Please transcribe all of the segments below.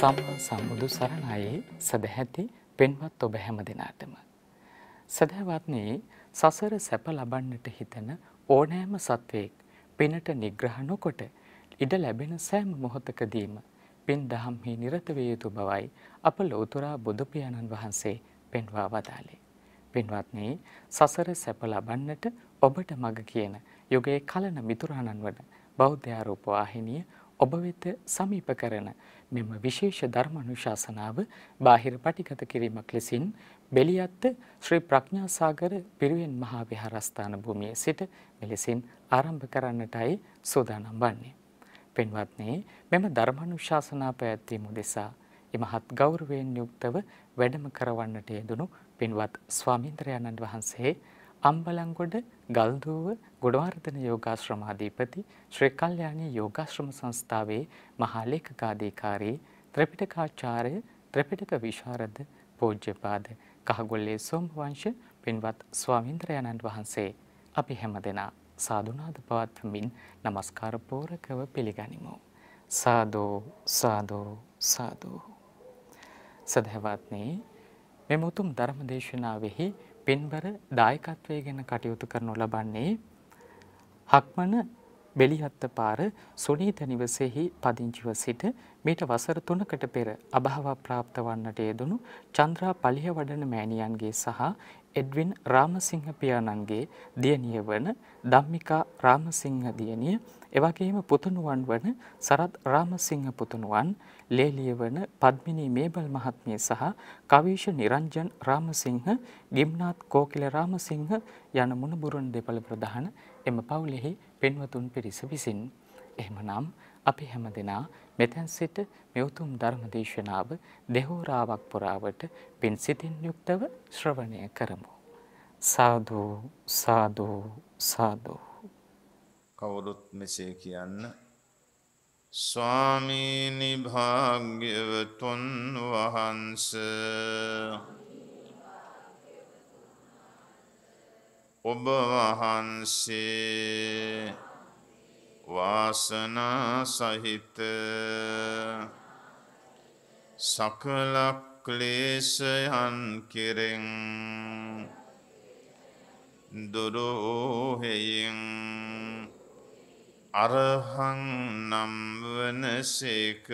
සම්මා සම්බුදු සරණයි සදැහැති පෙන්වත් ඔබ හැම දෙනාටම. සදහවත්නයේ සසර සැප ලබන්නට හිතන ඕනෑම සත්වයෙක් පිනට නිග්‍රහ නොකොට ඉඩ ලැබෙන සෑම මොහොතකදීම පින් දහම්හි නිරත වේ යුතු බවයි අප ලෝතුරා බුදුපියාණන් වහන්සේ පෙන්වා වදාළේ. පින්වත්නි සසර සැප ලබන්නට ඔබට මඟ කියන යුගයේ කලන මිතුරාණන් වන බෞද්ධ ආරෝප වාහිනිය ඔබ වෙත සමීප කරන මෙම විශේෂ ධර්මානුශාසනාව බාහිර පටිගත කිරීමක් ලෙසින් බෙලියත්ත ශ්‍රී ප්‍රඥාසාගර පිරිවෙන් මහා විහාරස්ථාන භූමියේ සිට මෙලෙසින් ආරම්භ කරන්නටයි සූදානම් වන්නේ. පින්වත්නි, මෙම ධර්මානුශාසනා පැවැත්වීම උදෙසා එමහත් ගෞරවයෙන් යුක්තව වැඩම කරවන්නට යෙදුණු පින්වත් ස්වාමීන්ද්‍රයන්න් වහන්සේ අම්බලංගොඩ ගල්දුව ගොඩවර්ධන යෝගාශ්‍රමාධිපති ශ්‍රී කල්යාණී යෝගාශ්‍රම සංස්ථාවේ මහා ලේකකාධිකාරී ත්‍රිපිටකාචාර්ය ත්‍රිපිටක විශාරද පූජ්‍යපාද කහගොල්ලේ සෝමවංශ පින්වත් ස්වාමීන්ද්‍රයන්න් වහන්සේ අපි හැමදෙනා සාදුනාද පවත්වමින් নমස්කාර පෝරකව පිළිගනිමු සාදු සාදු සාදු සදහවත්නි මෙමුතුම් ධර්ම දේශනාවෙහි පෙන්බර දායකත්වය ගැන කටයුතු කරනු ලබන්නේ හක්මන බෙලිහත්ත පාර සුනීත නිවසෙහි පදිංචිව සිට මීට වසර තුනකට පෙර අභාව ප්‍රාප්ත වන්නට යෙදුණු චන්ද්‍රා පලිය වඩන මෑණියන්ගේ සහ එඩ්වින් රාමසිංහ පියාණන්ගේ දියණිය වන ධම්මිකා රාමසිංහ දියණිය එවගේම පුතණුවන් වන සරත් රාමසිංහ පුතණුවන්, ලේලිය වන පද්මිනී මේබල් මහත්මිය සහ කවීෂ නිරංජන් රාමසිංහ, ගිම්නාත් කෝකිල රාමසිංහ යන මුණුබුරන් දෙපළ ප්‍රධාන එම පවුලෙහි පින්වතුන් පිරිස විසින්. එහෙමනම් අපි හැමදෙනා මෙතැන් සිට මෙවතුම් ධර්මදේශනාව දෙහෝරාවක් පුරාවට පින් සිතින් යුක්තව ශ්‍රවණය කරමු. සාදු සාදු සාදු කවුරුත් මෙසේ කියන්න ස්වාමීනි භාග්‍යවතුන් වහන්ස ඔබ වහන්සේ වාසනා සහිත සකල ක්ලේශයන් කෙරෙන් දුරුහෙයින් අරහං නම් වනසේක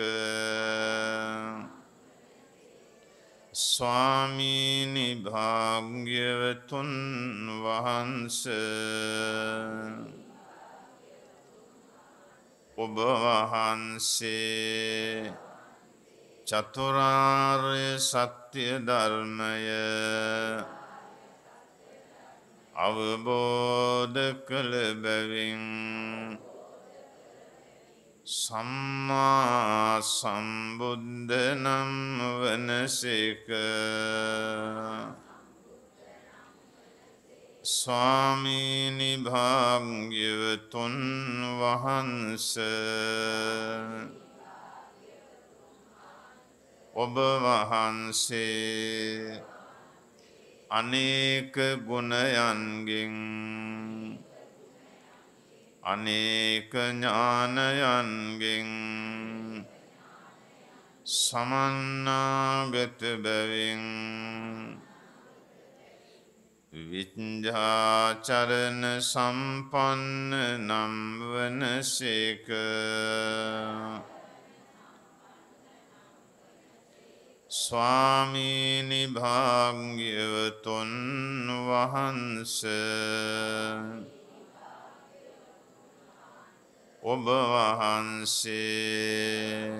ස්වාමීනි භාග්‍යවතුන් වහන්ස ඔබ වහන්සේ චතුරාර්ය සත්‍ය ධර්මය අවබෝධ කළ බැවින් සම්මා සම්බුද්ධ නම් වනසේක ස්වාමීනි භාග්‍යවතුන් වහන්ස ඔබ වහන්සේ අනේක ගුණයන්ගෙන් අනේක ඥානයන්ගෙන් සමන්නාගත බැවින් විඤ්ජාචරණ සම්පන්න නම් වන සේක ස්වාමීනි භාග්‍යවතුන් වහන්සේ ඔබ වහන්සේ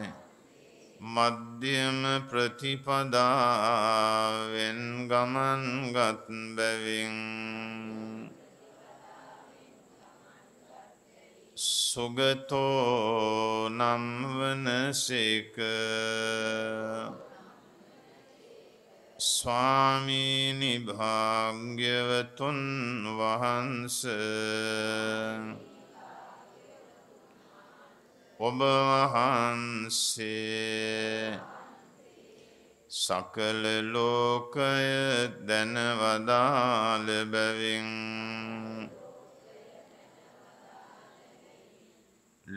මධ්‍යම ප්‍රතිපදාවෙන් ගමන් ගත් බැවින් සුගතෝ නම් වනසේක ස්වාමීනි භාග්‍යවතුන් වහන්සේ ඔබ වහන්සේ සකල ලෝකය දැනවදාල බැවින්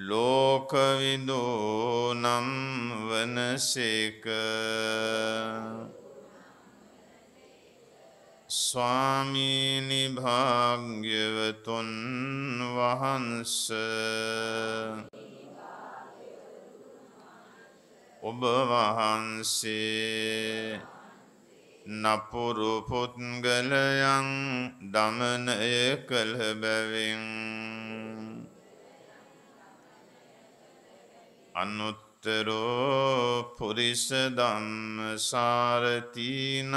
ලෝකවිදෝ නම් වනසේක ස්වාමීනි භාග්‍යවතුන් වහන්ස ඔබ වහන්සේ නපුරු පුද්ගලයන් දමනය කළ බැවින් අනුත්තරෝ පුරිස ධම්ම සාරතිනම්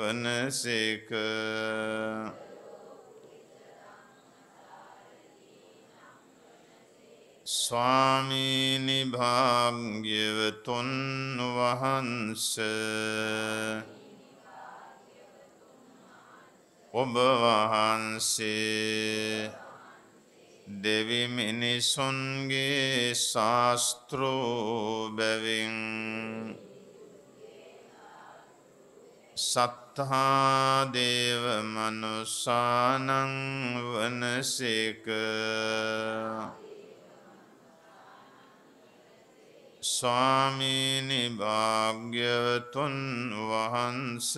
වනසේක ස්වාමීනි භාග්‍යවතුන් වහන්ස ඔබ වහන්සේ දෙවි මිනිසුන්ගේ ශාස්ත්‍රෝ බැවින් සත්හා දේව මනුසානං වනසේක ස්වාමීනි භාග්‍යවතුන් වහන්ස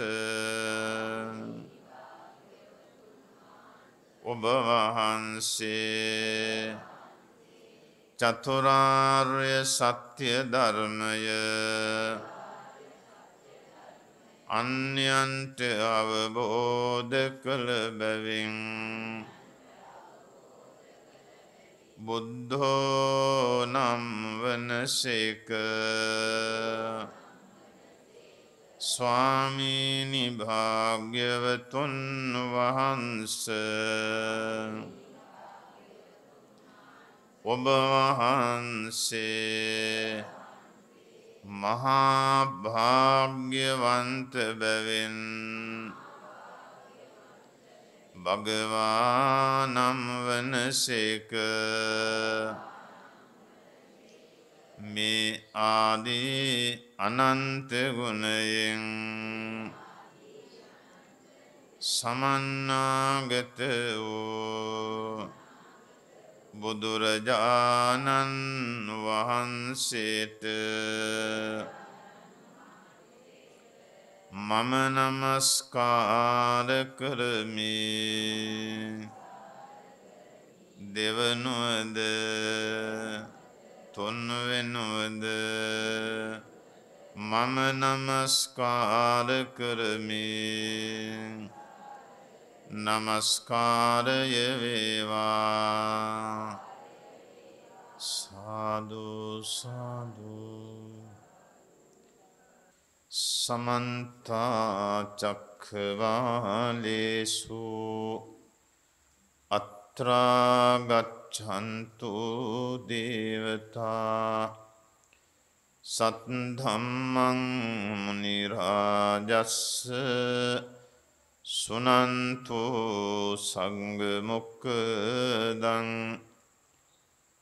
ඔබ වහන්සේ චතුරාර්ය සත්‍ය ධර්මය අන්‍යන්ට අවබෝධ කළ බැවින් බුද්ධෝ නම් වනසේක ස්වාමීනි භාග්‍යවතුන් වහන්ස ඔබ වහන්සේ මහා භාග්‍යවන්ත බැවින් භගවානම් වනසේක මේ ආදී අනන්ත ගුණයෙන් සමන්නාගත වූ බුදුරජාණන් වහන්සේට මම නමස්කාර කරමි දෙවනුවද තුන්වෙනුවද මම නමස්කාර කරමි නමස්කාරය වේවා සාදු සාදුු සමන්තාචක්කවාලේසු අත්‍රාගච්චන්තු දේවතා සත්ධම්මං නිරාජස්ස සුනන්තු සංගමොක්කදං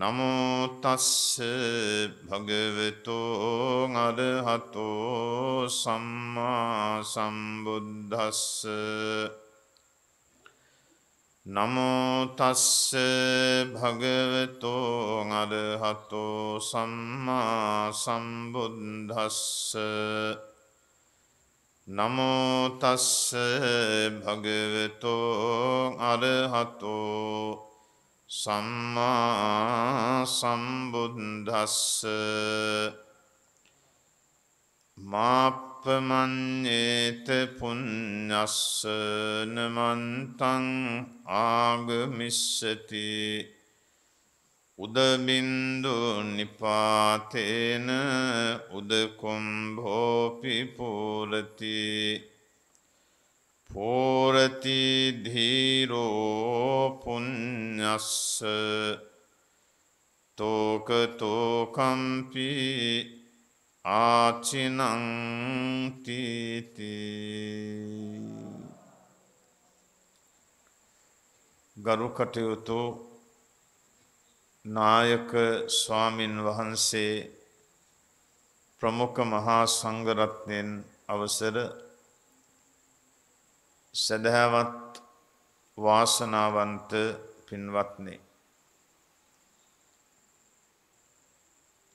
නමෝතස්ස භගවෙතෝ අරහතෝ සම්මා සම්බුද්ධස්ස නමෝතස්ස භගවෙතෝ අරහතෝ සම්මා සම්බුද්ධස්ස නමෝතස්ස භගවෙතෝ අරහතෝ සම්මා සම්බුද්දස්ස මාප්පමඤ්ඤේත පුඤ්ඤස්ස නමන්තං ආගමිස්සති උදබින්දු නිපාතේන උදකුම්භෝපි පූලති පෝරති ධීරෝ පුඤ්ඤස්ස තෝක තෝකම්පි ආචිනං තීති ගරු කටයුතු නායක ස්වාමින් වහන්සේ ප්‍රමුඛ මහා සංඝරත්නයන් අවසර සැදහැවත් වාසනාවන්ත පින්වත්නේ.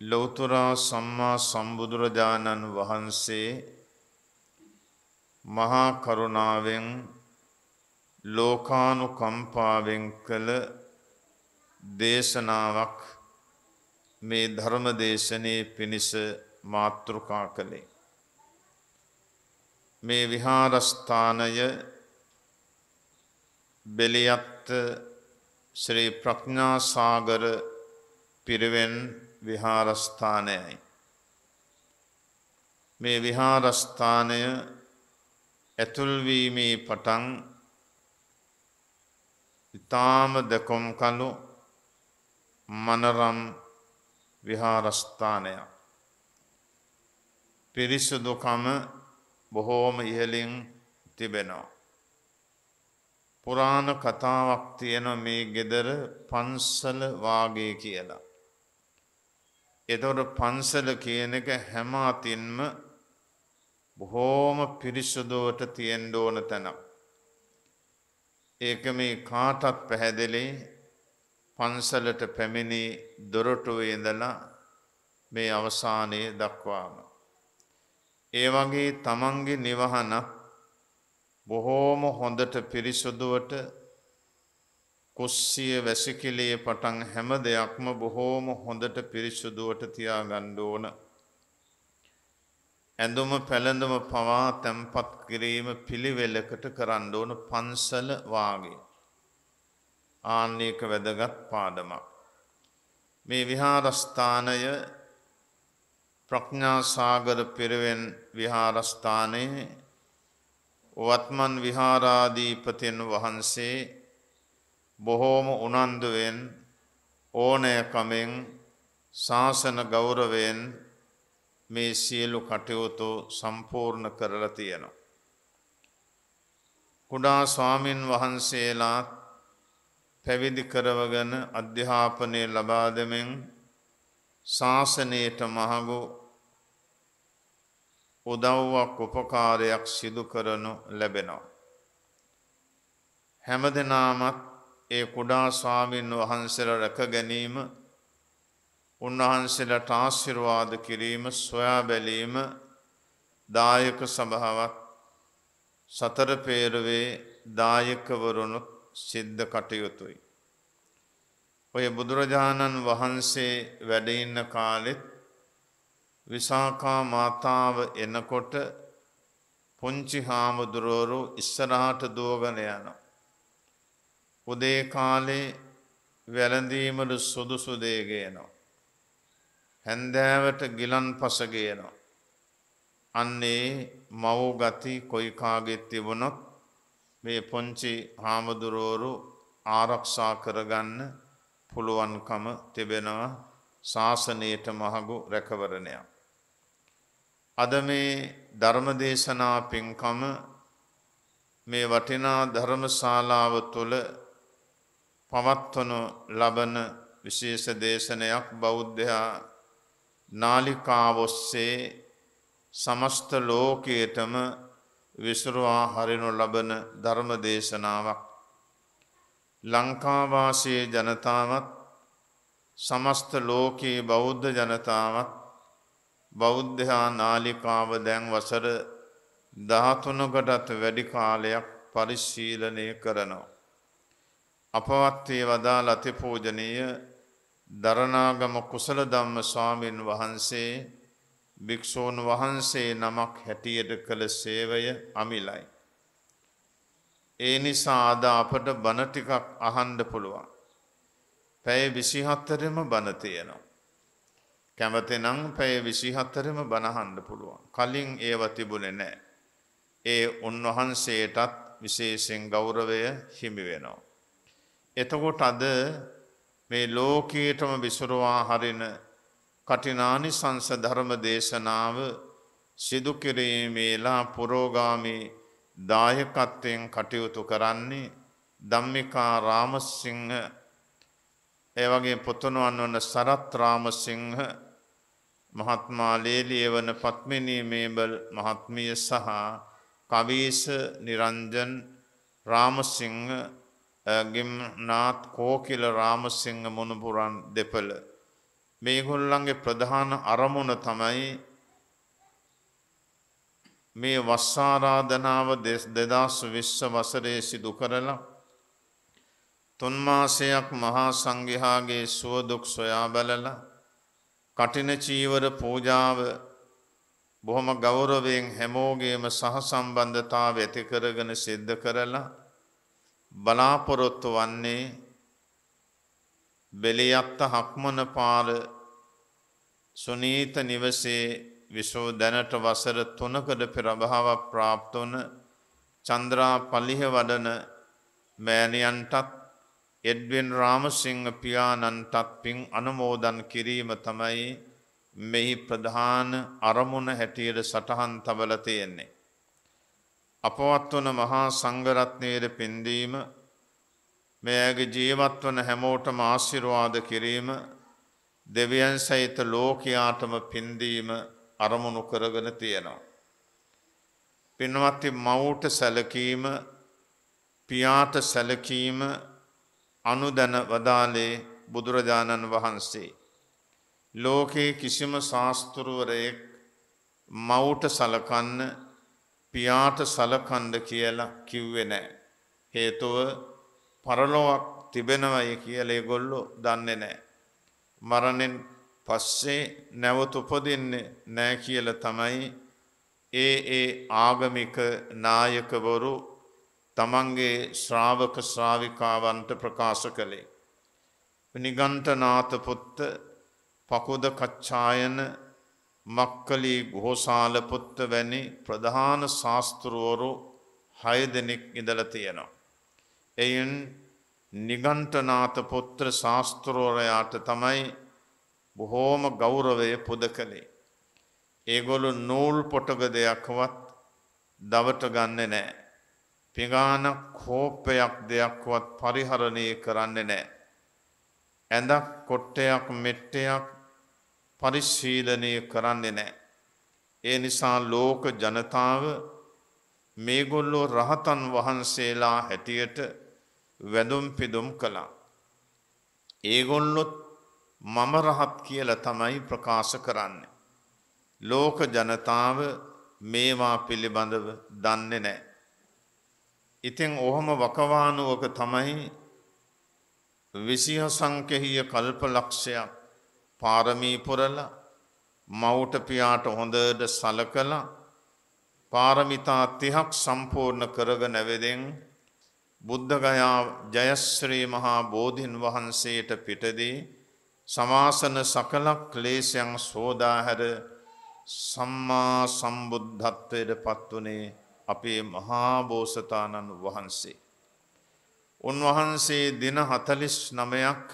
ලෝතුරා සම්මා සම්බුදුරජාණන් වහන්සේ මහා කරුණාවෙන් ලෝකානුකම්පාවෙන් කළ දේශනාවක් මේ ධර්ම දේශනයේ පිණිස මාතෘකා කළේ. මේ විහාරස්ථානය බෙලියත්ත ශ්‍රී ප්‍රඥාසාගර පිරිවෙන් විහාරස්ථානයයි. මේ විහාරස්ථානය ඇතුල්වීමේ පටන් ඉතාම දෙකොම් කලු මනරම් විහාරස්ථානයක්. පිරිසුදුකම බොහෝම ඉහලින් තිබෙනවා. පුරාණ කතාවක් තියෙන මේ ගෙදර පන්සල වාගේ කියලා. එතකොට පන්සල කියන එක හැම අතින්ම බොහෝම පිරිසුදුවට තියෙන්න ඕන තැනක්. ඒක මේ කාටත් පැහැදිලි පන්සලට පැමිණි දොරටුවේ ඉඳලා මේ අවසානයේ දක්වාම. ඒ වගේ තමන්ගේ නිවහනක් බොහෝම හොඳට පිරිසුදුවට කුස්සිය වැසිකිලේ පටන් හැම දෙයක්ම බොහෝම හොඳට පිරිසුදුවට තියා ගණ්ඩෝන. ඇඳුම පැළඳම පවා තැම්පත් කිරීම පිළිවෙලකට කරණ්ඩෝන පන්සල වාගේ. ආන්නේක වැදගත් පාඩමක්. මේ විහාරස්ථානය ප්‍රඥාසාගර පිරිවෙන් විහාරස්ථානයේ වත්මන් විහාරාධීපතින් වහන්සේ බොහෝම උනන්දුවෙන් ඕනෑකමෙන් ශාසන ගෞරවයෙන් මේ සියලු කටයුතු සම්පූර්ණ කරලා තියෙනවා. කුඩා ස්වාමින් වහන්සේලා පැවිදි කරවගෙන අධ්‍යාපනය ලබා දෙමින් ශාසනයට මහඟු උදව්වක් උපකාරයක් සිදු කරනු ලැබෙනවා. හැම දෙනාමත් ඒ කුඩා ස්වාමීන් වහන්සේල රැක ගැනීම උන්වහන්සේලට ආශිර්වාද කිරීම සොයා බැලීම දායක සභාවක් සතර පේරවේ දායකවරුණුත් සිද්ධ කටයුතුයි. ඔය බුදුරජාණන් වහන්සේ වැඩඉන්න කාලෙත් විසාකා මාතාව එනකොට පුංචි හාමුදුරුවරු ඉස්සරහට දුවගෙන යන. උදේ කාලේ වැළඳීමට සුදුසු දේගේනවා. හැන්දෑවට ගිලන් පසගේනවා. අන්නේ මව් ගති කොයිකාගෙත් තිබුණොත් මේ පුංචි හාමුදුරුවරු ආරක්ෂා කරගන්න පුළුවන්කම තිබෙනවා ශාසනයට මහගු රැකවරණයක්. අද මේ ධර්මදේශනා පින්කම මේ වටිනා ධර්මශාලාව තුළ පවත්වනු ලබන විශේෂ දේශනයක් බෞද්ධයා නාලිකාවොස්සේ සමස්ත ලෝකයටම විසුරුවා හරිනු ලබන ධර්මදේශනාවක්. ලංකාවාසයේ ජනතාවත් සමස්ත ලෝකයේ බෞද්ධ ජනතාවත් බෞද්ධයා නාලිකාව දැන් වසර දහතුනකටත් වැඩි කාලයක් පරිශීලනය කරනවා. අපවත්වයේ වදා ලතිපූජනීය දරනාගම කුසල ධම්ම ස්වාමීන් වහන්සේ භික්‍ෂූන් වහන්සේ නමක් හැටියට කළ සේවය අමිලයි. ඒ නිසා අද අපට බණටිකක් අහන්ඩ පුළුවන්. පැය විසිහත්තරෙම බණතියනවා. කැමතිනං පැය විසිහත්තරම බණහන්ඩ පුළුවන්. කලින් ඒව තිබුණෙ නෑ. ඒ උන්වහන්සේටත් විශේෂෙන් ගෞරවය හිමිවෙනවා. එතකොට අද මේ ලෝකීටම විසුරවා හරින කටිනානි සංස ධර්ම දේශනාව සිදුකිරීමේලා පුරෝගාමි දායකත්වයෙන් කටයුතු කරන්නේ දම්මිකා රාමසිංහ ඒවගේ පුතනුවන් වන්න සරත් රාමසිංහ මහත්මා ලේලියවන පත්මිනී මේබල් මහත්මිය සහ කවීස නිරංජන් රාමසිංහ ගෙම්නාත් කෝකිල රාමසිංහ මොනපුරන් දෙපළ. මේගොල්ලන්ගේ ප්‍රධාන අරමුණ තමයි මේ වස්සාරාධනාව දෙදස් විශ්ව වසරේ සිදු කරලා තුන්මාසයක් මහා සංගිහාගේ සුවදුක් සොයා බලලා කටින චීවර පූජාව බොහොම ගෞරවයෙන් හැමෝගේම සහසම්බන්ධතාව ඇති කරගෙන සිද්ධ කරලා බලාපොරොත්තු වන්නේ බෙලියත්ත හක්මන පාර සුනීත නිවසේ විශෝ දැනට වසර තුනකද පෙරභාවක් ප්‍රාප්තුන චන්ද්‍රා පලිහ වඩන මෑණියන්ටත් එඩ්වෙන් රාමසිංහ පියාණන්ටත් පින් අනුමෝදන් කිරීම තමයි මෙහි ප්‍රධාන අරමුණ හැටියට සටහන් තබල තියෙන්නේ. අපවත්වන මහා සංගරත්නයට පින්දීම මෙයගේ ජීවත්වන හැමෝටම ආශිරවාද කිරීම දෙවියන් සහිත ලෝකයාටම පින්දීම අරමුණු කරගෙන තියෙනවා. පින්වත්ති මවුට සැලකීම පියාට සැලකීම අනුදැන වදාලේ බුදුරජාණන් වහන්සේ. ලෝකයේ කිසිම ශාස්තෘවරයෙක් මවුට සලකන්න පියාට සලකණ්ඩ කියලා කිව්වෙනෑ. හේතුව පරලොවක් තිබෙනවය කියලේ ගොල්ලො දන්නේ නෑ. මරණෙන් පස්සේ නැවත උපදින්නේ නෑ කියල තමයි ඒ ඒ ආගමික නායකවරු තමන්ගේ ශ්‍රාවක ශ්‍රාවිකාවන්ට ප්‍රකාශ කළේ. නිගන්ටනාත පොත්ත පකුද කච්ඡායන මක්කලී ගෝසාල පොත්ත වැනි ප්‍රධාන ශාස්තෘුවරු හය දෙනෙක් ඉඳල තියෙනවා. එයින් නිගන්ටනාත පොත්‍ර ශාස්තෘෝරයාට තමයි බොහෝම ගෞරවය පුද කළේ. ඒගොලු නූල් පොටග දෙයක්වත් දවට ගන්න නෑ. පිඟාන කෝප්පයක් දෙයක්වත් පරිහරණය කරන්නේ නෑ. ඇඳක් කොට්ටයක් මෙට්ටයක් පරිශීලනය කරන්නේ නෑ. ඒ නිසා ලෝක ජනතාව මේගොල්ලෝ රහතන් වහන්සේලා හැටියට වැඳුම් පිදුම් කළා. ඒගොල්ලොත් මම රහත් කියල තමයි ප්‍රකාශ කරන්නේ. ලෝක ජනතාව මේවා පිළිබඳව දන්නේ නෑ. ඉතින් ඔහොම වකවානුවක තමයි විසිහ සංකෙහිය කල්ප ලක්ෂයක් පාරමීපුරල මවුට පියාට හොඳට සලකලා පාරමිතා තිහක් සම්පූර්ණ කරග නැවෙදෙන් බුද්ධගයා ජයස්ශ්‍රී මහා බෝධීන් වහන්සේට පිටදී සමාසන සකල ක්ලේශයන් සෝදාහැර සම්මා සම්බුද්ධත්වයට පත්වනේ අපේ මහාබෝසතාණන් වහන්සේ. උන්වහන්සේ දින හතලිස් නමයක්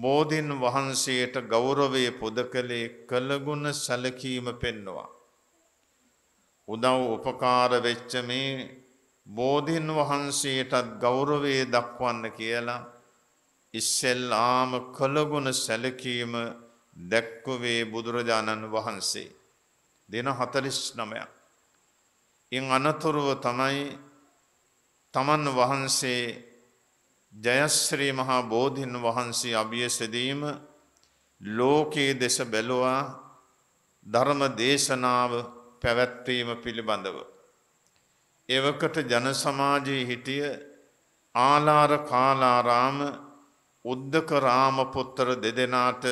බෝධීන් වහන්සේට ගෞරවේ පුද කළේ කළගුණ සැලකීම පෙන්නවා. උදව් උපකාර වෙච්ච මේ බෝධීන් වහන්සේටත් ගෞරවේ දක්වන්න කියලා ඉස්සෙල්ලාම කළගුණ සැලකීම දැක්කුවේ බුදුරජාණන් වහන්සේ. දෙන හතලිස් නමයක්. ඉන් අනතුරුව තමයි තමන් වහන්සේ ජයස්ශ්‍රී මහා බෝධීන් වහන්සේ අභියසදීම ලෝකයේ දෙස බැලුවා ධර්ම දේශනාව පැවැත්වීම පිළිබඳව. එවකට ජන සමාජයේ හිටිය ආලාර කාලාරාම උද්දක රාමපුත්තර දෙදෙනාට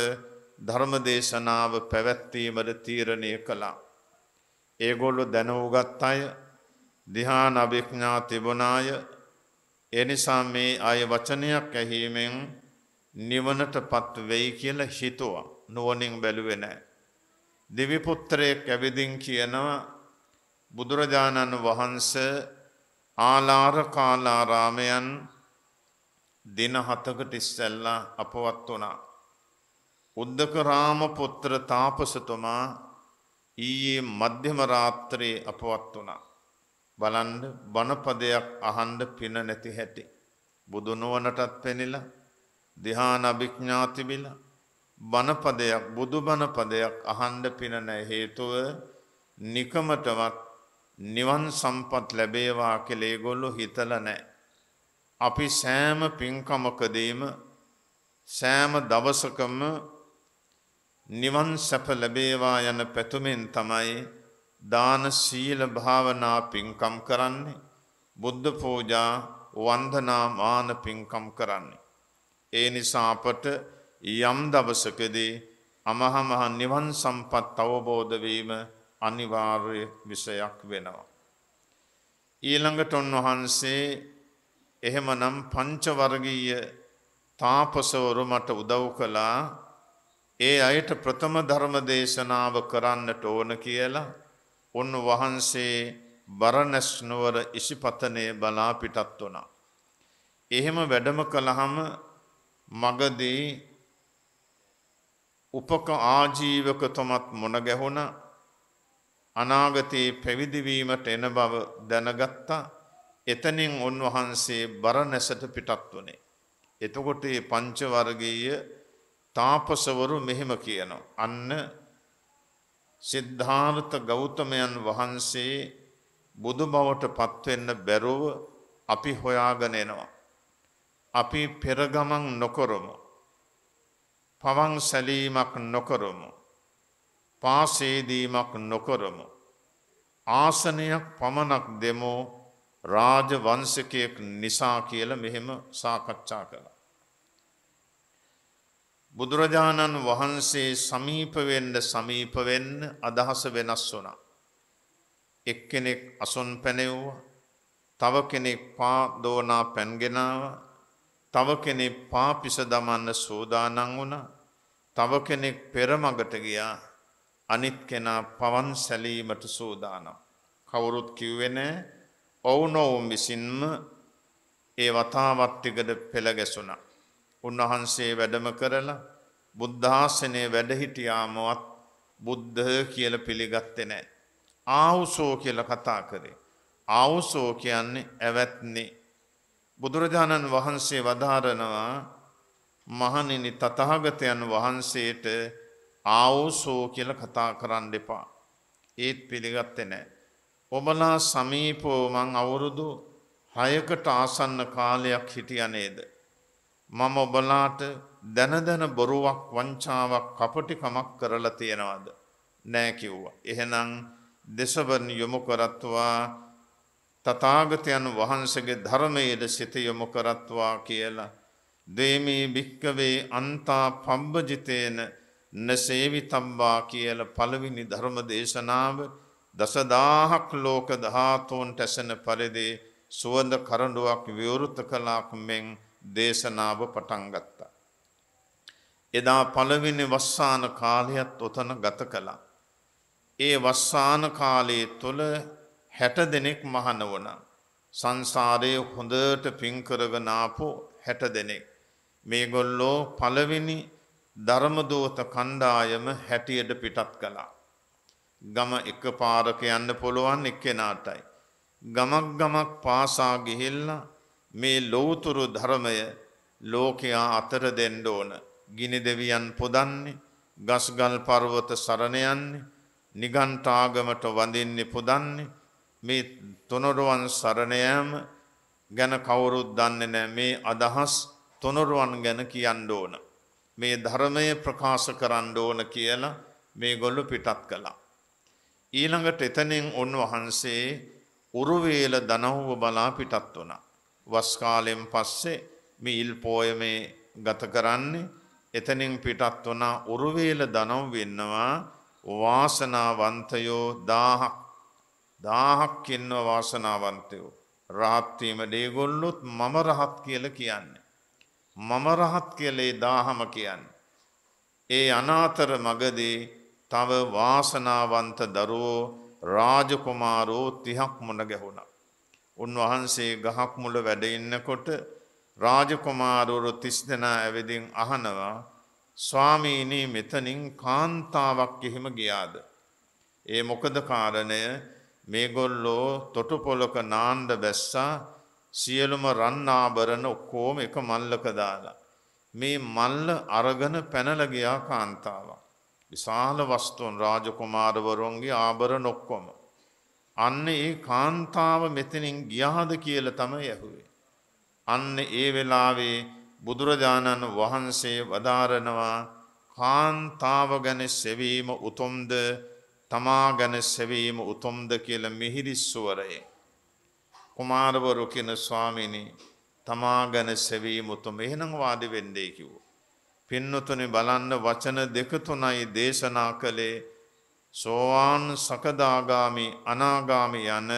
ධර්ම දේශනාව පැවැත්වීමට තීරණය කළා. ඒගොල්ලු දැනවගත් අය දිහාන අභිඥා තිබුණාය එනිසා මේ අය වචනයක් ඇහීමෙන් නිවනට පත් වෙයි කියල හිතුවා නුවනින් බැලුවෙ නෑ. දිවිපුත්‍රයෙක් ඇවිදින් කියනවා බුදුරජාණන් වහන්ස ආලාර කාලාරාමයන් දින හතකට ඉස්සැල්ලා අපවත් වනා. උද්දක රාම පුත්‍ර තාපසතුමා ඊයේ මධ්‍යම රාත්‍රයේ අපවත් වුණා. බලන්ඩ බණපදයක් අහන්ඩ පින නැති හැටි. බුදුනුවනටත් පෙනිලා දිහාන අභිඥ්ඥාතිබිල බණපදයක් බුදු බණපදයක් අහන්ඩ පිනනෑ හේතුව නිකමටවත් නිවන් සම්පත් ලැබේවා කෙළේගොල්ලු හිතල නෑ. අපි සෑම පින්කමකදීම සෑම දවසකම නිවන් සැප ලැබේවා යන පැතුමෙන් තමයි දාන සීල භාවනා පින්කම් කරන්නේ බුද්ධ පූජා වන්දනා මාන පින්කම් කරන්නේ. ඒ නිසා අපට යම් දවසකදී අමහමහ නිවන් සම්පත් අවබෝධ වීම අනිවාර්ය විෂයක් වෙනවා. ඊළඟට උන්වහන්සේ එහෙමනම් පංච වර්ගීය තාපසවරු මට උදව් කළා ඒ අයට ප්‍රථම ධර්ම දේශනාව කරන්නට ඕන කියලා උන්වහන්සේ බරණැස් නුවර ඉසිපතනේ බලා පිටත් වුණා. එහෙම වැඩම කළහම මගදී උපක ආජීවකතුමත් මොන ගැහුණ අනාගතයේ පැවිදිවීමට එන බව දැනගත්තා එතනින් උන්වහන්සේ බරණැසට පිටත් වනේ. එතකොට පංචවර්ගීය තාපසවරු මෙහෙම කියනවා. අන්න සිද්ධාර්ථ ගෞතමයන් වහන්සේ බුදු බවට පත්වෙන්න බැරුව අපි හොයාගෙන එනවා. අපි පෙරගමන් නොකරමු. පවන් සැලීමක් නොකරමු. පාසේදීමක් නොකරමු. ආසනයක් පමණක් දෙමෝ රාජ වංශකයෙක් නිසා කියල මෙහෙම සාකච්ඡා කළ. බුදුරජාණන් වහන්සේ සමීප වෙන්න සමීප වෙන්න අදහස වෙනස් වුණා. එක්කෙනෙක් අසොන් පැනෙව්වා. තව කෙනෙක් පා දෝනා පැන්ගෙන තව කෙනෙක් පාපිස දමන්න සූදානම් වුණා. තව කෙනෙක් පෙරමගට ගියා. අනිත් කෙනා පවන් සැලීමට සූදානම්. කවුරුත් කිව්වේ නැහැ. ඔවුනොවුන් විසින්ම ඒ වතාවත් ටිකට පෙළ ගැසුණා. උන්වහන්සේ වැඩම කරලා බුද්ධාසනය වැඩහිටියාමවත් බුද්ධ කියල පිළිගත්තෙ නෑ. ආවුසෝ කියල කතා කරේ. ආවුසෝ කියන්නේ ඇවැත්නේ. බුදුරජාණන් වහන්සේ වදාරනවා මහනිනි තතහගතයන් වහන්සේට ආවුසෝ කියල කතා කරන්න එපා. ඒත් පිළිගත්තෙ නෑ. ඔබලා සමීපෝ මං අවුරුදු හයකට ආසන්න කාලයක් හිටිය නේද. මම ඔබලාට දැනදැන බොරුවක් වංචාවක් කපටිකමක් කරලා තියෙනවාද. නෑකිව්වා. එහෙනම් දෙසවරණ යොමු කරත්වා තතාගතයන් වහන්සගේ ධර්මයට සිත යොමු කරත්වා කියලා. දේමී භික්කවේ අන්තා පම්බජිතයන නසේවි තම්බා කියල පළවිනි ධර්ම දේශනාව දසදාහක් ලෝක දහාතෝන් ටැසන පරිදේ සුවඳ කරඩුවක් විවෘත කලාක් මෙෙන් දේශනාව පටන් ගත්තා. එදා පළවෙනි වස්සාන කාලයත් ඔතන ගත කළා. ඒ වස්සාන කාලයේ තුළ හැට දෙනෙක් මහන වන සංසාරය හොඳට පින්කරගනාපෝ හැට දෙනෙක්. මේගොල්ලෝ පළවෙනි ධර්මදෝත කණ්ඩායම හැටියට පිටත් කළා. ගම එක පාරක යන්න පුළුවන් එක්කෙනාටයි. ගමක් ගමක් පාසා ගිහිල්ලා මේ ලෝතුරු ධර්මය ලෝකයා අතර දෙන්න ඕන. ගිනි දෙවියන් පුදන්නේ, ගස්ගල් පර්වත සරණ යන්නේ, නිගණ්ඨාගමට වඳින්නේ පුදන්නේ. මේ තොනරුවන් සරණ යාම ගැන කවුරුත් දන්නේ නැහැ. මේ අදහස් තොනරුවන් ගැන කියන්න ඕන. මේ ධර්මය ප්‍රකාශ කරන්න ඕන කියලා මේගොල්ලෝ පිටත් කළා. ඊළඟට එතනින් උන්වහන්සේ උරුවේල දනහුව බලා පිටත් වුණා. වස්කාලෙන් පස්සේ මේ ඉල් පෝය මේ ගත කරන්නේ එතනින් පිටත් වන උරුවේල දනව් වෙන්නවා වාසනාවන්තයෝ දාහක් දාහක් ඉන්න වාසනාවන්තයෝ රහත්වීම දේගොල්ලොත් මම රහත් කියල කියන්නේ. මම රහත් කියලේ දාහම කියන්න. ඒ අනාතර මගදී තව වාසනාවන්ත දරුවෝ රාජකුමාරෝ තිහක් මොන ගැහුණා. උන්වහන්සේ ගහක් මුල වැඩ ඉන්නකොට රාජකුමාරවරු 30 දෙනා ඇවිදින් අහනවා ස්වාමීනි මෙතනින් කාන්තාවක් එහෙම ගියාද ඒ මොකද කාරණය මේගොල්ලෝ තොටුපොලක නාණ්ඩ බැස්සා සියලුම රන්නාභරණ ඔක්කෝම එක මල්ලක දාලා. මේ මල්ල අරගෙන පැනලගයා කාන්තාවක්. විශාල වස්තුන් රාජකුමාරවරුන්ගේ ආභර නොක්කොම. අන්න ඒ කාන්තාව මෙතනින් ගියාද කියල තමයි ඇහුවේ. අන්න ඒ වෙලාවේ බුදුරජාණන් වහන්සේ වදාරනවා කාන්තාව ගැන සෙවීම උතුම්ද තමා ගැන සෙවීම උතුම්ද කියල මිහිරිස්සුවරයේ. කුමාරවරු කියන ස්වාමිනි තමා ගැන සෙවීම උතුම් එහෙනම් වාඩි වෙන්නේ කිව්වා. පින්නතුනි බලන්න වචන දෙක තුනයි දේශනා කළේ සෝවාන් සකදාගාමි අනාගාමි යන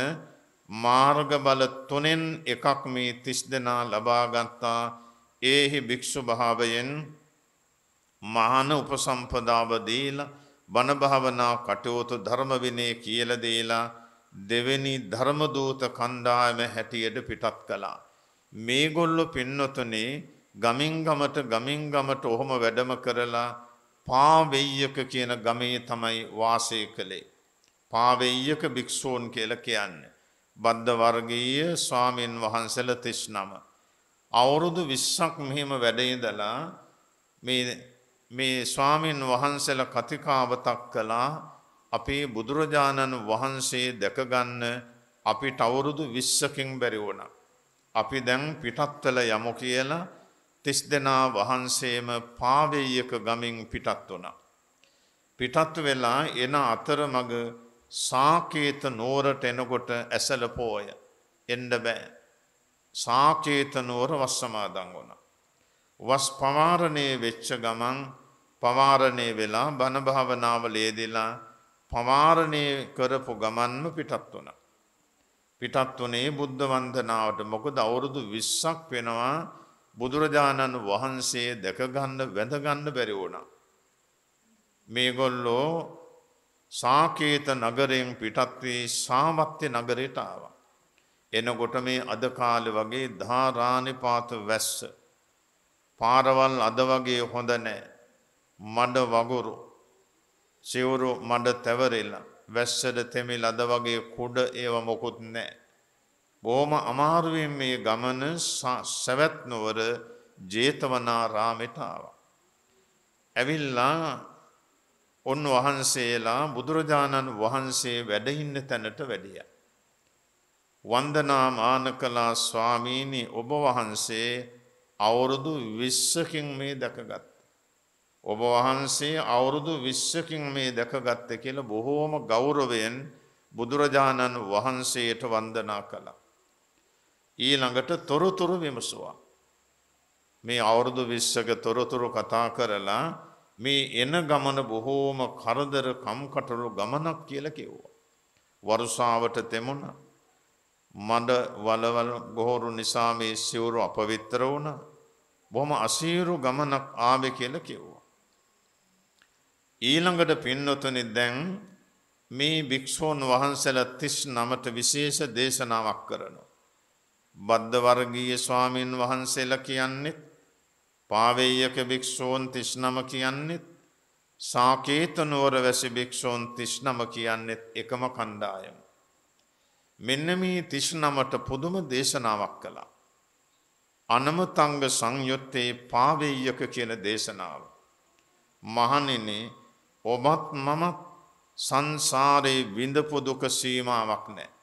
මාර්ගබල තුනෙන් එකක් මේ තිස් දෙනා ලබාගත්තා ඒහි භික්‍ෂු භාවයෙන් මහන උපසම්පදාව දීලා බණභාවනා කටයුතු ධර්මවිනේ කියලදේලා දෙවෙනි ධර්මදූත කණ්ඩායම හැටියට පිටත් කළා. මේගොල්ලො පින්නොතනේ ගමින් ගමට ගමින් ගමට ඔහොම වැඩම කරලා පාවෙයක කියන ගමේ තමයි වාසය කළේ. පාවෙයක භික්‍ෂූන් කියල කියන්න. බද්ධ වර්ගීය ස්වාමීන් වහන්සල තිශ්නම. අවුරුදු විශ්සක් මෙහෙම වැඩේදලා මේ ස්වාමීන් වහන්සල කතිකාවතක් කලා අපේ බුදුරජාණන් වහන්සේ දැකගන්න අපි ටවුරුදු විශ්සකින් බැරිවුණ. අපි දැන් පිටත්වල යමු කියලා තිස් දෙනා වහන්සේම පාවෙයක ගමින් පිටත් වුණ. පිටත්තු වෙලා එන අතරමග සාකේත නෝරට එනකොට ඇසල පෝය එන්ඩ බෑ. සාකේත නෝර වස්සමාදං වුණ. වස් පවාරණය වෙච්ච ගමන් පවාරණය වෙලා බණභාවනාව ලේදිලා පවාරණය කරපු ගමන්ම පිටත් වුණ. පිටත් වනේ බුද්ධ වන්දනාවට මොකද අවුරුදු විස්සක් වෙනවා බුදුරජාණන් වහන්සේ දැකගන්න වැඳගන්න බැරිවුණ. මේගොල්ලෝ සාකේත නගරයෙන් පිටත්වී සාමත්්‍ය නගරයට ආව. එනකොට මේ අදකාල වගේ ධාරානිපාත වැස්ස. පාරවල් අද වගේ හොඳ නෑ. මඩ වගුරු සිවුරු මඩ තැවරෙල්ලා. වැස්සට තෙමි ලද වගේ කුඩ ඒව මොකුත් නෑ. බොහොම අමාරුවෙන් මේ ගමන සැවැත් නොවර ජේතවනාරාමෙට ආවා. ඇවිල්ලා ඔන්න වහන්සේලා බුදුරජාණන් වහන්සේ වැඩහින්න තැනට වැඩිය. වන්දනා මාන කලා ස්වාමීණි ඔබ වහන්සේ අවුරුදු විශ්සකින් මේ දැකගත්. ඔබ වහන්සේ අවුරුදු විශ්සකින් මේ දැකගත්ත කියල බොහෝම ගෞරවයෙන් බුදුරජාණන් වහන්සේට වන්දනා කළා. ඊළඟට තොරතුරු විමසුවා. මේ අවුරුදු විශ්සක තොරතුරු කතා කරලා මේ එන ගමන බොහෝම කරදර කම්කටොළු ගමනක් කියලා කිව්වා. වරුසාවට තෙමුණ මඩ වලවල ගොහොරු නිසා මේ සිවුරු අපවිත්‍ර වුණ බොහොම අසීරු ගමනක් ආවේ කියලා කිව්වා. ඊළඟට පින්නතුනි දැන් මේ භික්ෂූන් වහන්සේලා 39ට විශේෂ දේශනාවක් කරනවා. බද්ධවර්ගීය ස්වාමීන් වහන්සේල කියන්නෙත් පාවෙයක භික්‍ෂූන් තිශ්නම කියන්නෙත් සාකේත නුවර වැසි භික්‍ෂූන් තිශ්නම කියන්නෙත් එකම කණ්ඩායම. මෙන්නමී තිශ්නමට පුදුම දේශනාවක් කළා. අනමතංග සංයුත්තේ පාවෙයක කියන දේශනාව. මහනිනේ ඔබත් මමත් සංසාරයේ විඳපු දුක සීමාවක් නෑ.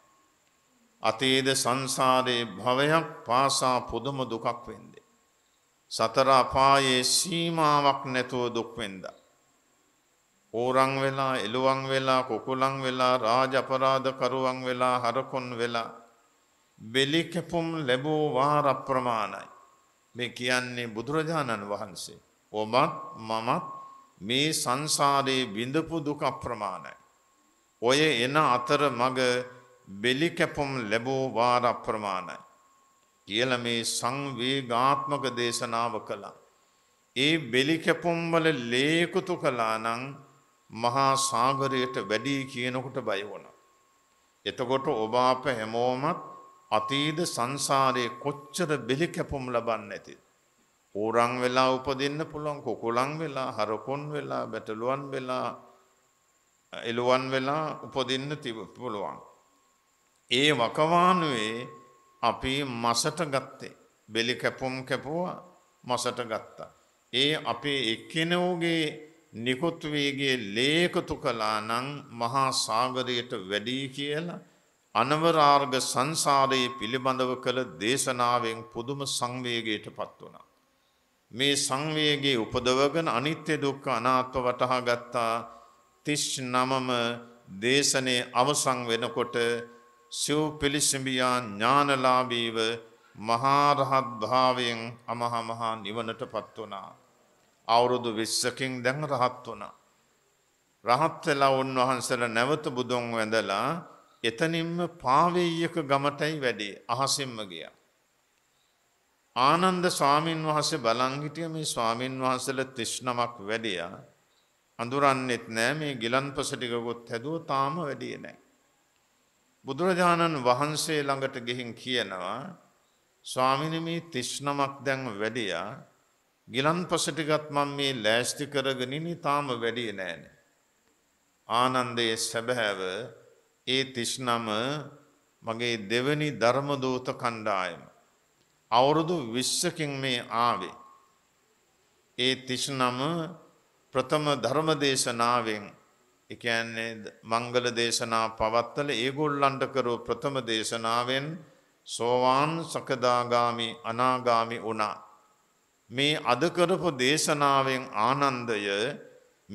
අතේද සංසාරයේ භවයක් පාසා පුදුම දුකක් වෙන්දේ. සතර අපායේ සීමාවක් නැතුව දුක් වෙන්දා. ඕරං වෙලා එළුවන් වෙලා කුකුලන් වෙලා රාජ අපරාධකරුවන් වෙලා හරකොන් වෙලා බෙලි කැපුම් ලැබූ වාර අප්‍රමාණයි. මේ කියන්නේ බුදුරජාණන් වහන්සේ. ඔබත් මමත් මේ සංසාරයේ බිඳපු දුක අප්‍රමාණයි. ඔය එන අතර මග බෙලි කැපුම් ලැබූ වාර අප්‍රමාණයි. කියල මේ සංවේගාත්මක දේශනාව කළා. ඒ බෙලි කැපුම්වල ලේකුතු කලා නං මහා සාගරයට වැඩී කියනකොට බයවුණ. එතකොට ඔබ අප හැමෝමත් අතීද සංසාරයේ කොච්චර බෙලි කැපුම් ලබන්න ඇති. ඌරං වෙලා උපදින්න පුළුවන් කොකුලං වෙලා හරකොන් වෙලා බැටලුවන් වෙලා එළුවන් වෙලා උපදින්න තිබ පුළුවන්. ඒ වකවානුවේ අපි මසට ගත්තේ බෙලි කැපුම් කැපුවා මසට ගත්තා. ඒ අපේ එක්කෙනෝගේ නිකුත්වේගේ ලේකතු කලා නං මහා සාගරයට වැඩී කියලා අනවරාර්ග සංසාරයේ පිළිබඳව කළ දේශනාවෙන් පුදුම සංවේගයට පත් වුණා. මේ සංවේගේ උපදවගෙන අනිත්‍ය දුක්ඛ අනාත්ම වටහා ගත්තා තිස් නමම දේශනේ අවසන් වෙනකොට සිව් පිලිසිඹියා ඥානලාබීව මහාරහත් භාවයෙන් අමහා මහා නිවනට පත් වනා. අවුරුදු විශ්සකින් දැන් රහත් වන. රහත් වෙලා උන්වහන්සල නැවත බුදුන් වැඳලා එතනින්ම පාවෙයක ගමටයි වැඩේ අහසිම්ම ගිය. ආනන්ද ස්වාමීන් වහසේ බලංහිටිය මේ ස්වාමීන් වහන්සල තිශ්නමක් වැඩිය අඳුරන්නෙත් නෑ මේ ගිලන්පසටිකගොත් හැදුව තාම වැඩිය නෑ. බුදුරජාණන් වහන්සේ ළඟට ගෙහින් කියනවා ස්වාමිනමී තිශ්නමක් දැන් වැඩියා ගිලන් පසටිගත් මං මේ ලෑස්ති කරගනිනි තාම වැඩිය නෑන. ආනන්දයේ සැබහැව ඒ තිශ්නම මගේ දෙවනි ධර්මදූත කණ්ඩායම. අවුරුදු විශ්සකින් මේ ආවේ. ඒ තිශ්නම ප්‍රථම ධර්මදේශනාවෙන් එකන්නේ මංගල දේශනා පවත්වල ඒගොල්ලන්ට කරෝ ප්‍රථම දේශනාවෙන් සෝවාන් සකදාගාමි අනාගාමි වුණා. මේ අදකරපු දේශනාවෙන් ආනන්දය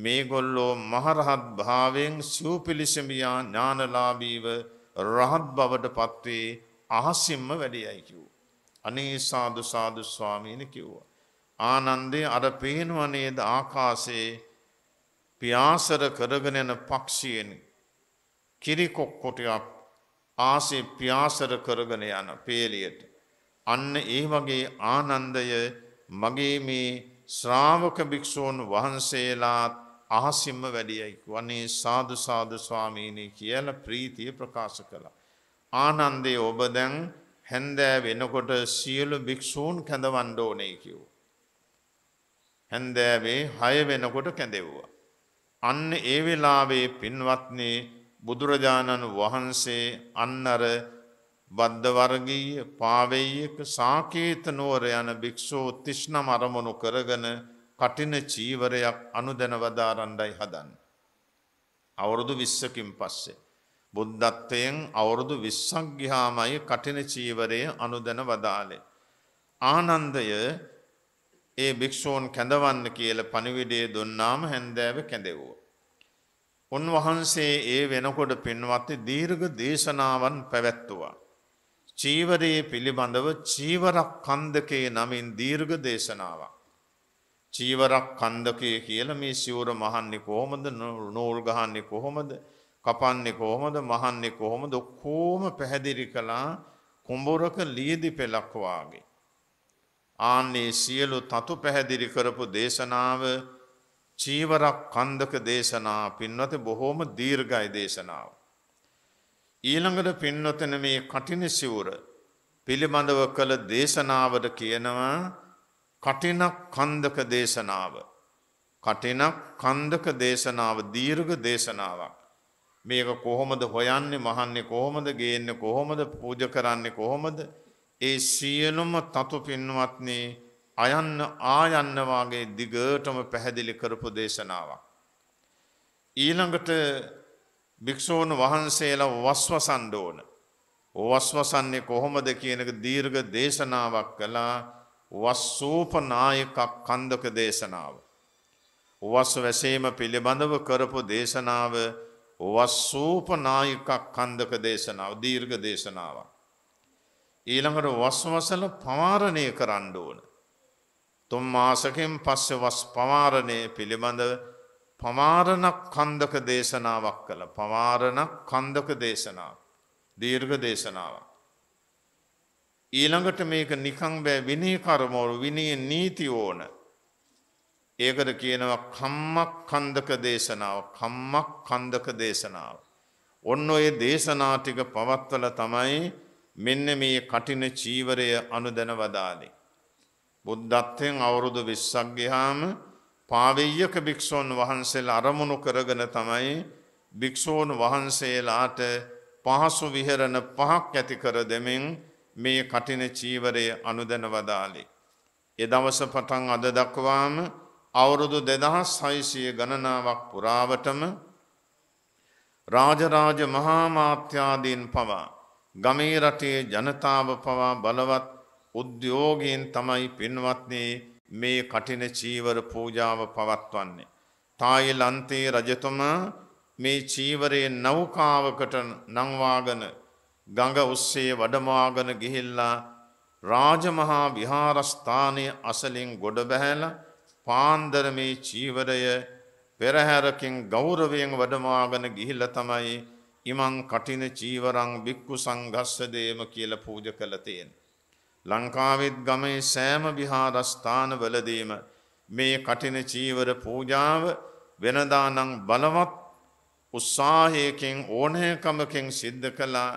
මේගොල්ලෝ මහරහත් භාවෙන් සිව්පිලිසමියා ඥානලාබීව රහත් බවට පත්වේ අහසිම්ම වැඩියයි කිව්. අනේ සාදු සාදු ස්වාමීන කිව්වා. ආනන්දේ අර පේනුවනේද ආකාසේ පියාසර කරගෙන යන පක්ෂියෙන් කිරිකොක්කොටයක් ආසේ පියාසර කරගෙන යන පේලියට. අන්න ඒ වගේ ආනන්දය මගේ මේ ශ්‍රාවක භික්‍ෂූන් වහන්සේලාත් අහසිම්ම වැඩියයික් වනේ සාධ සාධ ස්වාමීනී කියල ප්‍රීතිය ප්‍රකාශ කළ. ආනන්දේ ඔබ දැන් හැන්දෑ වෙනකොට සියලු භික්‍ෂූන් කැඳවන්ඩෝනේ කිව්. හැන්දෑවේ හය වෙනකොට කැඳෙව්වා. අන්න ඒ වෙලාවේ පින්වත්නි බුදුරජාණන් වහන්සේ අන්නර බද්ධවර්ගීය පාවෙයක සාකේත නුවර යන භික්ෂූ තිෂ්ණම අරමුණු කරගෙන කටින චීවරයක් අනුදැනවදාරණ්ඩයි හදන්. අවුරුදු විශ්සකින් පස්සේ. බුද්ධත්වයෙන් අවුරුදු විශ්සංගිහාමයි කටින චීවරය අනුදැන වදාලේ. ආනන්දය ඒ භික්ෂූන් කැඳවන්න කියල පණිවිඩේ දුන්නාම හැන්දෑව කැඳෙවෝ. උන්වහන්සේ ඒ වෙනකොට පින්වත්ති දීර්ඝ දේශනාවන් පැවැත්තුවා. චීවරයේ පිළිබඳව චීවරක් කන්දකේ නමින් දීර්ඝ දේශනාවක්. චීවරක් කන්දකය කියල මේ සිවුර මහන්නෙ කොහොමද නෝල් ගහන්නෙ කොහොමද කපන්නේ කොහොමද මහන්නෙ කොහොමද ඔක්කෝම පැහැදිලි කළා කුඹුරක ලියදි පෙළක්වාගේ. ආන්නේ සියලු තතු පැහැදිලි කරපු දේශනාව චීවරක් කන්දක දේශනා පින්වත බොහෝම දීර්ඝයි දේශනාව. ඊළඟට පින්වතන මේ කටින සිවුර පිළිබඳව කළ දේශනාවට කියනවා කටිනක් කන්දක දේශනාව. කටිනක් කන්දක දේශනාව දීර්ඝ දේශනාවක්. මේක කොහොමද හොයන්නේ මහන්නේ කොහොමද ගේන්න කොහොමද පූජ කරන්නේ කොහොමද ඒ සියලුම තතු පින්වත්නේ අයන්න ආයන්නවාගේ දිගටම පැහැදිලි කරපු දේශනාවක්. ඊළඟට භික්‍ෂූන් වහන්සේලා වස්වසන්ඩෝන. වස්වසන්නේ කොහොමද කියනක දීර්ග දේශනාවක් කළා වස්සූපනායකක් කන්දක දේශනාව. වස් වැසීම පිළිබඳව කරපු දේශනාව වස්සූපනායකක් කන්දක දේශනාව දීර්ග දේශනාවක්. ඊළඟට වස්වසල පවාරණය කරන්න ඕන. තුන් මාසකෙන් පස්සේ වස් පවාරණය පිළිබඳව පමාරණක් කන්දක දේශනාවක් කළ පවාරණක් කන්දක දේශනාව දීර්ඝ දේශනාවක්. ඊළඟට මේක නිකං බෑ විනී කරමෝරු විනී නීති ඕන. ඒකට කියනවා කම්මක් කන්දක දේශනාව කම්මක් කන්දක දේශනාව. ඔන්න ඔය දේශනා ටික පවත්වල තමයි මෙන්න මේ කටින චීවරය අනුදැන වදාලේ. බුද්ධත්වයෙන් අවුරුදු විස්සක් ගිහාම පාවෙයක භික්‍ෂූන් වහන්සේල අරමුණු කරගෙන තමයි භික්‍ෂූන් වහන්සේලාට පහසු විහරණ පහක් ඇති කර දෙමින් මේ කටින චීවරය අනුදැන වදාලේ. එදවස පටන් අද දක්වාම අවුරුදු දෙදහස් සයිසිය ගණනාවක් පුරාවටම රාජරාජ මහාමාත්‍යාදීන් පවා ගමේ රටේ ජනතාව පවා බලවත් උද්‍යෝගයෙන් තමයි පින්වත්නේ මේ කටින චීවර පූජාව පවත්වන්නේ. තායිලන්තයේ රජතුමා මේ චීවරයේ නෞකාවකට නංවාගෙන ගඟ ඔස්සේ වඩමාගෙන ගිහිල්ලා රාජමහා විහාරස්ථානයේ අසලින් ගොඩ බැහැලා පාන්දර මේ චීවරය පෙරහැරකින් ගෞරවයෙන් වඩමාගෙන ගිහිල්ලා තමයි ඉමං කටින චීවරං බික්කු සංඝස්සදේම කියලා පූජ කළ තියෙන. ලංකාවෙත් ගමේ සෑම විහාරස්ථානවලදීම මේ කටින චීවර පූජාව වෙනදානම් බලවත් උත්සාහයකින් ඕනෑකමකින් සිද්ධ කළා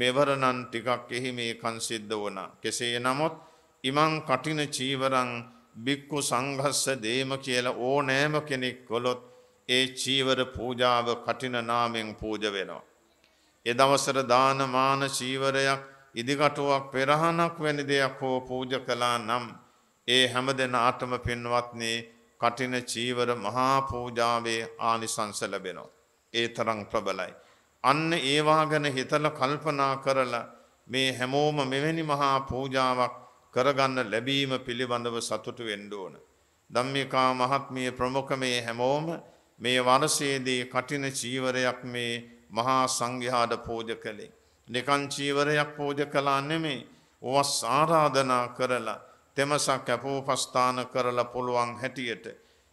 මෙවරණන් ටිකක් එහි මේකන් සිද්ධ වුණා. කෙසේ නමුත් ඉමං කටින චීවරං බික්කු සංඝස්ස දේම කියල ඕනෑම කෙනෙක් කොළොත් ඒ චීවර පූජාව කටින නාමෙන් පූජ වෙනවා. එදවසර දානමාන චීවරයක් ඉදිකටුවක් පෙරහනක් වැනි දෙයක් හෝ පූජ කලා නම් ඒ හැම දෙන ආටම පින්වත්නේ කටින චීවර මහා පූජාවේ ආනිසංස ලැබෙනවා. ඒ තරං ප්‍රබලයි. අන්න ඒවා ගැන හිතල කල්පනා කරලා මේ හැමෝම මෙවැනි මහා පූජාවක් කරගන්න ලැබීම පිළිබඳව සතුටු වෙන්ඩෝන. දම්මිකා මහත්මිය ප්‍රමුඛ මේ හැමෝම මේ වරසේදී කටින චීවරයක් මේ මහා සංඝයාට පෝජ කළේ. නිකංචීවරයක් පෝජ කලා නෙමේ ඔවස් ආරාධනා කරලා තෙමසක් කැපෝපස්ථාන කරලා පුළුවන් හැටියට.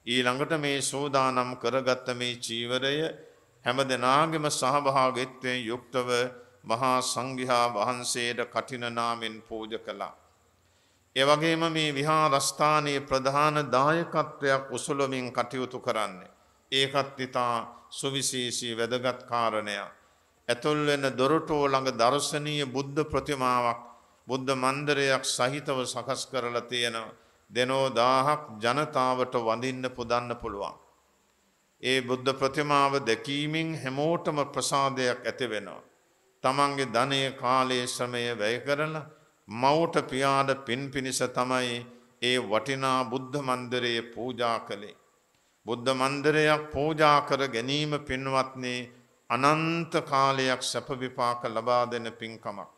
ඊළඟට මේ සෝදානම් කරගත්ත මේ චීවරය හැම දෙනාගෙම සහභාගෙත්වයෙන් යුක්තව මහා සංඝයා වහන්සේට කටිනනාමෙන් පූජ කළා. එවගේම මේ විහාරස්ථානයේ ප්‍රධාන දායකත්වයක් උසුලමින් කටයුතු කරන්නේ. ඒකත් ඉතා සුවිශේෂී වැදගත් කාරණය. ඇතුල්වෙන දොරටෝ ළඟ දර්ශනීය බුද්ධ ප්‍රතිමාවක් බුද්ධ මන්දරයක් සහිතව සකස් කරලා තියෙන දෙනෝ දාහක් ජනතාවට වඳින්න පුදන්න පුළුවන්. ඒ බුද්ධ ප්‍රතිමාව දැකීමෙන් හැමෝටම ප්‍රසාදයක් ඇති වෙනවා. තමන්ගේ ධනය කාලයේ ශ්‍රමය වැය කරලා මවට පියාට පින් පිණිස තමයි ඒ වටිනා බුද්ධ මන්දරයේ පූජා කළේ. බුද්ධ මන්දරයක් පෝජා කර ගැනීම පින්වත්නේ අනන්ත කාලයක් සැපවිපාක ලබා දෙන පින්කමක්.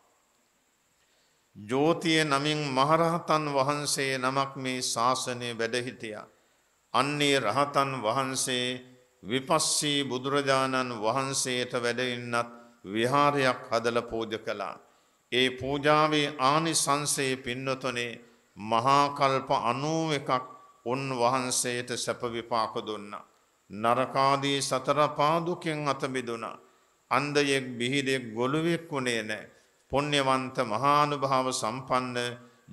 ජෝතිය නමින් මහරහතන් වහන්සේ නමක් මේ ශාසනය වැඩහිටිය. අන්නේ රහතන් වහන්සේ විපස්සී බුදුරජාණන් වහන්සේට වැඩඉන්නත් විහාරයක් හදල පෝජ කළා. ඒ පූජාවේ ආනිසංසේ පින්නතුනේ මහාකල්ප අනුව එකක් උන්වහන්සේට සැප විපාක දුන්නා. නරකාදී සතර පාදුකෙන් අත මිදුණා. අන්ධයෙක් බිහිදෙක් ගොළුවෙක් වුණේ නැහැ. පුණ්‍යවන්ත මහානුභාව සම්පන්න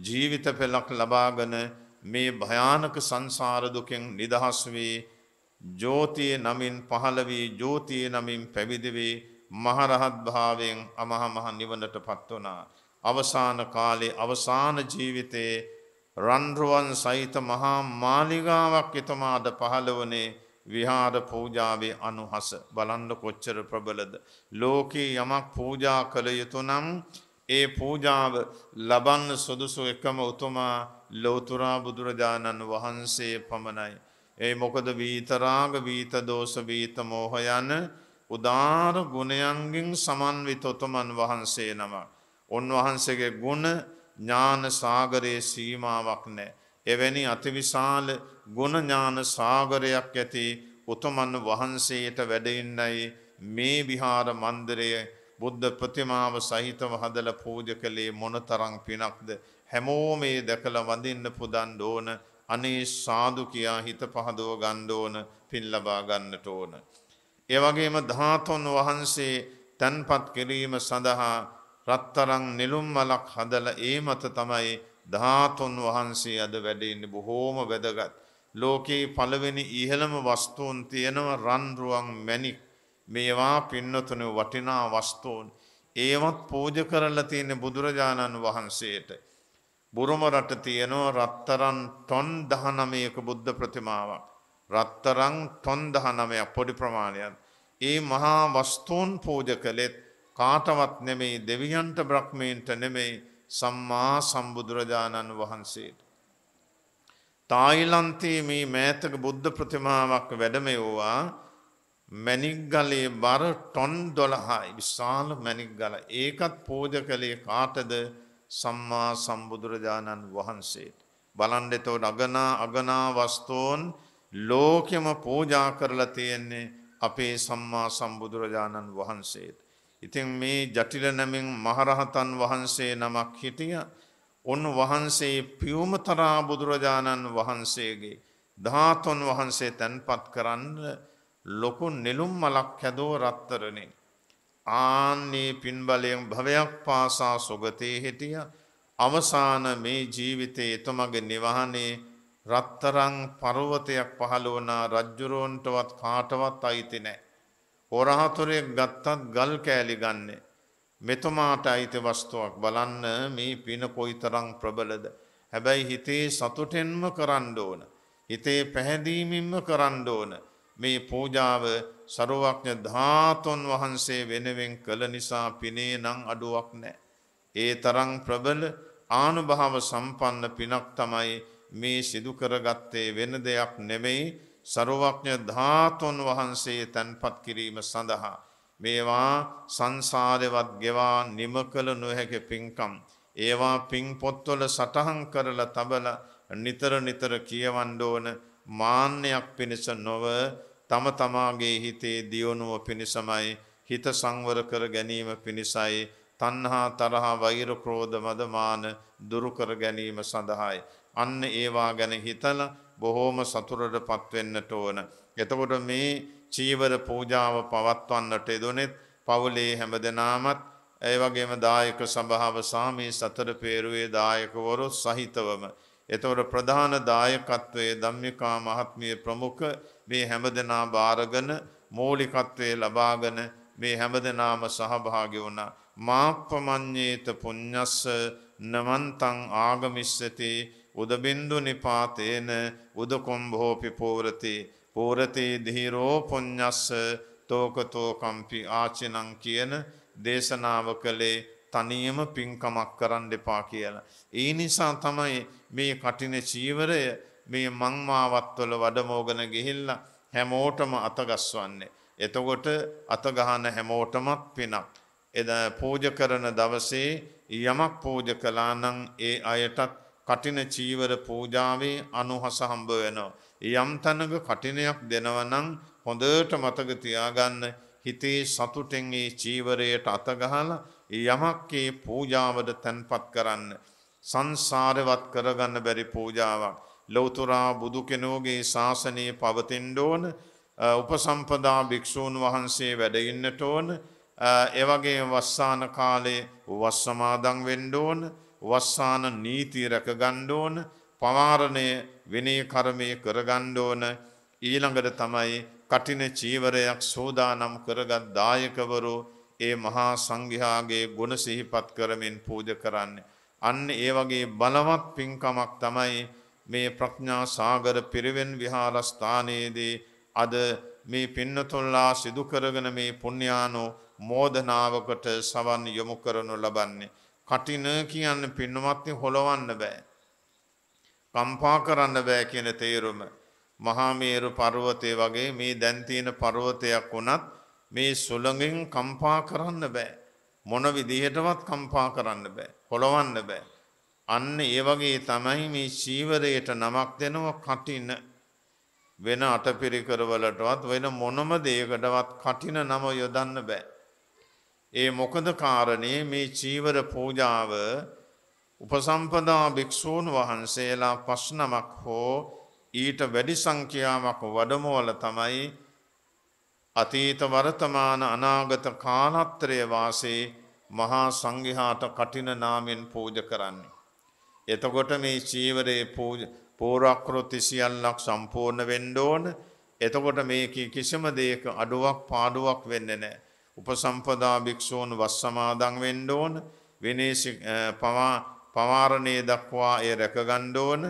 ජීවිත පෙළක් ලබාගෙන මේ භයානක සංසාර දුකෙන් නිදහස් වී ජෝතිය නමින් පහළ වී ජෝතිය නමින් පැවිදි වී මහරහත් භාවයෙන් අමහා මහ නිවනට පත් වුණා. අවසාන කාලේ අවසාන ජීවිතයේ රන්රුවන් සහිත මහා මාලිගාවක් එතුමාද පහළවනේ විහාර පූජාවේ අනුහස බලන්න කොච්චර ප්‍රබලද. ලෝකයේ යමක් පූජා කළ යුතු නම් ඒ පූජාව ලබන්න සුදුසු එකම උතුමා ලෝතුරා බුදුරජාණන් වහන්සේ පමණයි. ඒ මොකද වීතරාග වීතදෝස වීත මෝහයන උදාර ගුණයන්ගින් සමන්විත උතුමන් වහන්සේ නම. උන්වහන්සේගේ ගුණ ඥාන සාගරයේ සීමාවක් නෑ. එවැනි අතිවිශාල ගුණඥාන සාගරයක් ඇති උතුමන් වහන්සේට වැඩඉන්නයි මේ විහාර මන්දරය බුද්ධ ප්‍රතිමාව සහිතව හදල පූජ කළේ මොනතරං පිනක්ද. හැමෝ මේ දැකළ වඳන්න පුදන් ඕන අනේ සාදු කියා හිත පහදුව ගණ්ඩෝන පින් ලබා ගන්නට ඕන. ඒවගේම ධාතොන් වහන්සේ තැන්පත් කිරීම සඳහා රත්තරං නිලුම් මලක් හදල ඒ මත තමයි ධාතුන් වහන්සේ අද වැඩෙන්න බොහෝම වැදගත්. ලෝකයේ පළවෙනි ඉහළම වස්තුූන් තියෙනව රන්රුවන් මැනික් මේවා පින්නතුන වටිනා වස්තුූන්. ඒවත් පූජ කරල තියෙන බුදුරජාණන් වහන්සේට. බුරුම රට තියෙනවා රත්තරන් ටොන් දහනමයක බුද්ධ ප්‍රතිමාවක්. රත්තරං ටොන් දහනමයක් පොඩි ප්‍රමාණයක්. ඒ මහා වස්තුූන් පූජ කළෙත් කාටවත් නෙමෙයි දෙවියන්ට බ්‍රහ්මීන්ට නෙමෙයි සම්මා සම්බුදුරජාණන් වහන්සේට. තායිලන්තයේ මේ මෑතක බුද්ධ ප්‍රතිමාවක් වැඩමයෝවා මැනික්ගලේ බර ටොන් දොළහායි විශාල මැනික්ගල ඒකත් පෝජ කළේ කාටද සම්මා සම්බුදුරජාණන් වහන්සේට. බලන්ඩෙතෝ අගනා අගනා වස්තෝන් ලෝකෙම පෝජා කරලා තියෙන්නේ අපේ සම්මා සම්බුදුරජාණන් වහන්සේට. ඉතින් මේ ජටිල නැමින් මහරහතන් වහන්සේ නමක් හිටිය ඔන් වහන්සේ පියුමතරා බුදුරජාණන් වහන්සේගේ ධාතුන් වහන්සේ තැන්පත් කරන්න ලොකු නෙළුම් මලක් හැදෝ රත්තරණේ. ආන්නේ පින්බලයෙන් භවයක් පාසා සොගතේ හිටිය අවසාන මේ ජීවිතයේ එතුමගේ නිවහනේ රත්තරං පරුවතයක් පහළ වනා රජ්ජුරුවන්ටවත් කාටවත් අයිති නෑ. පොරහතුරෙක් ගත්තත් ගල් කෑලි ගන්නේ. මෙතුමාට අයිති වස්තුවක් බලන්න මේ පින කොයිතරං ප්‍රබලද. හැබැයි හිතේ සතුටෙන්ම කරන්න ඕන. හිතේ පැහැදීමින්ම කරන්න ඕන. මේ පූජාව සරුවක්ඥ ධාතුන් වහන්සේ වෙනුවෙන් කළ නිසා පිනේ නම් අඩුවක් නෑ. ඒ තරං ප්‍රබල ආනුභාව සම්පන්න පිනක් තමයි මේ සිදු කරගත්තේ වෙන දෙයක් නෙමෙයි සරුවක්ඥ ධාතුන් වහන්සේ තැන්පත් කිරීම සඳහා. මේවා සංසාරවත් ගෙවා නිම කළ නොහැකි පින්කම්. ඒවා පින්පොත්වල සටහන් කරල තබල නිතර නිතර කියවන්ඩෝන මාන්‍යයක් පිණිස නොව තම තමාගේ හිතේ දියුණුව පිණිසමයි හිත සංවර කර ගැනීම පිණිසයි තන්හා තරහා වෛරක්‍රෝධ මදමාන දුරුකර ගැනීම සඳහායි. අන්න ඒවා ගැන හිතල බොහෝම සතුරට පත්වෙන්නට ඕන. එතකොට මේ චීවර පූජාව පවත්වන්නට එදොනෙත් පවුලේ හැම දෙනාමත් ඒ වගේම දායක සභාව සාමී සතර පේරුවේ දායකවරු සහිතවම. එතවට ප්‍රධාන දායකත්වයේ ධම්මිකා මහත්මිය ප්‍රමුඛ මේ හැම දෙනා භාරගන මූලිකත්වය ලබාගන මේ හැම දෙනාම සහභාග වුණා. මාප්පමං්්‍යේත පුං්ඥස්ස නවන්තං ආගමිස්සති උදබින්දු නිපාතේන උදකොම්භෝපි පෝරති පෝරති දීරෝ පුඤ්ඤස්ස තෝකතෝ කම්පි ආචිනං කියන දේශනාව කළේ තනියම පින්කමක් කරන්න එපා කියලා. ඒ නිසා තමයි මේ කටින චීවරය මේ මංමාවත්වල වඩමෝගන ගිහිල්ලා හැමෝටම අතගස්වන්නේ. එතකොට අතගහන හැමෝටමත් පිනක්. එද පෝජ කරන දවසේ යමක් පෝජ කලානං ඒ අයටත් කටින චීවර පූජාවේ අනුහස හම්බ වෙනවා. යම් තැනක කටිනයක් දෙනවනම් හොඳට මතක තියාගන්න හිතේ සතුටෙන් ඒ චීවරයට අත ගහලා යමක් ඒ පූජාවට තැන්පත් කරන්න. සංසාරවත් කරගන්න බැරි පූජාවක්. ලෞතුරා බුදු කෙනෝගේ ශාසනයේ පවතින්න ඕන උපසම්පදා භික්ෂූන් වහන්සේ වැඩ ඉන්නට ඕන එවගේ වස්සාන කාලේ වස්සමාදන් වෙන්න ඕන වස්සාන නීතිය රැකගන්න ඕන පවාරණය විනය කර්මය කරගන්න ඕන ඊළඟට තමයි කටින චීවරයක් සෝදානම් කරගත් දායකවරු ඒ මහා සංඝයාගේ ගුණ සිහිපත් කරමින් පූජ කරන්න. අන්න ඒ වගේ බලවත් පින්කමක් තමයි මේ ප්‍රඥා සාගර පිරිවෙන් විහාරස්ථානයේදී අද මේ පින්නතුල්ලා සිදුකරගෙන මේ පුුණ්‍යානෝ මෝධනාවකට සවන් යොමු කරනු ලබන්නේ. කටින කියන්න පින්නමත්නි හොලවන්න බෑ. කම්පා කරන්න බෑ කියන තේරුම. මහාමේරු පර්වතය වගේ මේ දැන්තියෙන පර්වතයක් වනත් මේ සුළඟින් කම්පා කරන්න බෑ. මොන විදිහටවත් කම්පා කරන්න බෑ. හොලවන්න බෑ. අන්න ඒ වගේ තමයි මේ ශීවරයට නමක් දෙනවා කටින වෙන අටපිරිකරවලටවත් වෙන මොනම දේකටවත් කටින නම යොදන්න බෑ. ඒ මොකද කාරණේ මේ චීවර පූජාව උපසම්පදා භික්‍ෂූන් වහන්සේලා පශ්නමක් හෝ ඊට වැඩි සංඛ්‍යාවක් වඩමෝල තමයි අතීත වර්තමාන අනාගත කාලත්‍රය වාසේ මහා සංඝයාට කටින නාමෙන් පූජ කරන්නේ. එතකොට මේ චීවරේ පූරාකෘති සියල්ලක් සම්පූර්ණ වෙන්න ඕන. එතකොට මේකේ කිසිම දෙයක අඩුවක් පාඩුවක් වෙන්නේ නැහැ. උපසම්පදා භික්ෂූන් වස් සමාදන් වෙන්න ඕන විනේසි පවා පවාරණය දක්වා ඒ රැකගන්න ඕන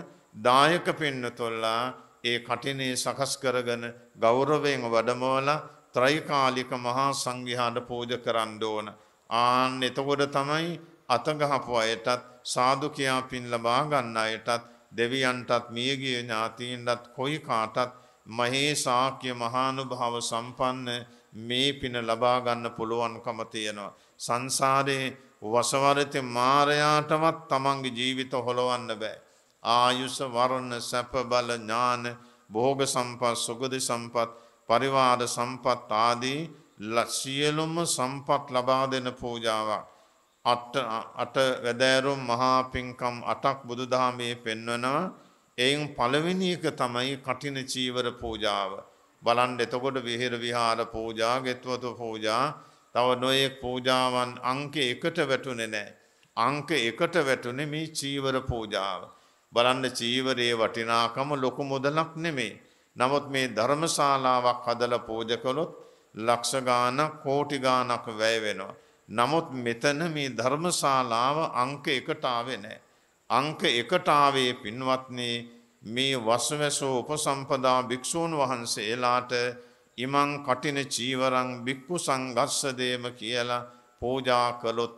දායක පින්නතොල්ලා ඒ කටිනේ සකස් කරගෙන ගෞරවයෙන් වඩමවලා ත්‍රෛකාලික මහා සංඝයාට පූජ කරන්න ඕන. ආන්න එතකොට තමයි අතගහපු අයටත් සාදු කියා පින් ලබා ගන්න අයටත් දෙවියන්ටත් මියගිය ඥාතීන්ටත් කොයි කාටත් මහේ ශාක්‍ය මහානුභාව සම්පන්න මේ පින ලබා ගන්න පුළුවන්කම තියෙනවා. සංසාරේ වසවරති මාරයාටවත් තමන්ගේ ජීවිත හොලවන්න බෑ. ආයුෂ වර්ණ සැප බල ඥාන භෝග සම්පත් සුගති සම්පත් පරිවාර සම්පත් ආදී සියලුම සම්පත් ලබා දෙන පූජාවක්. අට අට වැදෑරුම් මහා පින්කම් අටක් බුදුදහමේ පෙන්වනවා. එයින් පළවෙනි එක තමයි කටින චීවර පූජාව. බලන්ඩ එතකොට විහිර විහාර පූජා ගෙත්වතු පූජා තව නොයෙක් පූජාවන් අංක එකට වැටුනෙ නෑ. අංක එකට වැටුනෙ මේ චීවර පූජාව. බලන්න චීවරයේ වටිනාකම ලොකු මුදලක් නෙමේ. නමුත් මේ ධර්මශාලාවක් හදල පූජ කළොත් ලක්ෂගාන කෝටිගානක් වැය වෙනවා. නමුත් මෙතන මේ ධර්මශාලාව අංක එකටාවේ නෑ. අංක එකටාවේ පින්වත්න්නේ මේ වසවැසෝ උපසම්පදා භික්ෂූන් වහන්සේලාට ඉමං කටින චීවරං භික්‍ෂු සංඝස්සදේම කියලා පෝජා කළොත්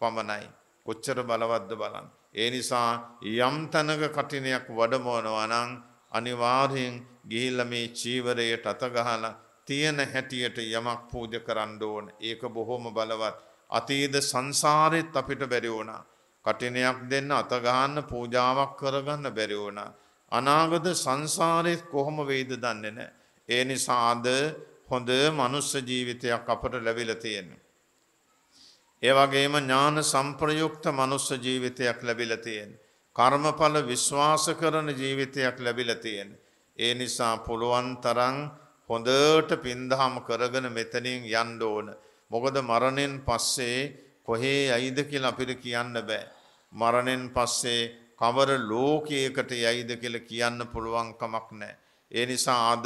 පමණයි. කොච්චර බලවද්ද බලන්න. ඒ නිසා යම් තැනක කටිනයක් වඩමෝනවා නම් අනිවාර්යෙන් ගිහිල්ලා මේ චීවරයට අත ගහලා තියෙන හැටියට යමක් පූජ කරන්න ඕන. ඒක බොහොම බලවත්. අතීත සංසාරෙත් අපිට බැරි වුණා. කටිනයක් දෙන්න අත ගන්න පූජාවක් කරගන්න බැරි වුණා. අනාගත සංසාරය කොහොම වෙයිද දන්නේ නෑ. ඒ නිසාද හොඳ මනුස්ස ජීවිතයක් අපට ලැබිල තියෙන. ඒ වගේම ඥාන සම්ප්‍රයුක්ත මනුස්ස ජීවිතයක් ලැබිල තියෙන. කර්මඵල විශ්වාස කරන ජීවිතයක් ලැබිල තියෙන. ඒ නිසා පුළුවන් තරං හොඳට පින්දහම කරගෙන මෙතනින් යන්න ඕන. මොකද මරණෙන් පස්සේ කොහේ ඇයිද කියලා අපිට කියන්න බෑ. මරණෙන් පස්සේ කවර ලෝකයකට යයිද කියලා කියන්න පුළුවන් කමක් නැහැ. ඒ නිසා අද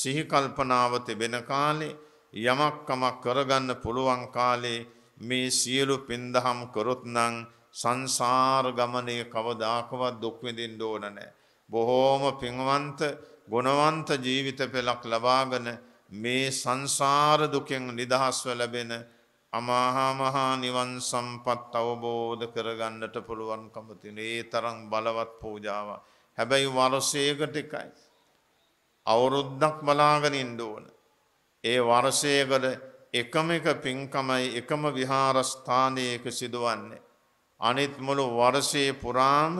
සිහි කල්පනාව තිබෙන කාලේ යමක් කමක් කරගන්න පුළුවන් කාලේ මේ සියලු පින්දහම් කරොත් නම් සංසාර ගමනේ කවදාකවත් දුක් විඳින්න ඕන නැහැ. බොහෝම පින්වන්ත ගුණවන්ත ජීවිත පෙළක් ලබාගෙන මේ සංසාර දුකෙන් නිදහස්ව ලැබෙන අමාහා මහා නිවන් සම්පත් අවබෝධ කරගන්නට පුළුවන්කම තියෙන. ඒ තරම් බලවත් පූජාවක්. හැබැයි වර්ෂයකට එකයි. අවුරුද්දක් බලාගෙන ඉන්න ඕන. ඒ වර්ෂයකට එකම එක පින්කමයි එකම විහාරස්ථානයක සිදුවන්නේ. අනිත් මුළු වර්ෂයේ පුරාම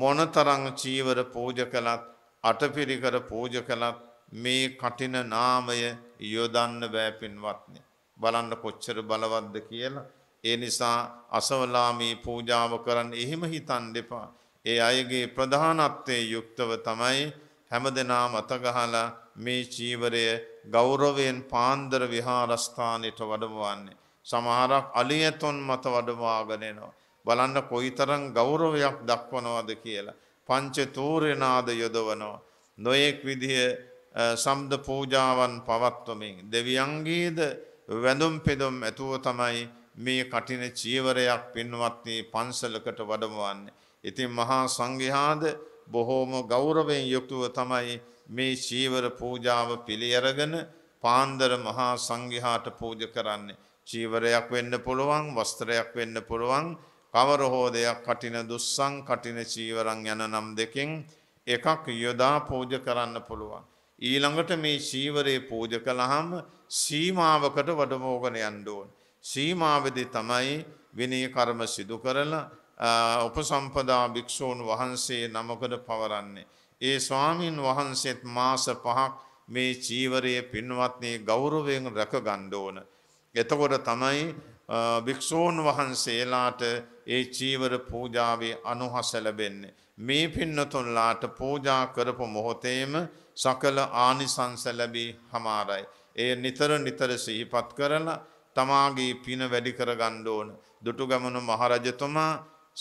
මොනතරම් චීවර පූජ කළත් අටපිරිකර පූජ කළත් මේ කටින නාමය යොදන්න බෑ පින්වත්නි. බලන්න කොච්චර බලවත්ද කියලා. ඒ නිසා අසවලාමී පූජාව කරන්න එහෙම හිතන් දෙපා. ඒ අයගේ ප්‍රධානත්වය යුක්තව තමයි හැමදෙනා මතගහලා මේ චීවරය ගෞරවයෙන් පාන්දර විහාරස්ථානයට වඩවන්නේ. සමහරක් අලියතොන් මත වඩවාගෙනනවා. බලන්න කොයිතරම් ගෞරවයක් දක්වනවද කියලා. පංච තූරනාද යොදවනවා. නොයෙක් විදිහ සම්ද පූජාවන් පවත්වමින් දෙවියන්ගේද වැඳුම් පෙදුම් ඇතුව තමයි මේ කටින චීවරයක් පින්වත්නී පන්සලකට වඩමවන්නේ. ඉතින් මහා සංඝයාද බොහෝම ගෞරවයෙන් යුක්තුව තමයි මේ චීවර පූජාව පිළියරගෙන පාන්දර මහා සංඝයාට පූජ කරන්නේ. චීවරයක් වෙන්න පුළුවන් වස්ත්‍රයක් වෙන්න පුළුවන් කවර හෝ දෙයක් කටින දුස්සං කටින චීවරං යන නම් දෙකෙන් එකක් යොදා පූජ කරන්න පුළුවන්. ඊළඟට මේ ශීවරයේ පූජ කළහම සීමාවකට වඩමෝගන යන්ඩෝන්. සීමාවදි තමයි විනය කර්ම සිදු කරලා උපසම්පදා භික්‍ෂූන් වහන්සේ නමකට පවරන්නේ. ඒ ස්වාමීන් වහන්සේත් මාස පහක් මේ චීවරයේ පින්වත්න්නේ ගෞරවයෙන් රැක ගණ්ඩෝන. එතකොට තමයි භික්‍ෂූන් වහන්සේලාට ඒ චීවර පූජාවේ අනුහස ලැබෙන්නේ. මේ පින්නතුන්ලාට පූජා කරපු මොහොතේම සකල ආනිසංස ලැබී හමාරයි. එය නිතර නිතර සිහිපත් කරලා තමාගේ පින වැඩි කරගන්න ඕන. දුටුගැමුණු මහරජතුමා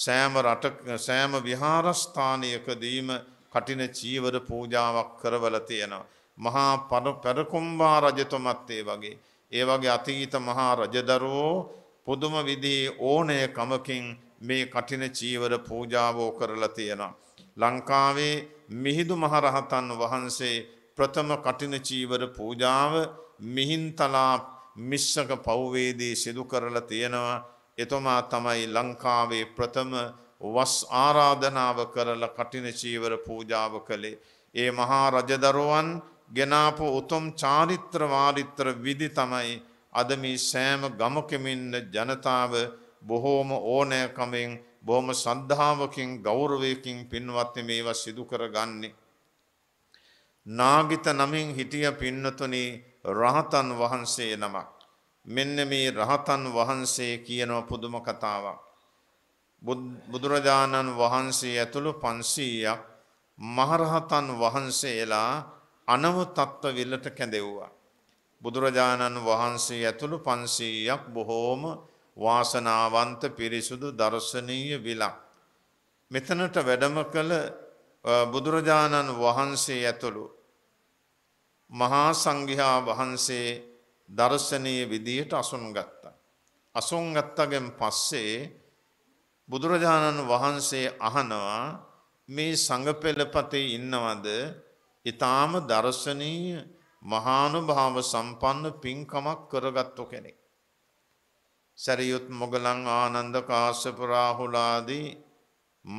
සෑම රට සෑම විහාරස්ථානයකදීම කටින චීවර පූජාවක් කරවල තියෙනවා. මහා පැරකුම්බා රජතුමත්තේ වගේ. ඒ වගේ අතීත මහා රජදරුවෝ පුදුම විදිී ඕනය කමකින් මේ කටින චීවර පූජාවෝ කරලා තියෙනවා. ලංකාවේ මිහිදු මහරහතන් වහන්සේ ප්‍රථම කටිනචීවර පූජාව මිහින්තලා මිශ්ෂක පව්වේදී සිදු කරලා තියෙනවා එතුමා තමයි ලංකාවේ ප්‍රථම වස් ආරාධනාව කරලා කටිනචීවර පූජාව කළේ. ඒ මහා රජදරුවන් ගෙනාපු උතුම් චාරිත්‍ර වාරිත්‍ර විදි තමයි අද මේ සෑම ගමකමින්න ජනතාව බොහෝම ඕනෑකමෙන් බොහොම සද්ධාවකින් ගෞරවයකින් පින්වත්නි මේවා සිදු කරගන්නේ. නාගිත නමින් හිටිය පින්නතුනි රහතන් වහන්සේ නමක්. මෙන්න මේ රහතන් වහන්සේ කියනව පුදුම කතාවක්. බුදුරජාණන් වහන්සේ ඇතුළු 500ක් මහරහතන් වහන්සේලා අනව තත්ත්ව විලට කැඳෙව්වා. බුදුරජාණන් වහන්සේ ඇතුළු 500ක් බොහෝම වාසනාවන්ත පිරිසුදු දර්ශනීය විලා. මෙතනට වැඩම කළ බුදුරජාණන් වහන්සේ ඇතුළු මහා සංඝයා වහන්සේ දර්ශනය විදියට අසුන්ගත්තා. අසුන්ගත්තගෙන් පස්සේ බුදුරජාණන් වහන්සේ අහනවා මේ සඟපෙළපතේ ඉන්නවද ඉතාම දර්ශනීය මහානුභාව සම්පන්න පින්කමක් කරගත්තු කෙනෙක්. සැරියුත් මොගලං ආනන්ද කාශ්‍යප රාහුලාදී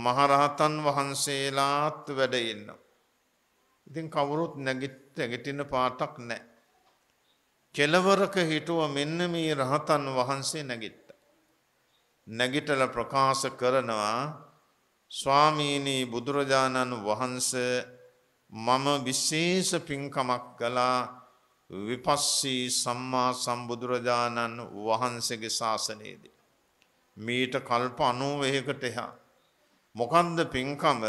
මහරහතන් වහන්සේලාත් වැඩ ඉන්නවා. ඉතින් කවුරුත් නැගිට නැගිටින පාටක් නැහැ. කෙලවරක හිටුව මෙන්න මේ රහතන් වහන්සේ නැගිට. නැගිටල ප්‍රකාශ කරනවා ස්වාමීනී බුදුරජාණන් වහන්ස මම විශේෂ පින්කමක් කළා විපස්සී සම්මා සම්බුදුරජාණන් වහන්සේගේ ශාසනයේදී. මීට කල්ප අනුවහකට එහා. මොකන්ද පින්කම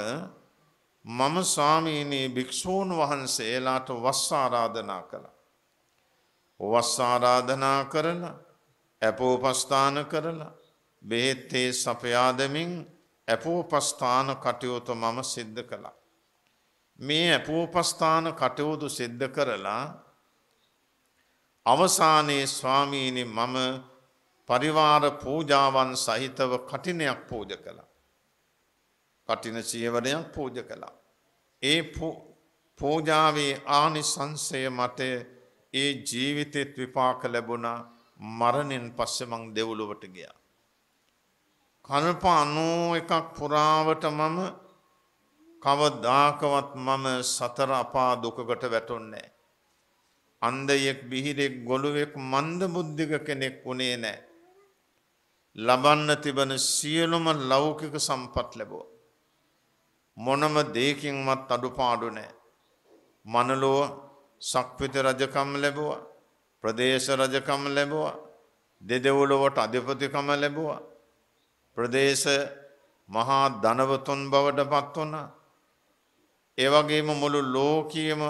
මම ස්වාමීනී භික්‍ෂූන් වහන්සේලාට වස්සාරාධනා කළ. වස්සාරාධනා කරලා ඇපෝපස්ථාන කරලා බෙහෙත්තේ සපයාදමින් ඇපෝපස්ථාන කටයුතු මම සිද්ධ කළා. මේ ඇපෝපස්ථාන කටයුතු සිද්ධ කරලා අවසානයේ ස්වාමීනි මම පරිවාර පූජාවන් සහිතව කටිනයක් පූජ කළා. කටින සියවරයක් පූජ කළා. ඒ පූජාවේ ආනිසංසය මත ඒ ජීවිතෙත් විපාක ලැබුණා මරණෙන් පස්සේ මං දෙව්ලොවට ගියා. කල්ප 91ක් පුරාවට මම කවදාකවත් මම සතර අපා දුකකට වැටුන්නේ නැහැ. අන්දයෙක් බිහිරෙක් ගොළුවෙක් මන්ද බුද්ධික කෙනෙක් වුණේ නෑ. ලබන්න තිබන සියලුම ලෞකික සම්පත් ලැබෝ. මොනම දේකින්වත් අඩුපාඩු නෑ. මනලෝ සක්විත රජකම් ලැබවා ප්‍රදේශ රජකම් ලැබවා දෙදෙවුලොවට අධිපතිකම ලැබවා. ප්‍රදේශ මහා ධනවතුන් බවට පත් වනා. ඒවගේම මුළු ලෝකියම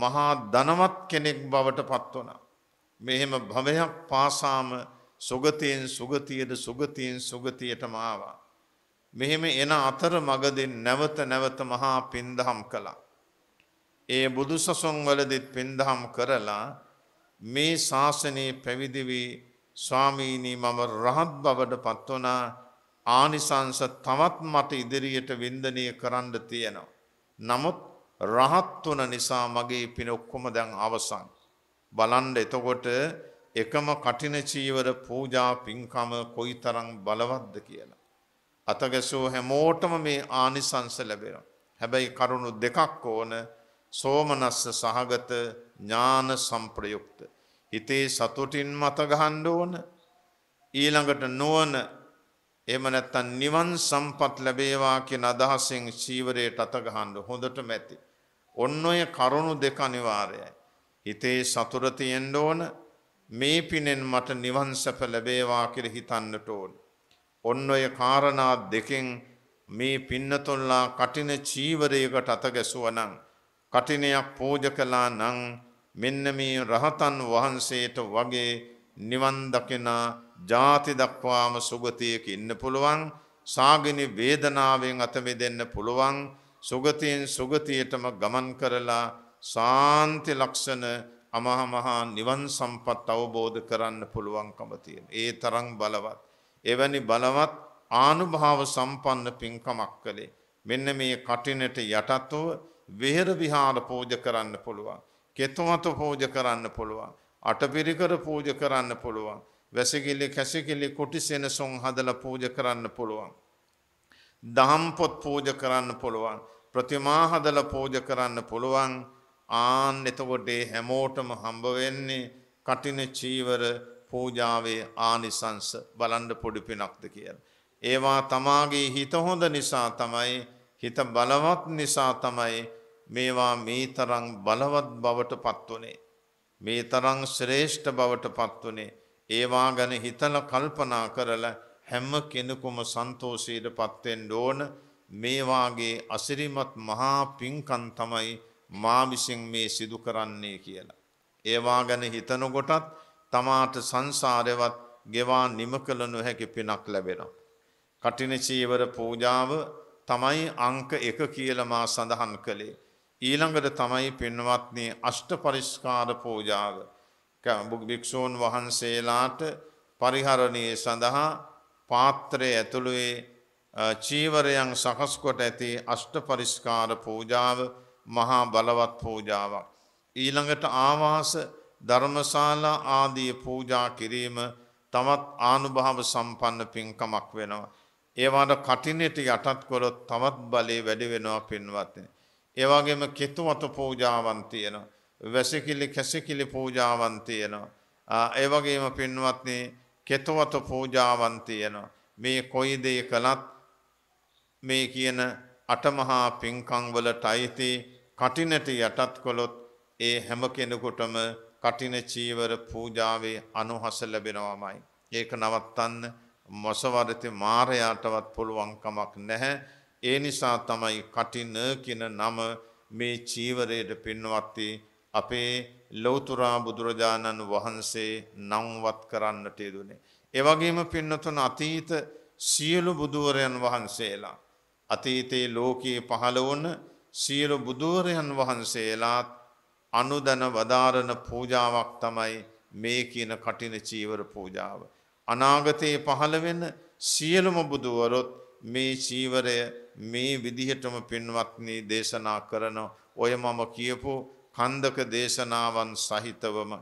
මහා ධනවත් කෙනෙක් බවට පත්වන. මෙහෙම භවයක් පාසාම සුගතියෙන් සුගතියට සුගතියෙන් සුගතියට මාවා. මෙහෙම එන අතර මගදින් නැවත නැවත මහා පින්දහම් කළා. ඒ බුදු සසුන්වලදිත් පින්දහම් කරලා මේ ශාසනයේ පැවිදිවී ස්වාමීනී මම රහත් බවට පත්වනා ආනිසංස තවත් මට ඉදිරියට වින්දනය කරන්න තියෙනවා. නමුත් රහත් වන නිසා මගේ පින ඔක්කොම දැන් අවසන්. බලන්ඩ එතකොට එකම කටින චීවර පූජා පින්කම කොයිතරම් බලවත්ද කියලා. අතගැසූ හැමෝටම මේ ආනිසංස ලැබෙන. හැබැයි කරුණු දෙකක් ඕන සෝමනස්ස සහගත ඥාන සම්ප්‍රයුක්ත. හිතේ සතුටින් මතගහන්ඩ ඕන ඊළඟට නුවන එම නැත්තන් නිවන් සම්පත් ලැබේවා කිය අදහසින් චීවරයට අතගහන්ඩ හොඳට මැති. ඔන්න ඔය කරුණු දෙක අනිවාර්යයි. හිතේ සතුට තියෙන්න ඕන මේ පිනෙන් මට නිවන් සැප ලැබේවා කියලා හිතන්නට ඕන. ඔන්න ඔය කාරණා දෙකෙන් මේ පින්නතුල්ලා කටින චීවරයකට අත ගැසුවා නම් කටිනයක් පෝජ කළා නම් මෙන්න මේ රහතන් වහන්සේට වගේ නිවන් දකිනා ಜಾති දක්වාම සුගතියක ඉන්න පුළුවන් සාගිනි වේදනාවෙන් අත මෙදෙන්න පුළුවන් සුගතියෙන් සුගතියටම ගමන් කරලා සාන්ති ලක්ෂණ අමහමහා නිවන් සම්පත් අවබෝධ කරන්න පුළුවන්කම තියෙන. ඒ තරම් බලවත්. එවැනි බලවත් ආනුභාව සම්පන්න පින්කමක් කළේ. මෙන්න මේ කටිනට යටත්ව වෙහෙර විහාර පූජ කරන්න පුළුවන්. කෙතමත පූජ කරන්න පුළුවන්. අටපිරිකර පූජ කරන්න පුළුවන්. වැසිකිලි කැසිකිලි කොටිසෙනසුන් හදල පූජ කරන්න පුළුවන්. දහම්පොත් පූජ කරන්න පුළුවන්. ප්‍රතිමා හදල පූජ කරන්න පුළුවන් ආන් එතකොට හැමෝටම හම්බ වෙන්නේ කටින චීවර පූජාවේ ආනිසංස බලන්ඩ පොඩි පිනක්ද කියල. ඒවා තමාගේ හිත හොඳ නිසා තමයි හිත බලවත් නිසා තමයි මේවා මේ තරං බලවත් බවට පත්වනේ. මේ තරං ශ්‍රේෂ්ඨ බවට පත්වනේ ඒවා ගැන හිතල කල්පනා කරලා හැම කෙනෙකුම සන්තෝෂයට පත්වෙන්න ඕන මේ වාගේ අසිරිමත් මහා පිංකම් තමයි මා විසින් මේ සිදු කරන්නේ කියලා. ඒවා ගැන හිතනකොටත් තමාට සංසාරෙවත් ගෙවා නිම කළ නොහැකි පිනක් ලැබෙනවා. කටින චීවර පූජාව තමයි අංක එක කියලා මා සඳහන් කළේ. ඊළඟට තමයි පින්වත්නි අෂ්ට පරිස්කාර පූජාව. භික්ෂූන් වහන්සේලාට පරිහරණයේ සඳහා පාත්‍රය ඇතුළුවේ චීවරයන් සකස්කොට ඇති අෂ්ට පරිස්කාර පූජාව මහා බලවත් පූජාවක්. ඊළඟට ආවාස ධර්මශාලා ආදී පූජා කිරීම තවත් ආනුභාව සම්පන්න පින්කමක් වෙනවා. ඒවාට කටිනෙට යටත් කොළොත් තවත් බලේ වැඩි වෙනවා පින්වත්න. ඒවාගේම කෙතුවත පූජාවන් තියෙනවා. වැසිකිලි කැසිකිලි පූජාවන් තියෙනවා. ඒවගේම පින්වත්න්නේ කෙතවත පූජාවන් තියෙනවා. මේ කොයි දේ කළත් මේ කියන අටමහා පින්කම් වලට අයිති කටිනට යටත් කළොත් ඒ හැම කෙනෙකුටම කටින චීවර පූජාවේ අනුහස ලැබෙනවාමයි. ඒක නවත්තන්න මොසවරති මාරයාටවත් පුළුවන් කමක් නැහැ. ඒ නිසා තමයි කටින කියන නම මේ චීවරයට පින්වත්ති අපේ ලෞතුරා බුදුරජාණන් වහන්සේ නම්වත් කරන්නට යෙදුනේ. ඒ වගේම පින්නතුන අතීත සියලු බුදුවරයන් වහන්සේලා අතීතයේ ලෝකයේ පහළ වුණ සියලු බුදුවරයන් වහන්සේලාත් අනුදන වදාරණ පූජාවක් තමයි මේ කියන කටින චීවර පූජාව. අනාගතයේ පහළ වෙන සියලුම බුදුවරොත් මේ චීවරය මේ විදිහටම පින්වත්නි දේශනා කරන ඔය මම කියපු කන්දක දේශනාවන් සහිතවම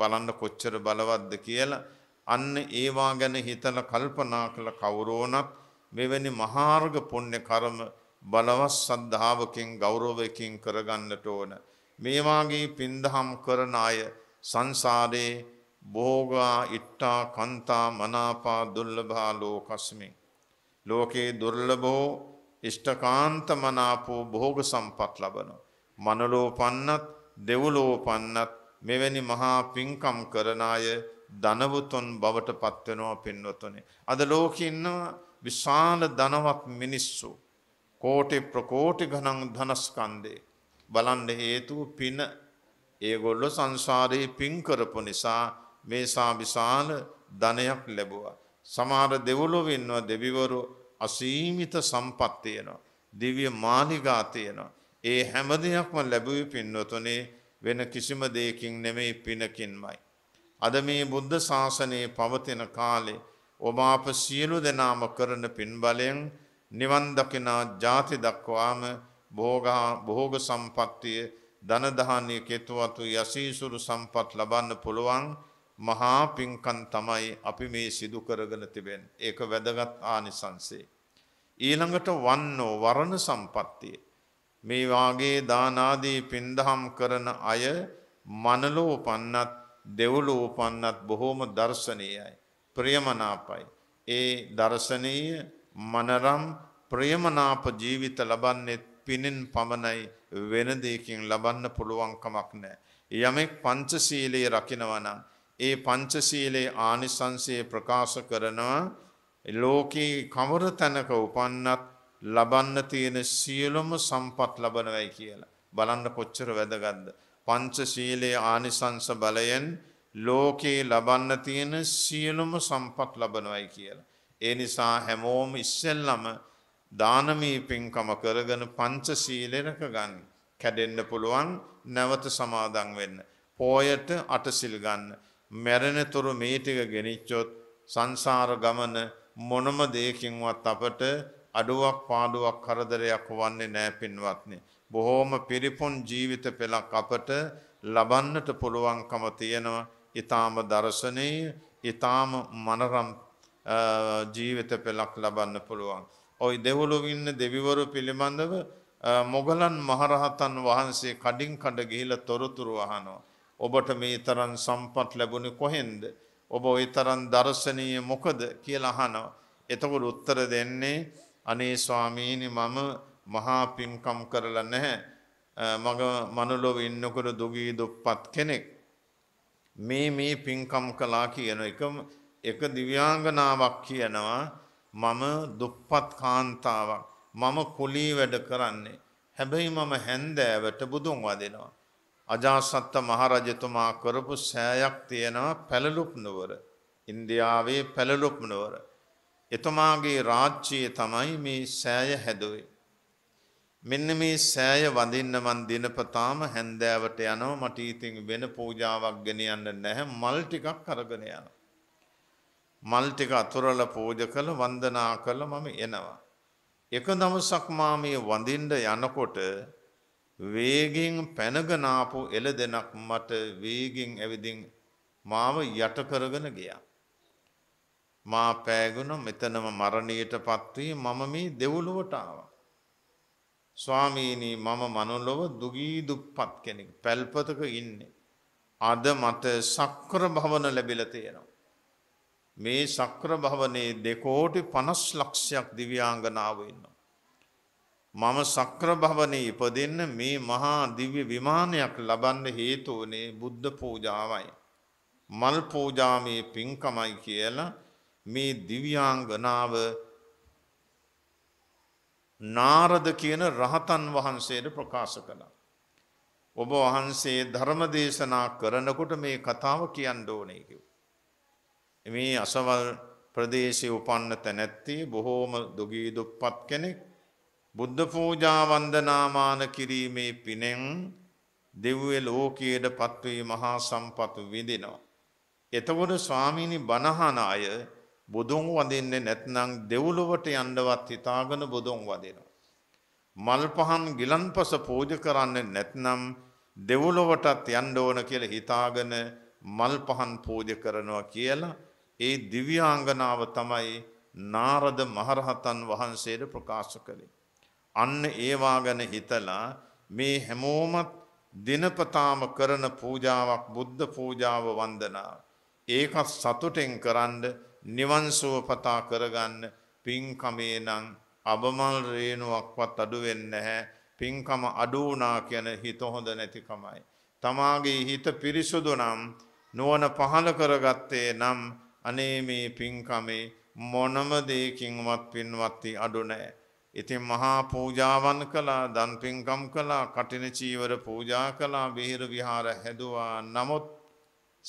බලන්න කොච්චර බලවත්ද කියලා අන්න ඒවා ගැන හිතල කල්පනා කළ කවුරෝනත් මෙවැනි මහාර්ග පුණ්‍ය කර්ම බලවත් සද්ධාවකින් ගෞරවයකින් කරගන්නට ඕන. මේවාගේ පින්දහම් කරන අය සංසාරේ භෝගා ඉට්ටා කන්තා මනාපා දුර්ලභා ලෝකස්මි. ලෝකේ දුර්ලභෝ ඉෂ්ඨකාන්ත මනාපෝ භෝග සම්පත් ලබනවා. මනලෝපන්නත් දෙව්ලෝපන්නත් මෙවැනි මහා පින්කම් කරන අය ධනවතුන් බවට පත්වෙනවා පින්වතුනේ. අද ලෝකෙ ඉන්නවා විශාල ධනවත් මිනිස්සු. කෝටි ප්‍රකෝටි ගණන් ධනස්කන්දේ. බලන්න හේතුව පින ඒගොල්ලො සංසාරයේ පින්කරපු නිසා මේසා විශාල ධනයක් ලැබවා. සමහර දෙවුලොවින්ව දෙවිවරු අසීමිත සම්පත්තියනවා. දිවිය මාලිගාතියනවා. ඒ හැම දෙයක්ම ලැබුවේ පින්වතුනේ වෙන කිසිම දෙයකින් නෙමෙයි පිනකින්මයි. අද මේ බුද්ධ ශාසනයේ පවතින කාලේ ඔබ අප සියලු දෙනාම කරන පින් බලයෙන් නිවන් දකිනා ಜಾති දක්වාම භෝගා භෝග සම්පත්තිය ධන දහානිය කෙතුවතු යසීසුරු සම්පත් ලබන්න පුළුවන් මහා පිංකම් තමයි අපි මේ සිදු කරගෙන තිබෙන්නේ. ඒක වැදගත් ආනිසංසය. ඊළඟට වන්නෝ වරණ සම්පත්තිය. මේ වාගේ දාන ආදී පින්දහම් කරන අය මනලෝ පන්නත් දෙව්ලෝ පන්නත් බොහෝම දර්ශනීයයි ප්‍රියමනාපයි ඒ දර්ශනීය මනරම් ප්‍රියමනාප ජීවිත ලබන්නේ පිනෙන් පමණයි වෙන දෙයකින් ලබන්න පුළුවන් කමක් නැහැ යමෙක් පංචශීලයේ රකිනවා නම් ඒ පංචශීලයේ ආනිසංසය ප්‍රකාශ කරනවා ලෝකේ කවර තැනක උපන්නත් ලබන්න තියෙන සියලුම සම්පත් ලබනවයි කියලා. බලන්න කොච්චර වැදගත්ද. පංච සීලයේ ආනිසංස බලයෙන් ලෝකේ ලබන්න තියෙන සියලුම සම්පත් ලබනවයි කියලා. ඒ නිසා හැමෝම ඉස්සෙල්ලම දානමී පින්කම කරගෙන පංච සීලය රැකගන්න. කැඩෙන්න පුළුවන් නැවත සමාදන් වෙන්න. පෝයට අටසිල් ගන්න. මැරෙනතුරු මේ ටික ගෙනිච්චොත් සංසාර ගමන මොනම දෙයකින්වත් අපට අඩුවක් පාඩුවක් කරදරයක් වන්නේ නෑ පින්වත්නි. බොහෝම පිරිපුන් ජීවිත පෙළක් අපට ලබන්නට පුළුවන්කම තියෙනවා. ඊටාම දර්ශනීය, ඊටාම මනරම් ජීවිත පෙළක් ලබන්න පුළුවන්. ওই දෙවුලුව ඉන්න දෙවිවරු පිළිබඳව මොගලන් මහරහතන් වහන්සේ කඩින් කඩ ගිහිලා තොරතුරු අහනවා. ඔබට මේ තරම් සම්පත් ලැබුණේ කොහෙන්ද? ඔබ ওই තරම් දර්ශනීය මොකද කියලා අහනවා. එතකොට උත්තර දෙන්නේ අනේ ස්වාමීනි මම මහා පින්කම් කරලා නැහැ. මග මනුලොව ඉන්නකොට දුගී දුප්පත් කෙනෙක්. මේ මේ පින්කම් කළා කියන එකම එක දිව්‍යාංගනාවක් කියනවා මම දුප්පත් කාන්තාවක්. මම කුලී වැඩ කරන්නේ. හැබැයි මම හැන්දෑවට බුදුන් වදිනවා. අජාසත්ත මහරජතුමා කරපු සෑයක් තියෙනවා පැළලුප් නුවර. ඉන්දියාවේ පැළලුප් නුවර. එතුමාගේ රාජ්‍යය තමයි මේ සෑය හැදුවේ. මෙන්න මේ සෑය වඳින්න මන් දිනපතාම හැන්දෑවට යනව මට ඉතින් වෙන පූජාවක් ගෙන යන්න නැහැ මල් ටිකක් අරගෙන යනවා. මල් ටික අතුරලා පූජ කළ වන්දනා කළ මම එනවා. එක දවසක් මා මේ වඳින්න යනකොට වේගෙන් පැනගෙන ආපු එළදෙනක් මට වේගෙන් ඇවිදින් මාව යට කරගෙන ගියා. මා පෑගුණ මෙතනම මරණයට පත්වී මම මේ දෙවුලුවට ආවා. ස්වාමීනී මම මනුලොව දුගී දුප්පත් කෙනෙක් පැල්පතක ඉන්නේ. අද මත සක්‍ර භවන ලැබිල තියෙනවා. මේ සක්‍ර භවනේ දෙකෝටි පනස් ලක්ෂයක් දිව්‍යාංගනාව ඉන්නවා. මම සක්‍ර භවනේ ඉපදෙන්න මේ මහා දිව්‍ය විමානයක් ලබන්න හේතු වනේ බුද්ධ පූජාවයි. මල් පූජාමේ පින්කමයි කියලා මේ දිව්‍යාංගනාව නාරද කියන රහතන් වහන්සේට ප්‍රකාශ කළා. ඔබ වහන්සේ ධර්ම දේශනා කරනකොට මේ කතාව කියන්න ඕනේ කිව්වා. මේ අසවල් ප්‍රදේශයේ උපන්න තැනැත්තේ බොහෝම දුගී දුප්පත් කෙනෙක් බුද්ධ පූජා වන්දනාමාන කිරීමේ පිනෙන් දෙව්වේ ලෝකයට පත්වී මහා සම්පත් විඳිනවා. එතකොට ස්වාමීනි බණහන අය බුදුන් වඳින්නේ නැත්නම් දෙව්ලොවට යන්නවත් හිතාගෙන බුදුන් වඳිනවා. මල් පහන් ගිලන්පස පූජ කරන්නේ නැත්නම් දෙව්ලොවටත් යන්න ඕන කියලා හිතාගෙන මල් පහන් පූජ කරනවා කියලා ඒ දිව්‍යාංගනාව තමයි නාරද මහරහතන් වහන්සේට ප්‍රකාශ කළේ. අන්න ඒවා ගැන හිතලා මේ හැමෝමත් දිනපතාම කරන පූජාවක් බුද්ධ පූජාව වන්දනාව. ඒකත් සතුටෙන් කරන්න නිවන් සුව පතා කරගන්න පින්කමේ නම් අබමල් රේනුවක්වත් අඩු වෙන්නේ නැහැ. පින්කම අඩු වුණා කියන හිත හොඳ නැතිකමයි. තමාගේ හිත පිරිසුදු නම් නුවණ පහළ කරගත්තේ නම් අනේ මේ පින්කමේ මොනම දෙයකින්වත් පින්වත්ටි අඩු නැහැ. ඉතින් මහා පූජාවන් කළා, දන් පින්කම් කළා, කටින චීවර පූජා කළා, විහෙර විහාර හැදුවා. නමුත්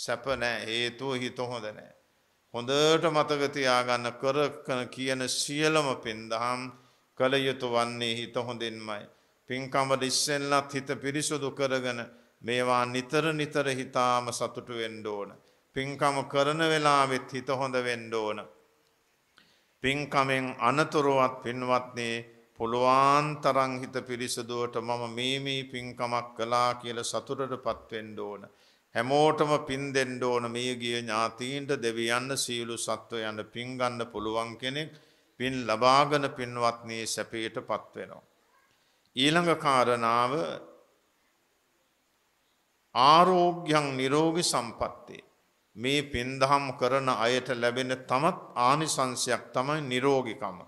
සැප නැහැ. හේතුව හිත හොඳ නැහැ. හොඳට මතගතියාගන්න කරකන කියන සියලම පින්දහම් කළයුතු වන්නේ හිත හොඳින්මයි. පින්කමට ඉස්සෙල්ලත් හිත පිරිසුදු කරගන මේවා නිතර නිතර හිතාම සතුටු වෙන්න ඕන. පින්කම කරන වෙලාවෙත් හිත හොඳ වෙන්න ඕන. පින්කමෙන් අනතුරුවත් පින්වත්නේ පුළුවන් තරං හිත පිරිසදුවට මම මේ මේ පින්කමක් කළා කියල සතුටට පත්වෙන්න ඕන. හැමෝටම පින් දෙෙන්ඩ ඕන මේ ගිය ඥාතීන්ට දෙවියන්න සීලු සත්වයන්න පින්ගන්න පුළුවන් කෙනෙක් පින් ලබාගන පින්වත්නී සැපේට පත්වෙනවා. ඊළඟ කාරණාව ආරෝග්‍යන් නිරෝගි සම්පත්තේ. මේ පින්දහම් කරන අයට ලැබෙන තමත් ආනිසංසයක් තමයි නිරෝගිකම.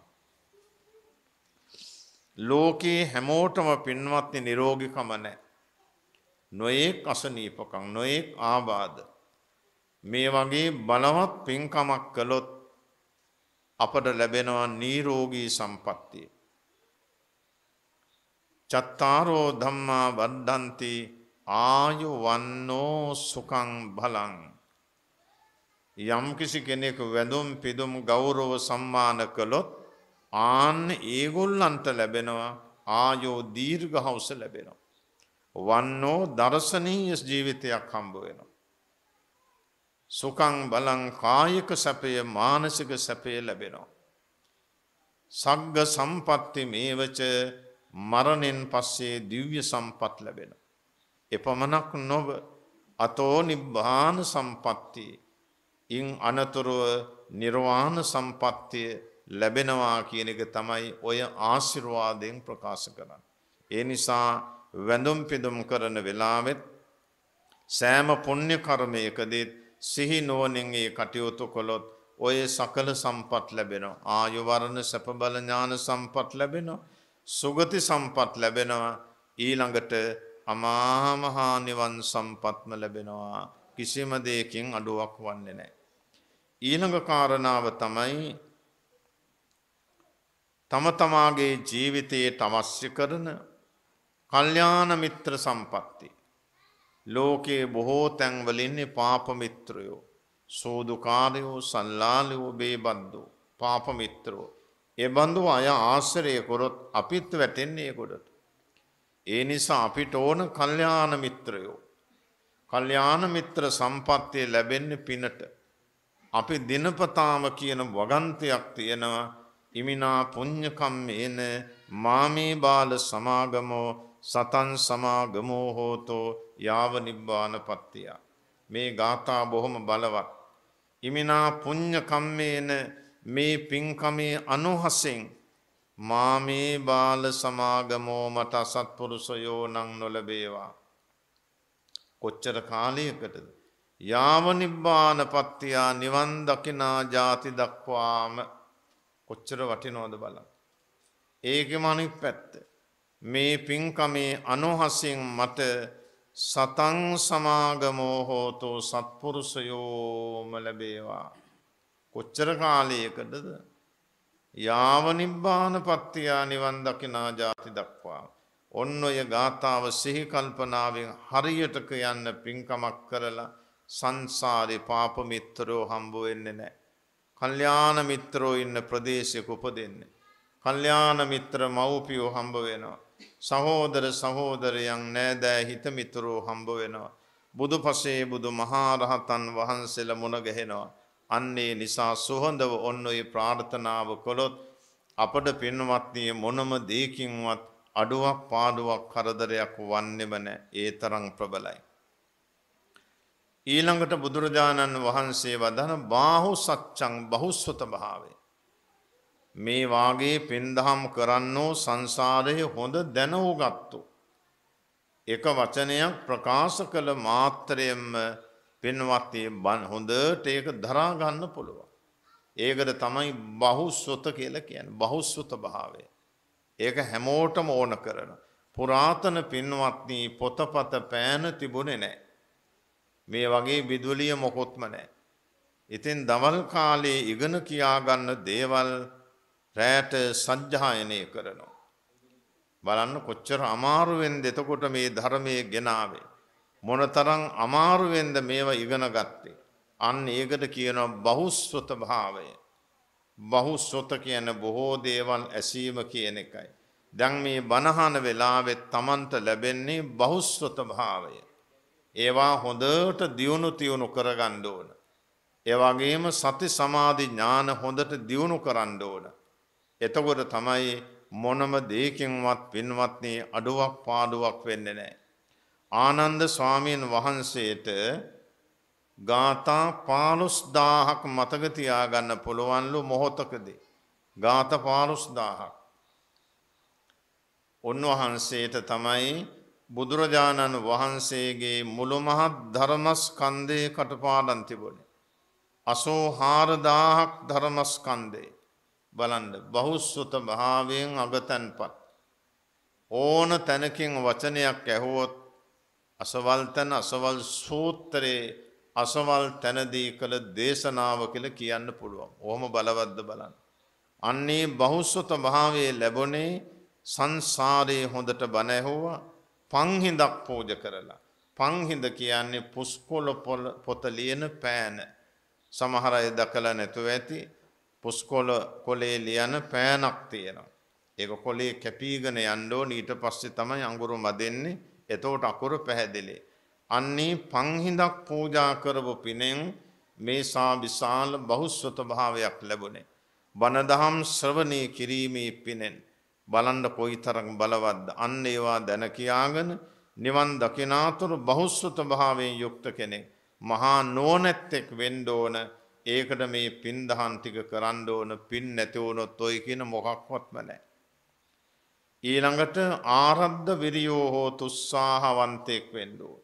ලෝකයේ හැමෝටම පින්වත්ති නිරෝගිකම නෑ. නොයෙක් අසනීපකම් නොයෙක් ආබාධ මේ වගේ බලවත් පින්කමක් කළොත් අපට ලැබෙනවා නිරෝගී සම්පත්තිය. චත්තාරෝ ධම්මා වර්ධන්ති ආයු වන්නෝ සුකං බලං යම්කිසි කෙනෙක් වැඳුම් පිදුම් ගෞරව සම්මාන කළොත් ආන්න ඒගොල්ලන්ට ලැබෙනවා ආයෝ දීර්ඝ හවස ලැබෙනවා වන්නෝ දර්ශනීය ජීවිතයක් හම්බ වෙනවා. සුකං බලං කායික සැපය මානසික සැපය ලැබෙනවා. සග්ග සම්පත්ති මේවච මරණෙන් පස්සේ දිව්‍ය සම්පත් ලැබෙන. එපමණක් නොව අතෝ නිබ්බාන සම්පත්ති ඉන් අනතුරුව නිර්වාණ සම්පත්තිය ලැබෙනවා කියන එක තමයි ඔය ආශිර්වාදයෙන් ප්‍රකාශ කරන්න. ඒ නිසා වැඳුම් පිදුම් කරන වෙලාවෙත් සෑම පුණ්‍ය කර්මයකදීත් සිහි නුවණින් ඒ කටයුතු කළොත් ඔය සකල සම්පත් ලැබෙනවා ආයු වර්ණ සැප බල ඥාන සම්පත් ලැබෙනවා සුගති සම්පත් ලැබෙනවා ඊළඟට අමා මහ නිවන් සම්පත්ම ලැබෙනවා කිසිම දෙයකින් අඩුවක් වන්නේ නැහැ ඊළඟ කාරණාව තමයි තම තමාගේ ජීවිතයට අවශ්‍ය කරන කල්්‍යාන මිත්‍ර සම්පත්ති. ලෝකයේ බොහෝ තැන්වලින්නේ පාපමිත්‍රයෝ. සෝදුකාරයෝ සල්ලාලයෝ බේබද්දෝ පාපමිත්‍රෝ. එබඳු අය ආශ්‍රය කොරොත් අපිත් වැටෙන්නේ කොඩට. ඒ නිසා අපිට ඕන කල්්‍යාන මිත්‍රයෝ. කල්්‍යාන මිත්‍ර සම්පත්තිය ලැබෙන්න පිනට. අපි දිනපතාම කියන වගන්තයක් තියෙනවා ඉමිනා පුං්ඥකම් එන මාමේ බාල සමාගමෝ සතන් සමාගමෝ හෝතෝ යාව නිබ්බාන පත්තිය. මේ ගාථා බොහොම බලවත්. ඉමිනා පුං්ඥ කම්මේන මේ පින්කමේ අනුහසෙන් මාමේ බාල සමාගමෝ මට අසත්පුරුසයෝ නං නොලබේවා. කොච්චර කාලයකටද. යාව නිබ්බාන පත්තියා නිවන් දකිනා ජාති දක්වාම කොච්චර වටිනෝද බල. ඒක මනික් පැත්ත. මේ පින්කමේ අනුහසින් මට සතන් සමාගමෝ හෝතෝ සත්පුරුෂයෝම ලැබේවා. කොච්චර කාලයකටද යාව නිබ්බාන පත්තියා නිවන් දකිනා ජාති දක්වා. ඔන්න ඔය ගාථාව සිහිකල්පනාවෙන් හරියටක යන්න පින්කමක් කරලා සංසාරය පාපමිත්තරෝ හම්බු වෙන්නේ නෑ. කල්්‍යාන මිත්‍රෝ ඉන්න ප්‍රදේශයක උප දෙන්නේ. කල්්‍යාන මිත්‍ර මව්පියෝ හම්බ වෙනවා. සහෝදර සහෝදරයන් නෑදෑ හිතමිතුරෝ හම්බ වෙනවා. බුදු පසේ බුදු මහාරහතන් වහන්සෙල මුණගැහෙනවා. අන්නේ නිසා සුහොඳව ඔන්න ඔය ප්‍රාර්ථනාව කොළොත් අපට පෙන්වත්නය මොනම දේකින්වත් අඩුවක් පාඩුවක් කරදරයක් වන්නෙමන ඒ තරං ප්‍රබලයි. ඊළඟට බුදුරජාණන් වහන්සේ වදන බාහු සච්චං බහුස්වත භාවේ. මේ වාගේ පින්දහම් කරන්නෝ සංසාරයේ හොඳ දැනෝගත්තු. එක වචනයක් ප්‍රකාශ කළ මාත්‍රයෙන්ම පින්වත්ය බන් හොඳට ඒක දරාගන්න පුළුවන්. ඒකට තමයි බහුස්වත කියල කියන බහුස්වත භාවය. ඒක හැමෝටම ඕන කරන. පුරාතන පින්වත්නී පොතපත පෑන තිබුණෙ නෑ. මේ වගේ බිදුලිය මොකොත්ම නෑ. ඉතින් දවල් කාලේ ඉගෙන කියාගන්න දේවල් රෑට සජ්ජායනය කරනවා. බලන්න කොච්චර අමාරුවෙන්ද එතකොට මේ ධර්මයේ ගෙනාවේ. මොනතරම් අමාරුවෙන්ද මේවා ඉගෙන ගත්තේ. අන්න ඒකට කියනවා බහුස්වත භාවය. බහුස්වත කියන බොහෝ දේවල් ඇසීම කියන එකයි. දැන් මේ බණහන වෙලාවෙත් Tamanට ලැබෙන්නේ බහුස්වත භාවය. ඒවා හොඳට දියුණු තියුණු කරගන්න ඕන. ඒ වගේම සති සමාධි ඥාන හොඳට දියුණු කරන්න ඕන. එතකොට තමයි මොනම දෙයකින්වත් පින්වත්නි අඩුවක් පාඩුවක් වෙන්නේ නැහැ. ආනන්ද ස්වාමීන් වහන්සේට ගාථා 15000ක් මතක තියාගන්න පුළුවන්ලු මොහොතකදී. ගාථා 15000ක්. උන්වහන්සේට තමයි බුදුරජාණන් වහන්සේගේ මුළුමහත් ධර්මස්කන්ධය කටපාඩම් තිබුණේ. 84000ක් ධර්මස්කන්ධේ බලන්ඩ බහුස්වත භාවයෙන් අගතැන්පත්. ඕන තැනකින් වචනයක් ඇහෝත් අසවල්තැන අසවල් සූත්‍රයේ අසවල් තැනදී කළ දේශනාව කළ කියන්න පුළුවන්. ඕහම බලවද්ද බලන්න. අන්නේ බහුස්වත භාවේ ලැබොනේ සංසාරයේ හොඳට බණැහෝවා පංහිදක් පෝජ කරලා. පංහිද කියන්නේ පුස්කොල පොත ලියන පෑන සමහරය දකළ නැතුව ඇති පුස්කොළ කොලේ ලියන පෑනක් තියෙනවා. ඒක කොලේ කැපීගෙන යන්න ඕන ඊට පස්සේ තමයි අඟුරු මදෙන්නේ. එතකොට අකුරු පැහැදිලි. අන්නේ පංහිඳක් පූජා කරපු පිනෙන් මේ සා විශාල බහුස්වත භාවයක් ලැබුණේ. බණදහම් ශ්‍රවණය කිරීමේ පිනෙන් බලන්න කොයිතරම් බලවත්ද අන්න ඒවා දැන කියාගෙන නිවන් දකිනාතුරු බහුස්වත භාවයෙන් යුක්ත කෙනෙක් මහා නෝනැත්තෙක් වෙන්න ඕන ඒකට මේ පින්දහන් ටික කරන්න ඕන පින් නැති වුණොත් ඔය කියන මොකක්වත්ම නැහැ. ඊළඟට ආරද්ධ විරියෝ හෝ තුස්සාහවන්තයෙක් වෙන්න ඕන.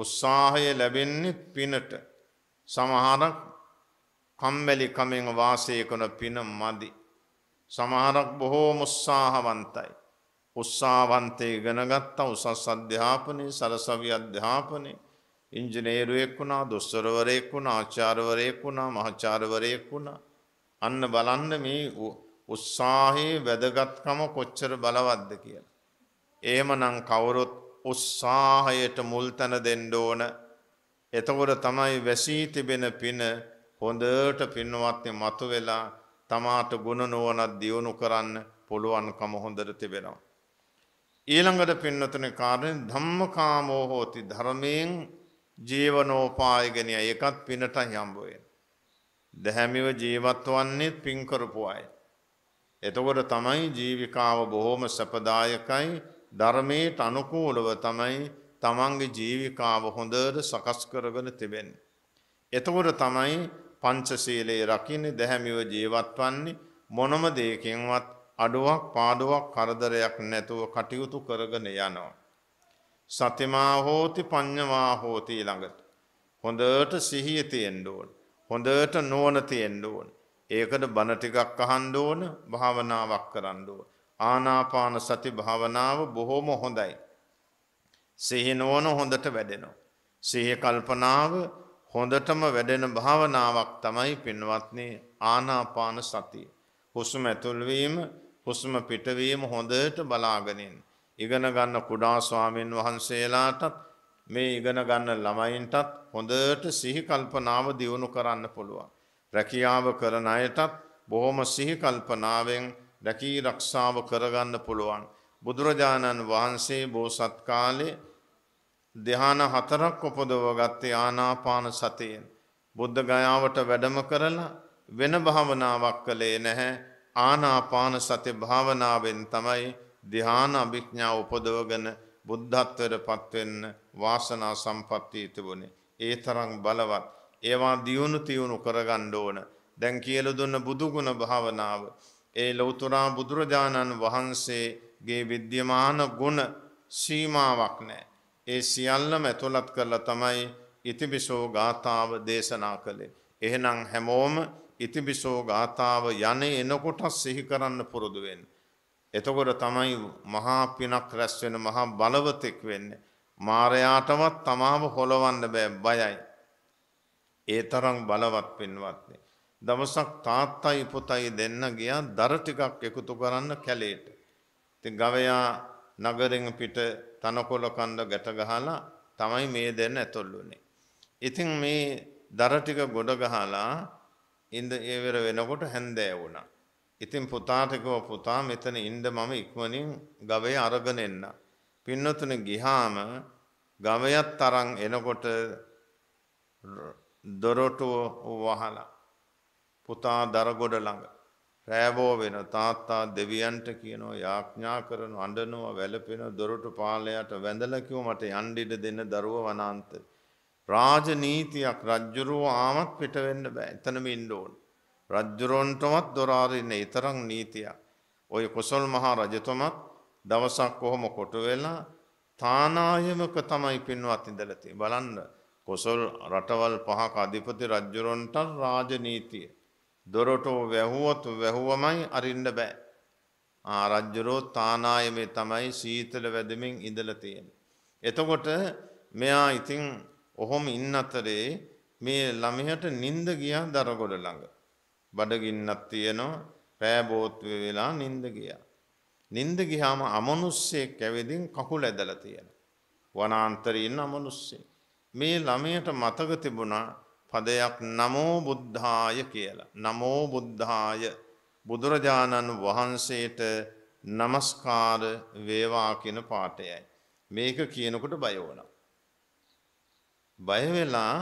උත්සාහය ලැබෙන්නේ පිනට. සමහරක් කම්මැලි කමෙන් වාසය කරන පින මදි. සමහරක් බොහෝම උත්සාහවන්තයි. උත්සාහවන්තය ඉගෙන ගත්තා උසස් අධ්‍යාපනයේ සරසවි අධ්‍යාපනයේ ඉංජනේරුවෙක් වුණා දොස්තරවරයෙක් වුණා ආචාර්යවරයෙක් වුණා මහාචාර්යවරයෙක් වුණා අන්න බලන්න මේ උත්සාහයේ වැදගත්කම කොච්චර බලවත්ද කියලා. එහෙමනම් කවුරුත් උත්සාහයට මුල් තැන දෙන්න ඕන. එතකොට තමයි වැසී තිබෙන පින හොඳට පින්වත්නි මතුවෙලා තමාට ගුණ නුවණක් දියුණු කරන්න පුළුවන්කම හොඳට තිබෙනවා. ඊළඟට පින්නතුනේ කාර්ය ධම්මකාමෝ හෝති ධර්මයෙන් ජීවනෝපායගෙනය එකත් පිනට යම්බුවෙන්. දැහැමිව ජීවත් වන්නේත් පින්කරපු අයි. එතකොට තමයි ජීවිකාව බොහෝම සැපදායකයි ධර්මයට අනුකූලව තමයි තමන්ගේ ජීවිකාව හොඳට සකස් කරගෙන තිබෙන. එතකොට තමයි පංචසීලයේ රකින්නේ දැහැමිව ජීවත් වන්නේ මොනම දෙයකින්වත් අඩුවක් පාඩුවක් කරදරයක් නැතුව කටයුතු කරගෙන යනවා. සතිමා හෝති පඤ්ඤමා හෝති ළඟට. හොඳට සිහිය තියෙන්න ඕන. හොඳට නෝන තියෙන්න ඕන. ඒකට බණ ටිකක් අහන්න ඕන, භාවනාවක් කරන්න ඕන. ආනාපාන සති භාවනාව බොහොම හොඳයි. සිහි නෝන හොඳට වැඩෙනවා. සිහි කල්පනාව හොඳටම වැඩෙන භාවනාවක් තමයි පින්වත්නි ආනාපාන සතිය. හුස්ම ඇතුල්වීම, හුස්ම පිටවීම හොඳට බලාගෙන ඉන්න. ඉගෙන ගන්න කුඩා ස්වාමීන් වහන්සේලාටත් මේ ඉගෙන ගන්න ළමයින්ටත් හොඳට සිහි කල්පනාව දියුණු කරන්න පුළුවන්. රැකියාව කරන අයටත් බොහොම සිහි කල්පනාවෙන් රැකී රක්ෂාව කරගන්න පුළුවන්. බුදුරජාණන් වහන්සේ බෝසත් කාලේ ධ්‍යාන හතරක් උපදවගත්තේ ආනාපාන සතියෙන්. බුද්ධ ගයාවට වැඩම කරලා වෙන භාවනාවක් කළේ නැහැ ආනාපාන සති භාවනාවෙන් තමයි ධ්‍යාන අභිඥාව උපදවගෙන බුද්ධත්වයට පත්වෙන්න වාසනා සම්පත්තිය තිබුණේ. ඒ තරම් බලවත්. ඒවා දියුණු තියුණු කරගන්න ඕන. දැන් කියලා දුන්න බුදුගුණ භාවනාව. ඒ ලෞතරා බුදුරජාණන් වහන්සේගේ විද්‍යමාන ගුණ සීමාවක් නැහැ. ඒ සියල්ලම ඇතුළත් කරලා තමයි ඉතිබිසෝ ගාථාව දේශනා කළේ. එහෙනම් හැමෝම ඉතිබිසෝ ගාථාව යන එනකොට සිහි කරන්න පුරුදු වෙන්න. එතකොට තමයි මහා පිනක් රැස් වෙන මහා බලවතෙක් වෙන්නේ. මාරයාටවත් තමාම හොලවන්න බෑ බයයි. ඒ තරම් බලවත් පින්වත්නි. දවසක් තාත්තයි පුතයි දෙන්න ගියා දර ටිකක් එකතු කරන්න කැලේට. ඉතින් ගවයා නගරෙන් පිට තනකොළ කන්ද ගැට ගහලා තමයි මේ දෙන්න ඇතුල් වුනේ. ඉතින් මේ දර ටික ගොඩ ගහලා ඉඳ ඒවර වෙනකොට හැන්දෑ වුණා. ඉතින් පුතාට පුතා මෙතන ඉන්න මම ඉක්මනින් ගවය අරගෙන එන්න. පින්නතුනේ ගිහාම ගවයත් තරන් එනකොට දොරටුව වහලා පුතා දරගොඩ ළඟ රෑබෝ වෙන තාත්තා දෙවියන්ට කියනවා යාඥා කරන අඬනවා වැළපෙන දොරටු පාලයට වැඳලා කිව්ව මට යන්න ඉඩ දෙන්න දරුව වනාන්තේ රාජනීතියක් රජ්ජුරුව ආමත් පිට වෙන්න බෑ එතනම ඉන්න ඕන රජ්ජුරුවන්ටමත් දොරාරින්න ඉතරං නීතියක්. ඔය කුසල් මහා රජතුමත් දවසක් කොහොම කොට වෙලා තානායමක තමයි පින්වත් ඉඳලති. බලන්න කොසල් රටවල් පහක අධිපති රජ්ජුරුවන්ට රාජනීතිය. දොරටෝ වැැහුවොත් වැැහුවමයි අරින්න බෑ. ආරජ්ජුරෝ තානායමේ තමයි සීතල වැදමින් ඉඳලතියෙන්. එතකොට මෙයා ඉතිං ඔහොම ඉන්නතරේ මේ ළමිහට නින්ද ගියා දරගොඩ ළඟ. බඩගින්නක් තියෙනවා රෑ බෝත් වෙලා නිින්ද ගියා. නිින්ද ගියාම අමනුස්සයෙක් ඇවිදින් කකුල ඇදලා තියෙනවා. වනාන්තරේ ඉන්න අමනුස්සයෙක්. මේ ළමයට මතක තිබුණා පදයක් නමෝ බුද්ධාය කියලා. නමෝ බුද්ධාය බුදුරජාණන් වහන්සේට নমස්කාර වේවා කියන පාඨයයි. මේක කියනකොට බය වුණා. බය වෙලා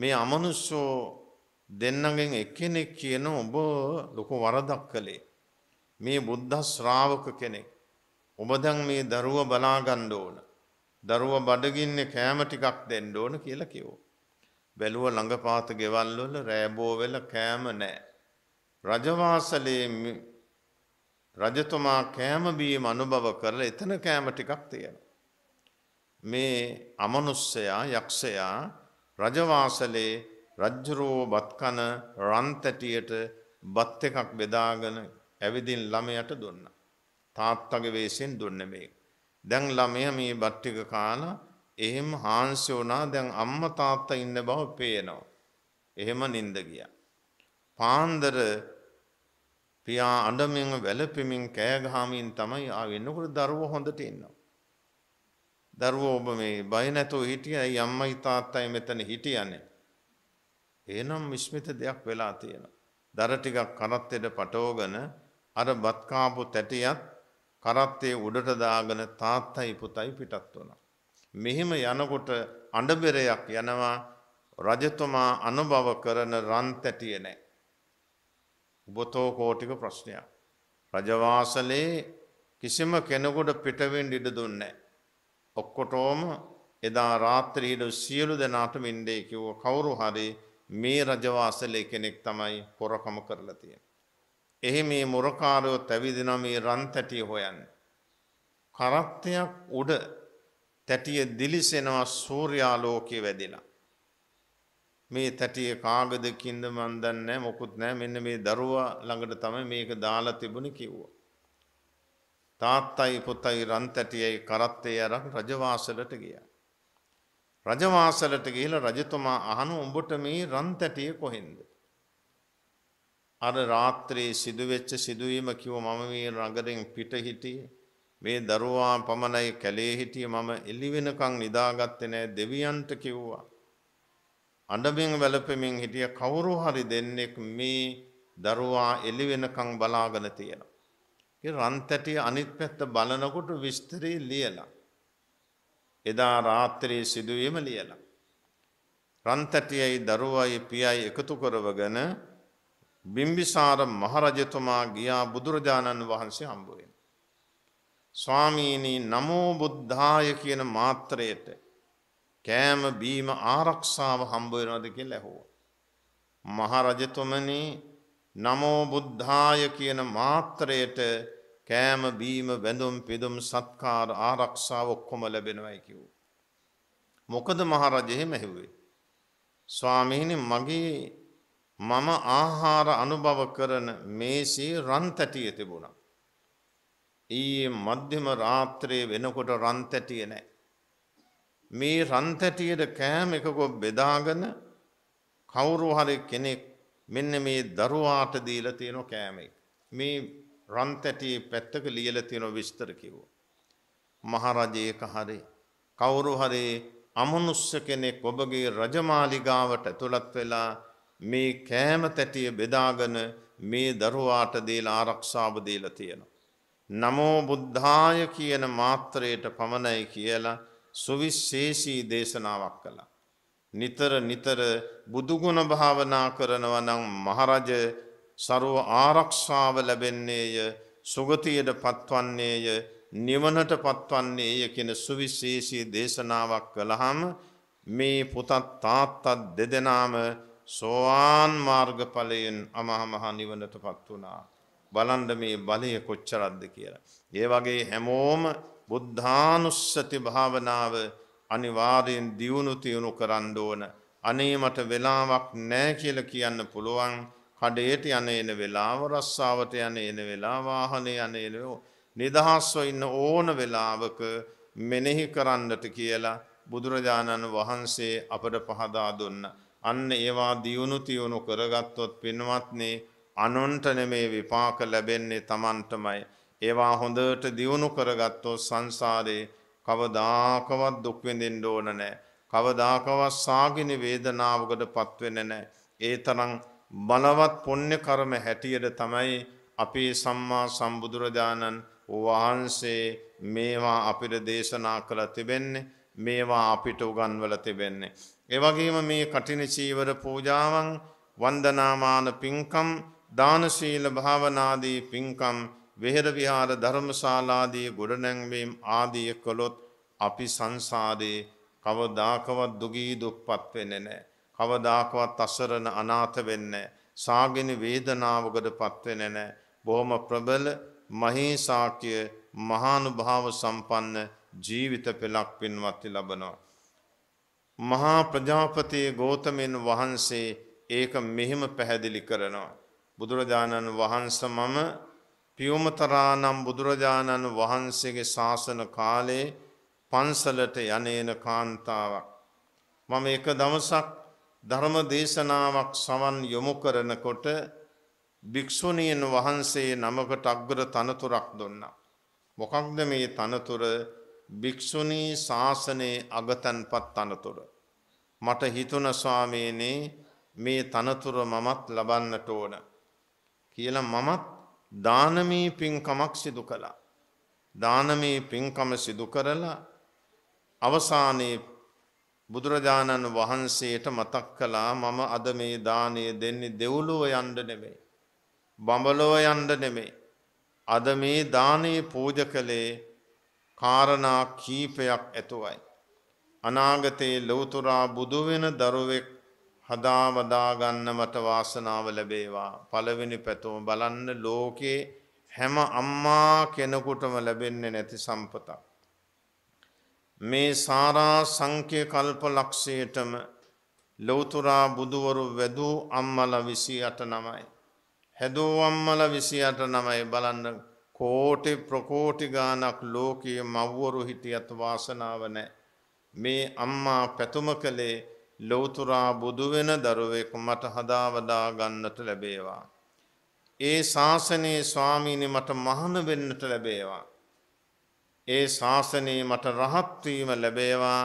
මේ අමනුෂ්‍යෝ දෙන්නගෙන් එක්කෙනෙක් කියන ඔබ ලොකු වරදක් කළේ. මේ බුද්ධ ශ්‍රාවක කෙනෙක්. ඔබ දැන් මේ දරුව බලාගන්න ඕන. දරුව බඩගින්නේ කෑම ටිකක් දෙන්න ඕන කියලා කිව්වා. බැලුව ළඟපාත ගෙවල් වල රෑබෝ වෙල කෑම නැහැ. රජවාසලේ රජතුමා කෑම බීම අනුභව කරලා එතන කෑම ටිකක් තියෙනවා. මේ අමනුස්සයා යක්ෂයා රජවාසලේ රජ්ජරෝ බත්කන රන්තැටියට බත් එකක් බෙදාගෙන ඇවිදින් ළමයට දුන්න. තාත්තගේ වේසින් දුන්න මේ. දැන් ළමය මේ බට්ටික කාල එහෙම හාන්සි වුණා දැන් අම්ම තාත්තා ඉන්න බව පේනවා. එහෙම නින්ද ගියා. පාන්දර පියා අඬමින් වැළපෙමින් කෑ ගහමින් තමයි ආවේ. එනකොට දරුවෝ හොඳට ඉන්නවා. දරුවෝ ඔබ මේ බය නැතුව හිටියයි අම්මයි තාත්තයි මෙතන හිටියනේ. එහෙනම් මිශ්මිත දෙයක් වෙලා තියෙනවා. දර ටිකක් කරත්තෙට පටවගෙන අර බත් කාපු තැටියත් කරත්තේ උඩට දාගෙන තාත්තයි පුතයි පිටත් වුණා. මෙහිම යනකොට අඬබෙරයක් යනවා රජතුමා අනුභව කරන රන් තැටිය නැහැ. උබතෝ කෝටික ප්‍රශ්නයක්. රජවාසලේ කිසිම කෙනෙකුට පිටවෙන් ඉඩ දුන්නේ ඔක්කොටෝම එදා රාත්‍රියේ සියලු දෙනාටම ඉන්නේ කිව්ව කවුරු හරි මේ රජවාසලේ කෙනෙක් තමයි පොරකම කරලා තියෙන්නේ. එහි මේ මොරකාරයෝ තැවිදින මේ රන් තැටිය හොයන්නේ. කරත්තයක් උඩ තැටිය දිලිසෙනවා සූර්යාලෝකයේ වැදිලා. මේ තැටිය කාගද කින්ද මන් දන්නේ මොකුත් නැහැ මෙන්න මේ දරුවා ළඟට තමයි මේක දාලා තිබුණේ කිව්වා. තාත්තයි පුතයි රන් තැටියයි කරත්තේ අරන් රජවාසලට ගියා. රජවාසලට ගිහිලා රජතුමා අහන උඹට මේ රන් තැටිය කොහෙන්ද? අර රාත්‍රියේ සිදුවෙච්ච සිදුවීම කිව්ව මම මේ නගරෙන් පිට හිටියේ. මේ දරුවා පමණයි කැලේ හිටියේ මම එළි වෙනකන් නිදාගත්තේ නෑ දෙවියන්ට කිව්වා. අඬමින් වැළපෙමින් හිටිය කවුරු හරි දෙන්නෙක් මේ දරුවා එළි වෙනකන් බලාගෙන තියෙනවා. ඒ රන් තැටිය අනිත් පැත්ත බලනකොට විස්තරේ ලියලා එදා රාත්‍රයේ සිදුවීම ලියලා. රන්තටියයි දරුවයි පියයි එකතු කරවගෙන බිම්බිසාර මහරජතුමා ගියා බුදුරජාණන් වහන්සේ හම්බුවෙන්. ස්වාමීනී නමෝ බුද්ධාය කියන මාත්‍රයට කෑම බීම ආරක්ෂාව හම්බුවෙනවද කිය ලැහෝ. මහරජතුමනි නමෝ බුද්ධාය කියන මාත්‍රයට කෑම බීම වැඳුම් පිදුම් සත්කාර ආරක්ෂාව ඔක්කොම ලැබෙනවයි කිව්වා. මොකද මහරජ එහෙම ඇහුවේ. ස්වාමීනි මගේ මම ආහාර අනුභව කරන මේසේ රන් තැටිය තිබුණා. ඊයේ මධ්‍යම රාත්‍රයේ වෙනකොට රන් තැටිය නැහැ. මේ රන් තැටියට කෑම එකක බෙදාගෙන කවුරු හරි කෙනෙක් මෙන්න මේ දරුවාට දීලා තියෙන කෑම මේ රන්තැටියේ පැත්තක ලියල තියෙන විස්තර කිව්වා. මහරජය කහරේ කවුරු හරේ අමනුස්ස කෙනෙක් ඔබගේ රජමාලිගාවට ඇතුළත් වෙලා මේ කෑම තැටිය බෙදාගෙන මේ දරුවාට දේලා ආරක්ෂාව දීලා තියෙනවා. නමෝ බුද්ධාය කියන මාත්‍රයට පමණයි කියලා සුවිශේෂී දේශනාවක් කළා. නිතර නිතර බුදුගුණ භාවනා කරනවා නම් මහරජ සරුව ආරක්ෂාව ලැබෙන්නේය සුගතියට පත්වන්නේය නිවනට පත්වන්නේය කෙන සුවිශේෂී දේශනාවක් කළහම මේ පුතත් තාත්තත් දෙදෙනාම සෝවාන් මාර්ගඵලයෙන් අමහමහා නිවනට පත් වුණා. බලන්ඩ මේ බලය කොච්චරද්ද කියලා. ඒ වගේ හැමෝම බුද්ධානුස්සති භාවනාව අනිවාරයෙන් දියුණු තියුණු කරන්න ඕන. අනේ මට වෙලාවක් නෑ කියල කියන්න පුළුවන් කඩේට යන එන වෙලාව රස්සාාවට යන එන වෙලා වාහනය යන එන නිදහස්ව ඉන්න ඕන වෙලාවක මෙනෙහි කරන්නට කියලා බුදුරජාණන් වහන්සේ අපට පහදා දුන්න. අන්න ඒවා දියුණු තියුණු කරගත්තොත් පින්වත්නේ අනුන්ට නෙමේ විපාක ලැබෙන්නේ තමන්ටමයි. ඒවා හොඳට දියුණු කරගත්තෝ සංසාරයේ කවදාකවත් දුක්වෙඳින් ඕන නෑ. කවදාකවත් සාගිනි වේදනාවකට පත්වෙන නෑ. ඒ තරං බලවත් පුණ්‍ය කර්ම හැටියට තමයි අපේ සම්මා සම්බුදුරජාණන් වහන්සේ මේවා අපිට දේශනා කළ තිබෙන්නේ මේවා අපිට උගන්වල තිබෙන්නේ. ඒ වගේම මේ කටින චීවර පූජාවන් වන්දනාමාන පින්කම් දාන ශීල භාවනාදී පින්කම් වෙහෙර විහාර ධර්මශාලාදී ගොඩනැංවීම් ආදී කළොත් අපි සංසාරේ කවදාකවත් දුගී දුක්පත් වෙන්නේ නැහැ. කවදාකවත් අසරණ අනාථ වෙන්න සාගෙන වේදනාවකට පත්වෙන නැහැ. බොහොම ප්‍රබල මහේසාක්‍ය මහානුභාව සම්පන්න ජීවිත පෙළක් පින්වත්ති ලබනවා. මහා ප්‍රජාපතිය ගෝතමෙන් වහන්සේ ඒක මෙහෙම පැහැදිලි කරනවා. බුදුරජාණන් වහන්ස මම පියොමතරානම් බුදුරජාණන් වහන්සේගේ ශාසන කාලේ පන්සලට යනේන කාන්තාවක්. මම එක දවසක් ධර්ම දේශනාවක් සවන් යොමු කරනකොට භික්‍ෂුණීන් වහන්සේ නමකට අග්‍ර තනතුරක් දුන්නා. මොකක්ද මේ තනතුර භික්‍ෂුණී ශාසනයේ අගතැන්පත් තනතුර. මට හිතුන ස්වාමීනේ මේ තනතුර මමත් ලබන්නට ඕන. කියලා මමත් දානමී පින්කමක් සිදු කළා. දානමී පින්කම සිදු කරලා අවසානයේ බුදුරජාණන් වහන්සේට මතක් කළා මම අද මේ දානය දෙන්නේ දෙව්ලොව යන්න නෙමෙයි. බඹලොව යන්න නෙමෙයි. අද මේ දානේ පූජ කළේ කාරණා කීපයක් ඇතුවයි. අනාගතයේ ලෞතුරා බුදු වෙන දරුවෙක් හදා වදා ගන්න මට වාසනාව ලැබේවා. පළවෙනි පැතුම බලන්න ලෝකේ හැම අම්මා කෙනෙකුටම ලැබෙන්නේ නැති සම්පතක්. මේ සාරා සංඛ්‍ය කල්ප ලක්ෂයටම ලෞතුරා බුදුවරු වැදූ අම්මල විසි අට නමයි. හැදූ අම්මල විසි අට නමයි බලන්න කෝටි ප්‍රකෝටි ගානක් ලෝකයේ මව්වරු හිටියත් වාසනාව නෑ. මේ අම්මා පැතුම කළේ ලොවතුරා බුදුවෙන දරුවෙක් මට හදාවදා ගන්නට ලැබේවා. ඒ ශාසනයේ ස්වාමීනි මට මහන වෙන්නට ලැබේවා. ඒ ශාසනයේ මට රහත්වීම ලැබේවා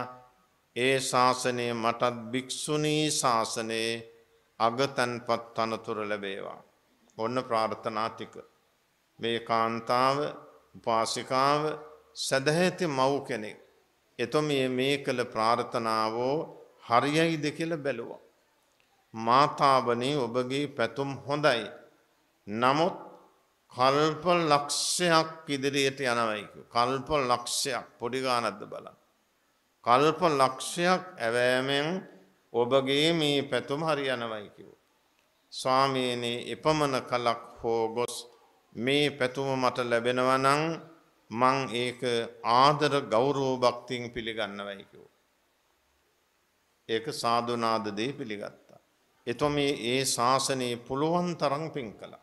ඒ ශාසනයේ මටත් භික්‍ෂුණී ශාසනයේ අගතැන්පත් තනතුර ලැබේවා. ඔන්න ප්‍රාර්ථනාතික. මේ කාන්තාව උපාසිකාව සැදැහැති මව් කෙනෙක්. එතොම මේ කළ ප්‍රාර්ථනාවෝ හරියයිද කියල බැලුවා. මාතාවනේ ඔබගේ පැතුම් හොඳයි. නමුත් කල්ප ලක්ෂයක් ඉදිරියට යනවයික. කල්ප ලක්ෂයක් පොඩිගානද්ද බල. කල්ප ලක්ෂයක් ඇවෑමෙන් ඔබගේ මේ පැතුම් හරි යනවයිකිව. ස්වාමීනී එපමණ කලක් හෝ ගොස් මේ පැතුම මට ලැබෙනවනං මං ඒක ආදර ගෞරෝ භක්තිං පිළිගන්නවයිකෝ. ඒක සාධනාදදේ පිළිගත්තා. එතුම ඒ ශාසනයේ පුළුවන් තරං පින් කළ.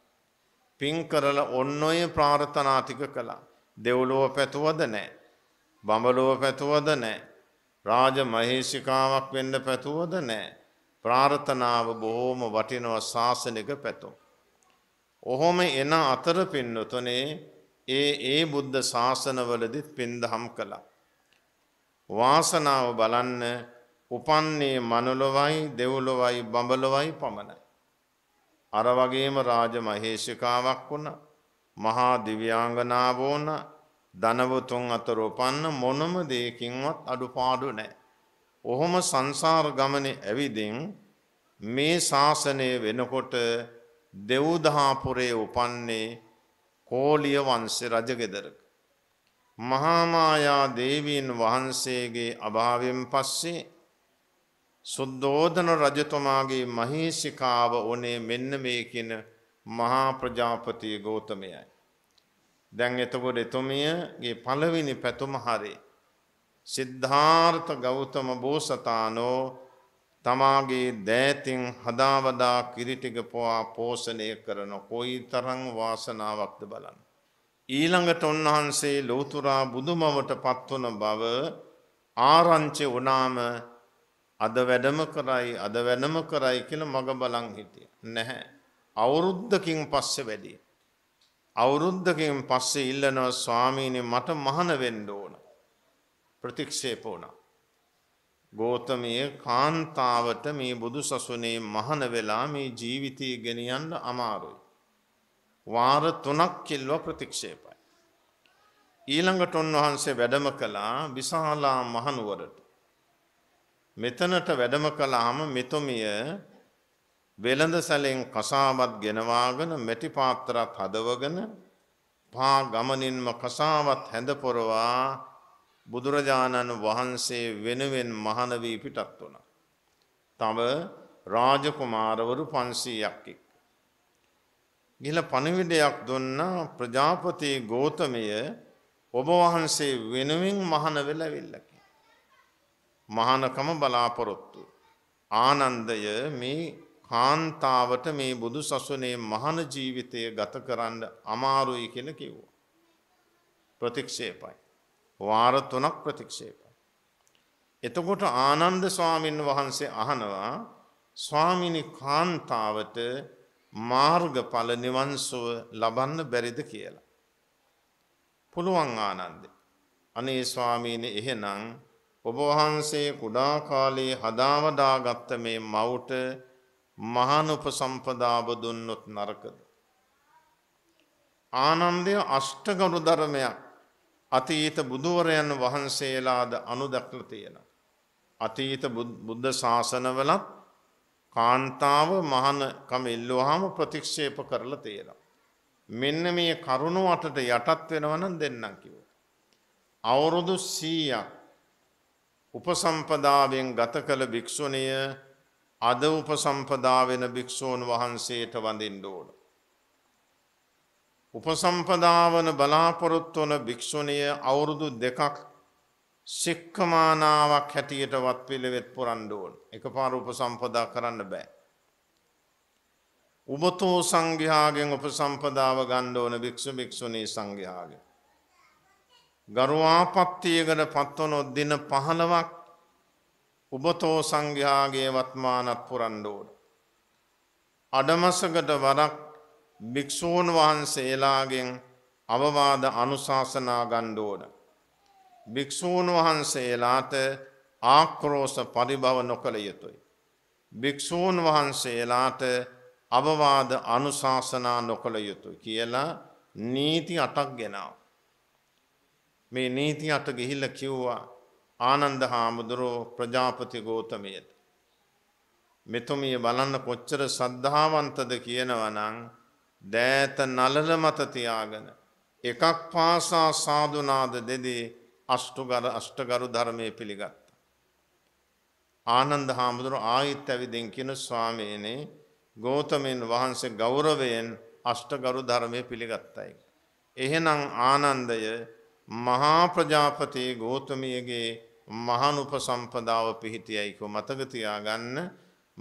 පින් කරල ඔන්න ඔය ප්‍රාර්ථනාතික කළා. දෙව්ලොව පැතුවද නෑ. බඹලොව පැතුවද නෑ. රාජ මහේෂිකාවක් වෙන්න පැතුවද නෑ. ප්‍රාර්ථනාව බොහෝම වටිනව ශාසනික පැතුම්. ඔහොම එන අතර පින්නතුනේ ඒ ඒ බුද්ධ ශාසනවලදිත් පින්දහම් කළා. වාසනාව බලන්න උපන්නේ මනුලොවයි දෙව්ලොවයි බඹලොවයි පමණයි. අර වගේම රාජ මහේෂිකාවක් වුණ මහා දිව්‍යාංගනාවෝන ධනවතුන් අතර උපන්න මොනම දෙයකින්වත් අඩුපාඩු නැහැ. ඔහොම සංසාර ගමනේ ඇවිදින් මේ ශාසනය වෙනකොට දෙව්දහාපුරේ උපන්නේ කෝලිය වංශේ රජගෙදරක. මහාමායා දේවීන් වහන්සේගේ අභාවයෙන් පස්සේ සුද්දෝධන රජතුමාගේ මහේෂිකාව ඕනේ මෙන්න මේ කියන මහා ප්‍රජාපති ගෞතමයයි. දැන් එතකොට එතුමියගේ පළවෙනි පැතුම හරි. සිද්ධාර්ථ ගෞතම බෝසතානෝ තමාගේ දෑතින් හදාවදා කිරිටික පොවා පෝෂණය කරන කොයි තරං වාසනාවක්ද බලන්න. ඊළඟට උන්වහන්සේ ලෝතුරා බුදුමවට පත්වන බව ආරංචි වනාම අද වැඩම කරයි අද වැඩම කරයි කියලා මග බලන් හිටිය. නැහැ. අවුරුද්දකින් පස්සේ වැඩි. අවුරුද්දකින් පස්සේ ඉල්ලනවා ස්වාමීනි මට මහන වෙන්න ඕන. ප්‍රතික්ෂේප වුණා. ගෝතමයේ කාන්තාවට මේ බුදු සසුනේ මහන වෙලා මේ ජීවිතය ගෙනියන්න අමාරුයි. වාර 3ක් කිල්ව ප්‍රතික්ෂේපයි. ඊළඟට උන්වහන්සේ වැඩම කළා විශාලා මහනුවරට. මෙතනට වැඩම කළාම මෙතුමිය වෙළඳ සැලෙන් කසාවත් ගෙනවාගෙන මෙටි පාත්‍රත් හදවගෙන පා ගමනින්ම කසාවත් හැඳ පොරවා බුදුරජාණන් වහන්සේ වෙනුවෙන් මහන වී පිටත් වුණා. තව රාජකුමාරවරු 500ක් එක්ක. ගිහිල පණිවිඩයක් දුන්නා ප්‍රජාපති ගෝතමය ඔබ වහන්සේ වෙනුවෙන් මහාන වෙලවිල්ලක. මහානකම බලාපොරොත්තු. ආනන්දය මේ කාන්තාවට මේ බුදු සසුනේ මහන ජීවිතය ගත කරන්න අමාරුයි කෙන කිව්වා. ප්‍රතික්ෂේපයි. වාර තුනක් ප්‍රතික්ෂේපයි. එතකොට ආනන්ද ස්වාමීන් වහන්සේ අහනවා ස්වාමිනි කාන්තාවට මාර්ගඵල නිවන්සුව ලබන්න බැරිද කියලා. පුළුවන් ආනන්ද. අනේ ස්වාමීනි එහෙනම් ඔබවහන්සේ කුඩා කාලයේ හදාවදා ගත්ත මේ මවුට මහනුප සම්පදාව දුන්නොත් නරකද. ආනන්දය අෂ්ටගරු ධර්මයක් අතීත බුදුවරයන් වහන්සේලාද අනුදක්ල තියෙන. අතීත බුද්ධ ශාසනවලත් කාන්තාව මහනකම ඉල්ලෝහාම ප්‍රතික්ෂේප කරලා තියෙන. මෙන්න මේ කරුණුවටට යටත් වෙනවන දෙන්නම් කිව. අවුරුදු සීයක් උපසම්පදාවෙන් ගත කළ භික්‍ෂුණය අද උපසම්පදාවෙන භික්‍ෂූන් වහන්සේට වඳින් ඩෝඩ. උපසම්පදාවන බලාපොරොත්වන භික්‍ෂුණය අවුරුදු දෙකක් සික්කමානාවක් හැටියට වත් පිළිවෙත් පුරන්ඩෝන් එක පාර උපසම්පදා කරන්න බෑ. උබතෝ සංඝයාගෙන් උපසම්පදාව ගණ්ඩෝන භික්ෂු භික්‍ෂුණී සංඝයාගෙන්. ගරුවාපත්තියකට පත්වනොත් දින පහළවක් උබතෝ සංඝයාගේ වත්මානත් පුරන්්ඩෝඩ. අඩමසකට වරක් භික්‍ෂූන් වහන්සේලාගෙන් අවවාද අනුශාසනා ගණ්ඩෝඩ. භික්‍ෂූන් වහන්සේලාට ආක්‍රෝස පරිභව නොකළ යුතුයි. භික්‍ෂූන් වහන්සේලාට අවවාද අනුශාසනා නොකළ යුතු කියලා නීති අටක් ගෙනාව. මේ නීති අට ගිහිල්ල කිව්වා ආනන්ද හාමුදුරෝ ප්‍රජාපති ගෝතමයට. මෙතුමිය බලන්න කොච්චර සද්ධාවන්තද කියනවනං දෑත නලල මතතියාගෙන. එකක් පාසා සාධනාද දෙදේ අෂ්ටුගර අෂ්ටගරු ධර්මය පිළිගත්ත. ආනන්ද හාමුදුරු ආයිත් ඇවිදින් කියන ස්වාමීනේ ගෝතමෙන් වහන්සේ ගෞරවයෙන් අෂ්ටගරු ධර්මය පිළිගත්තයි. එහෙනම් ආනන්දය මහා ප්‍රජාපතයේ ගෝතමියගේ මහනුපසම්පදාව පිහිටියයිකෝ මතගතියා ගන්න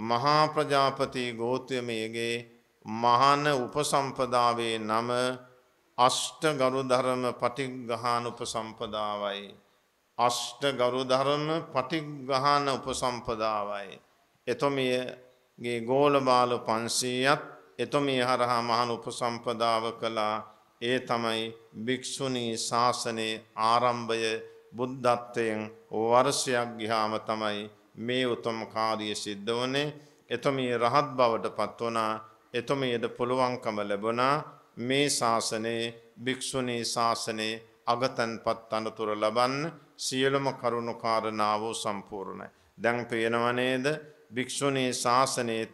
මහා ප්‍රජාපති ගෝතමියගේ මහන උපසම්පදාවේ නම අෂ්ට ගරුධරම පටිග්ගහාන උපසම්පදාවයි. අෂ්ට ගරුධරම පටිග්ගහාන උපසම්පදාවයි. එතොමියගේ ගෝලබාල පන්සීයත් එතොමිය හරහා මහන උපසම්පදාව කලා ඒ තමයි භික්‍ෂුණී ශාසනයේ ආරම්භය බුද්ධත්වයෙන් වර්ෂයක් ගිහාම තමයි මේ උතුම් කාරිය සිද්ධ වනේ එතුමී රහත් බවට පත්වනා එතුමීට පුළුවන්කම ලැබුණා මේ ශාසනයේ භික්‍ෂුණී ශාසනයේ අගතැන්පත් අනතුර ලබන්න සියලුම කරුණු කාරණාවෝ සම්පූර්ණයි. දැන් පේනවනේද භික්‍ෂුණී ශාසනයේත්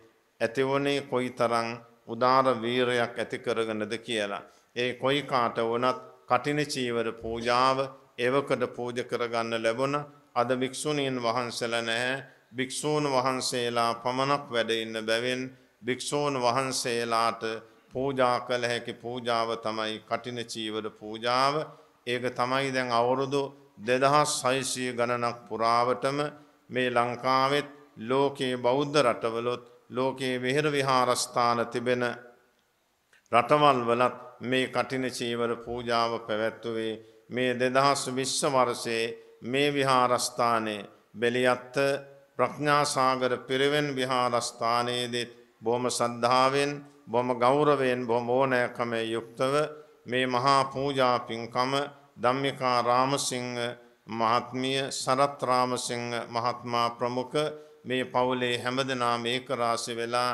ඇතිවනේ කොයි තරං උදාර වීරයක් ඇති කරගනද කියලා. ඒ කොයි කාට වනත් කටින චීවර පූජාව එවකට පූජ කරගන්න ලැබුණ අද භික්‍ෂුණීන් වහන්සල නැහැ භික්‍ෂූන් වහන්සේලා පමණක් වැඩඉන්න බැවින් භික්‍ෂූන් වහන්සේලාට පූජා කළ හැකි පූජාව තමයි කටින චීවර පූජාව ඒක තමයි දැන් අවුරුදු දෙදහස් සයිසය ගණනක් පුරාවටම මේ ලංකාවෙත් ලෝකයේ බෞද්ධ රටවලොත් ලෝකයේ විහෙර විහාරස්ථාන තිබෙන රටවල් වලත් මේ කටින චීවර පූජාව පැවැත්තුවේ මේ දෙදහස් විශ්ව වර්ෂයේ මේ විහාරස්ථානයේ බෙලියත්ත ප්‍රඥාසාගර පිරිවෙන් විහාරස්ථානයේදෙත් බොහොම සද්ධාවෙන් බොහොම ගෞරවයෙන් බොහොම ඕනෑකමේ යුක්තව මේ මහා පූජා පින්කම ධම්මිකා රාමසිංහ මහත්මිය සරත් රාමසිංහ මහත්මා ප්‍රමුඛ මේ පවුලේ හැමදෙනා මේක රාශි වෙලා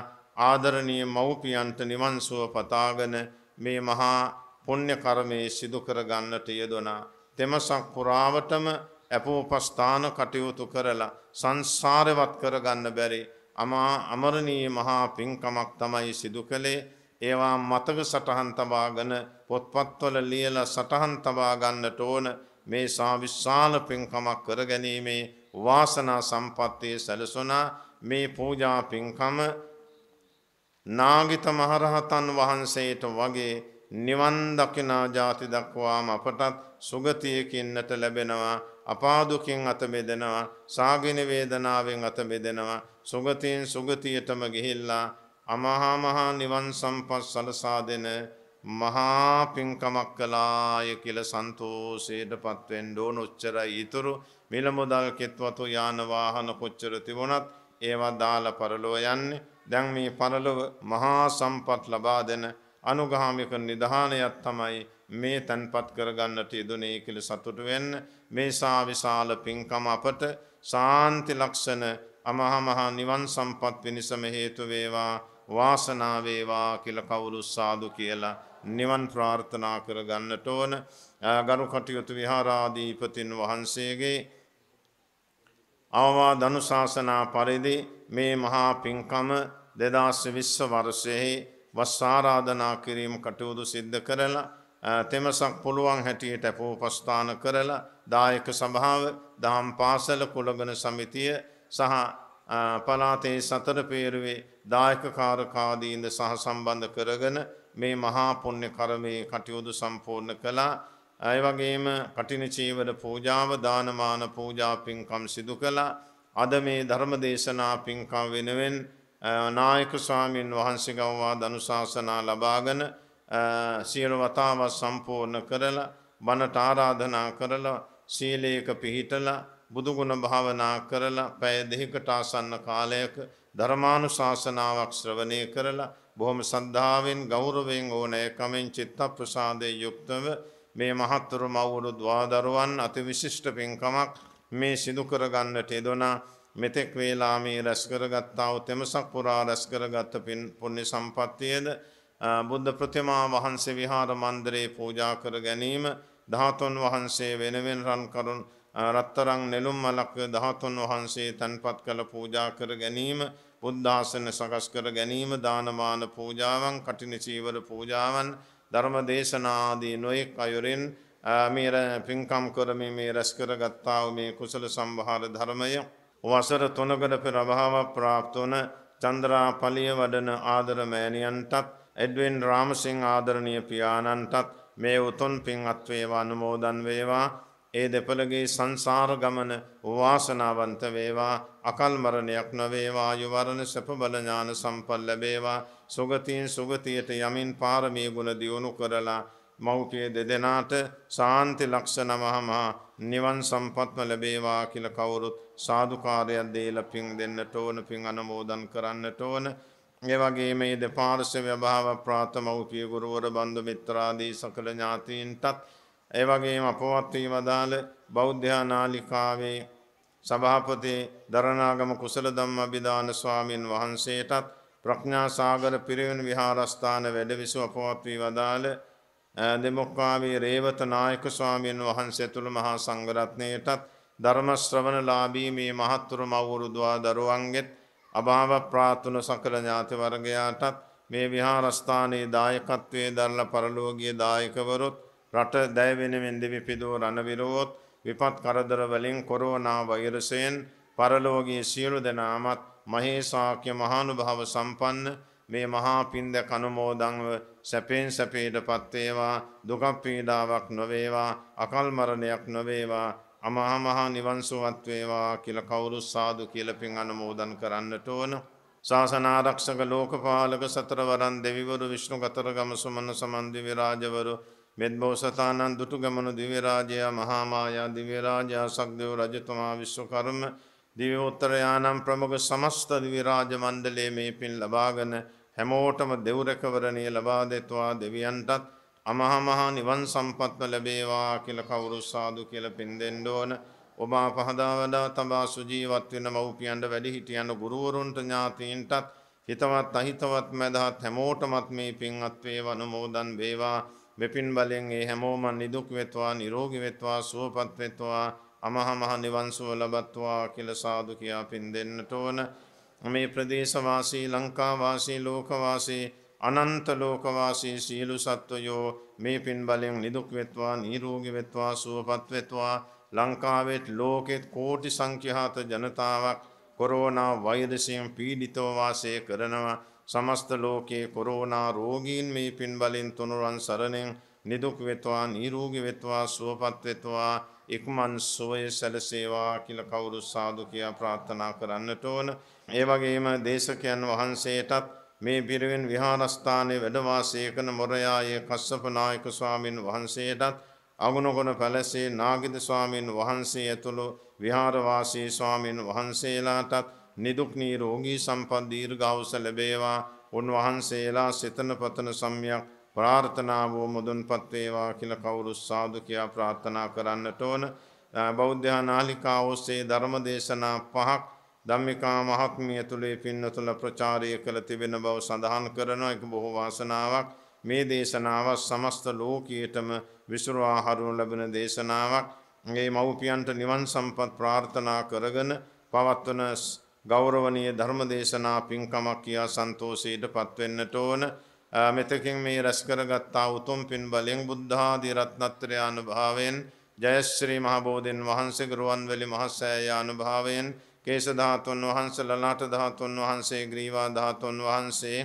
ආදරණීය මව්පියන්ට නිවන් සුව පතාගෙන මේ මහා පුණ්‍ය කර්මයේ සිදු කර ගන්නට යෙදුණා. තෙමසක් පුරාවටම අපෝපස්ථාන කටයුතු කරලා සංසාරවත් කර ගන්න බැරි අමා අමරණීය මහා පින්කමක් තමයි සිදු කළේ. ඒවා මතක සටහන් තබාගෙන පොත්පත්වල ලියලා සටහන් තබා ගන්නට ඕන මේ සා විශාල පින්කමක් කර ගැනීමේ වාසනා සම්පත්තියේ සැලසුණා මේ පූජා පින්කම නාගිත මහරහතන් වහන්සේට වගේ නිවන් දකිනා ජාති දක්වාම අපටත් සුගතියකින්නට ලැබෙනවා අපාදුකින් අත බෙදෙනවා සාගින වේදනාවෙන් අත බෙදෙනවා සුගතියෙන් සුගතියටම ගිහිල්ලා අමහා මහා නිවන් සම්පත් සලසා දෙන මහා පින්කමක් කළාය කියලා සන්තෝෂයටපත් වෙන්න ඕන උච්චරයි ඊතුරු මිල මුදල් කෙත්වතු යාන වාහන කොච්චර තිබුණත් ඒවා දාලා පරලෝ යන්නේ දැන් මේ පරලොව මහා සම්පත් ලබා දෙන අනුගාමික නිධානයක් තමයි මේ තන්පත් කරගන්නට යෙදුනේ කියලා සතුටු වෙන්න මේ සා විශාල පින්කම අපට සාන්ති ලක්ෂණ අමහා මහා නිවන් සම්පත් පිණිසම හේතු වේවා වාසනාව වේවා කියලා කවුරු සාදු කියලා නිවන් ප්‍රාර්ථනා කරගන්නට ඕන ගරු කටයුතු විහාරාධිපතින් වහන්සේගේ අවවාද අනුශාසනා පරිදි මේ මහා පින්කම දෙදස් විශ්ව වර්ෂයෙහි වස්සාරාධනා කිරීම කටයුතු සිද්ධ කරලා තෙමසක් පුළුවන් හැටියට පෝපස්ථාන කරලා දායක සභාව දහම් පාසල කුලගන සමිතිය සහ පලාතේ සතර පේරුවේ දායකකාරකාදීන්ද සහ සම්බන්ධ කරගෙන මේ මහා පුණ්‍ය කර්මයේ කටයුතු සම්පූර්ණ කළා ඇය වගේම කටිනචීවර පූජාව දානමාන පූජා පින්කම් සිදු කළා අද මේ ධර්ම දේශනා පින්කම් වෙනුවෙන් නායක ස්වාමීන් වහන්සේ ගවවා ධනුශාසනා ලබාගෙන සියලු වතාවත් සම්පූර්ණ කරලා බණට ආරාධනා කරලා සීලයක පිහිටලා බුදුගුණ භාවනා කරලා පැය දෙකකට ආසන්න කාලයක ධර්මානුශාසනාවක් ශ්‍රවණය කරලා බොහොම සද්ධාවෙන් ගෞරවයෙන් ඕනෑකමෙන් චිත්ත ප්‍රසාදයේ යුක්තව මේ මහත්තුරු මවුරු දවාදරුවන් අති විශිෂ්ට පින්කමක් මේ සිදුකරගන්නට එදොනා මෙතෙක් වේලා මේ රැස්කරගත්තාව තෙමසක් පුරා රැස්කරගත්ත පුුණි සම්පත්තියද බුද්ධ ප්‍රතිමා වහන්සේ විහාර මන්දරයේ පූජා කර ගැනීම දහතුන් වහන්සේ වෙනවෙන් රන්කරුන් රත්තරං නෙළුම් මලක් දහතුන් වහන්සේ තැන්පත් කළ පූජා කර ගැනීම බුද්ධාසන සකස් කර ගැනීම දානමාන පූජාවන් කටින චීවර පූජාවන් ධර්ම දේශනාදී නොයෙක් අයුරින් මේ පින්කම් කරමින් මේ රැස් කරගත්තා වූ මේ කුසල සම්භාර ධර්මය වසර තුනකට පෙර අභාව ප්‍රාප්ත වන චන්ද්‍රා පලිය වඩන ආදර මෑණියන්ටත් එඩ්වින් රාමසිංහ ආදරණීය පියාණන්ටත් මේ උතුම් පින් අත්වේවා අනුමෝදන් වේවා ඒ දෙපළගේ සංසාර ගමන වාසනාවන්ත වේවා අකල් මරණයක් නොවේවා යුවරණ සපබල ඥාන සම්පන්න ලැබේවා සුගතියෙන් සුගතියට යමින් පාරමී ගුණ දියුණු කරලා මෞපිය දෙදෙනාට සාන්ති ලක්ෂණ මහමහා නිවන් සම්පත්ම ලැබේවා කියලා කවුරුත් සාදුකාරයක් දීලා පින් දෙන්නට ඕන පින් අනුමෝදන් කරන්නට ඕන එවගේ මේ දෙපාර්ශවය භාව ප්‍රාථමෞපිය ගුරුවර බන්දු මිත්‍රාදී සකල ඥාතීන්ටත් ඒ වගේම අපවත් වී වදාළ බෞද්ධා නාලිකාවේ සභාපති දරණාගම කුසල ධම්මබිදාන ස්වාමින් වහන්සේටත් ප්‍රඥා සාගර පිරිවෙන් විහාරස්ථාන වැඩවිසු අපවත් වී වදාළ දෙමොක්කාවේ රේවත නායක ස්වාමීන් වහන්සේ තුළු මහා සංඝරත්නයටත් ධර්ම ශ්‍රවණලාභී මේ මහත්තුරු මවුරුද්වා දරුවන්ගෙත් අභාව ප්‍රාර්ථන සකල ඥාති වර්ගයාටත් මේ විහාරස්ථානයේ දායකත්වයේ දරලා පරලෝකීය දායකවරුත් රට දැය වෙනුවෙන් දිවි පිදූ රණවිරෝත් විපත් කරදර වලින් කොරෝනා වෛරසයෙන් පරලෝකයේ සියලු දෙනාමත් මහේසාක්‍ය මහානුභාව සම්පන්න මේ මහා පින්ද කනුමෝදන්ව සැපෙන් සැපේටපත් වේවා දුක පීඩාවක් නොවේවා අකල් මරණයක් නොවේවා අමහා මහා නිවන් සුවත් වේවා කියලා කවුරු සාදු කියලා පින් අනුමෝදන් කරන්නට ඕන. ශාසනාරක්ෂක ලෝකපාලක සතරවරන් දෙවිවරු විෂ්ණු කතරගම සුමන සමන්දි විරාජවරු මෙද්බෝසතානන් දුටුගමනු දිවරාජයා මහාමායා දිවරාජා සක්දව රජතුමා විශ්වකරම දිවෝත්තරයානම් ප්‍රමග සමස්ත දිවිරාජ මණ්ඩලේ මේ පින් ලබාගන හැමෝටම දෙවරකවරණය ලබා දෙත්වා දෙවියන්ටත් අමහමහා නිවන් සම්පත්ම ලැබේවා කියල කවුරු සාදු කියල පින් දෙෙන්ඩෝන ඔබ පහදාවඩා තබා සුජීවත් වෙන මව්පියන්ට වැඩි හිටියන්න ගුරුවරුන්ට ඥාතීන්ටත් හිතවත් අහිතවත් මැදහත් හැමෝටමත් මේ පින් අත්වේ වනුමෝදන් වේවා මෙපින් බලෙන් ඒ හැමෝම නිදුක් වෙත්වා නිරෝගී වෙත්වා සුවපත් වෙත්වා අමහා මහ නිවන් සුව ලබත්වා කියලා සාදු කියා පින් දෙන්නට ඕන මේ ප්‍රදේශවාසී ලංකාවාසී ලෝකවාසී අනන්ත ලෝකවාසී සියලු සත්වයෝ මේ පින් බලෙන් නිදුක් වෙත්වා නිරෝගී වෙත්වා සුවපත් වෙත්වා ලංකාවෙත් ලෝකෙත් කෝටි සංඛ්‍යාත ජනතාවක් කොරෝනා වෛරසයෙන් පීඩිතව වාසය කරනවා සමස්ත ලෝකයේ කොරෝනා රෝගීන් මේ පින් බලෙන් තුනුරන් සරණෙන් නිදුක් වෙත්වා නිරෝගී වෙත්වා සුවපත් වෙත්වා ඉක්මන් සුවය සැලසේවා කියලා කවුරු සාදු කියා ප්‍රාර්ථනා කරන්නට ඕන. ඒ වගේම දේශකයන් වහන්සේටත් මේ පිරිවෙන් විහාරස්ථානයේ වැඩ වාසය කරන මොරයායේ කස්සප නායක ස්වාමින් වහන්සේටත් අගුණකොණ පැලසේ නාගිද ස්වාමින් වහන්සේ ඇතුළු විහාරවාසී ස්වාමින් වහන්සේලාටත් නිදුක් නීරෝගී සම්පත් දීර්ඝායුෂ ලැබේවා. උන්වහන්සේලා සිතන පතන සම්‍යක් ප්‍රාර්ථනාවෝ මුදුන්පත් වේවා කියලා කවුරු සාදු කියා ප්‍රාර්ථනා කරන්නට ඕන. බෞද්ධ නාලිකාව ඔස්සේ ධර්ම දේශනා පහක් ධම්මිකා මහත්මිය තුලේ පින්නතුල ප්‍රචාරය කළ තිබෙන බව සඳහන් කරනවා. ඒක බොහෝ වාසනාවක්. මේ දේශනාව සමස්ත ලෝකයටම විසුරුවා හරුණු ලැබෙන දේශනාවක්. මේ මව්පියන්ට නිවන් සම්පත් ප්‍රාර්ථනා කරගෙන පවත්වන ගෞරවනීය ධර්මදේශනා පින්කමක් කියා සන්තෝෂයට පත්වෙන්නට ඕන. මෙතකින් මේ රැස් කරගත්තා උතුම් පින් බලෙන් බුද්ධාදී රත්නත්‍රය අනුභවයෙන් ජයශ්‍රී මහබෝධින් වහන්සේ ගරුවන්වැලි මහසෑය අනුභවයෙන් කේශ ධාතුන් වහන්සේ ලලාට ධාතුන් වහන්සේ ග්‍රීවා ධාතුන් වහන්සේ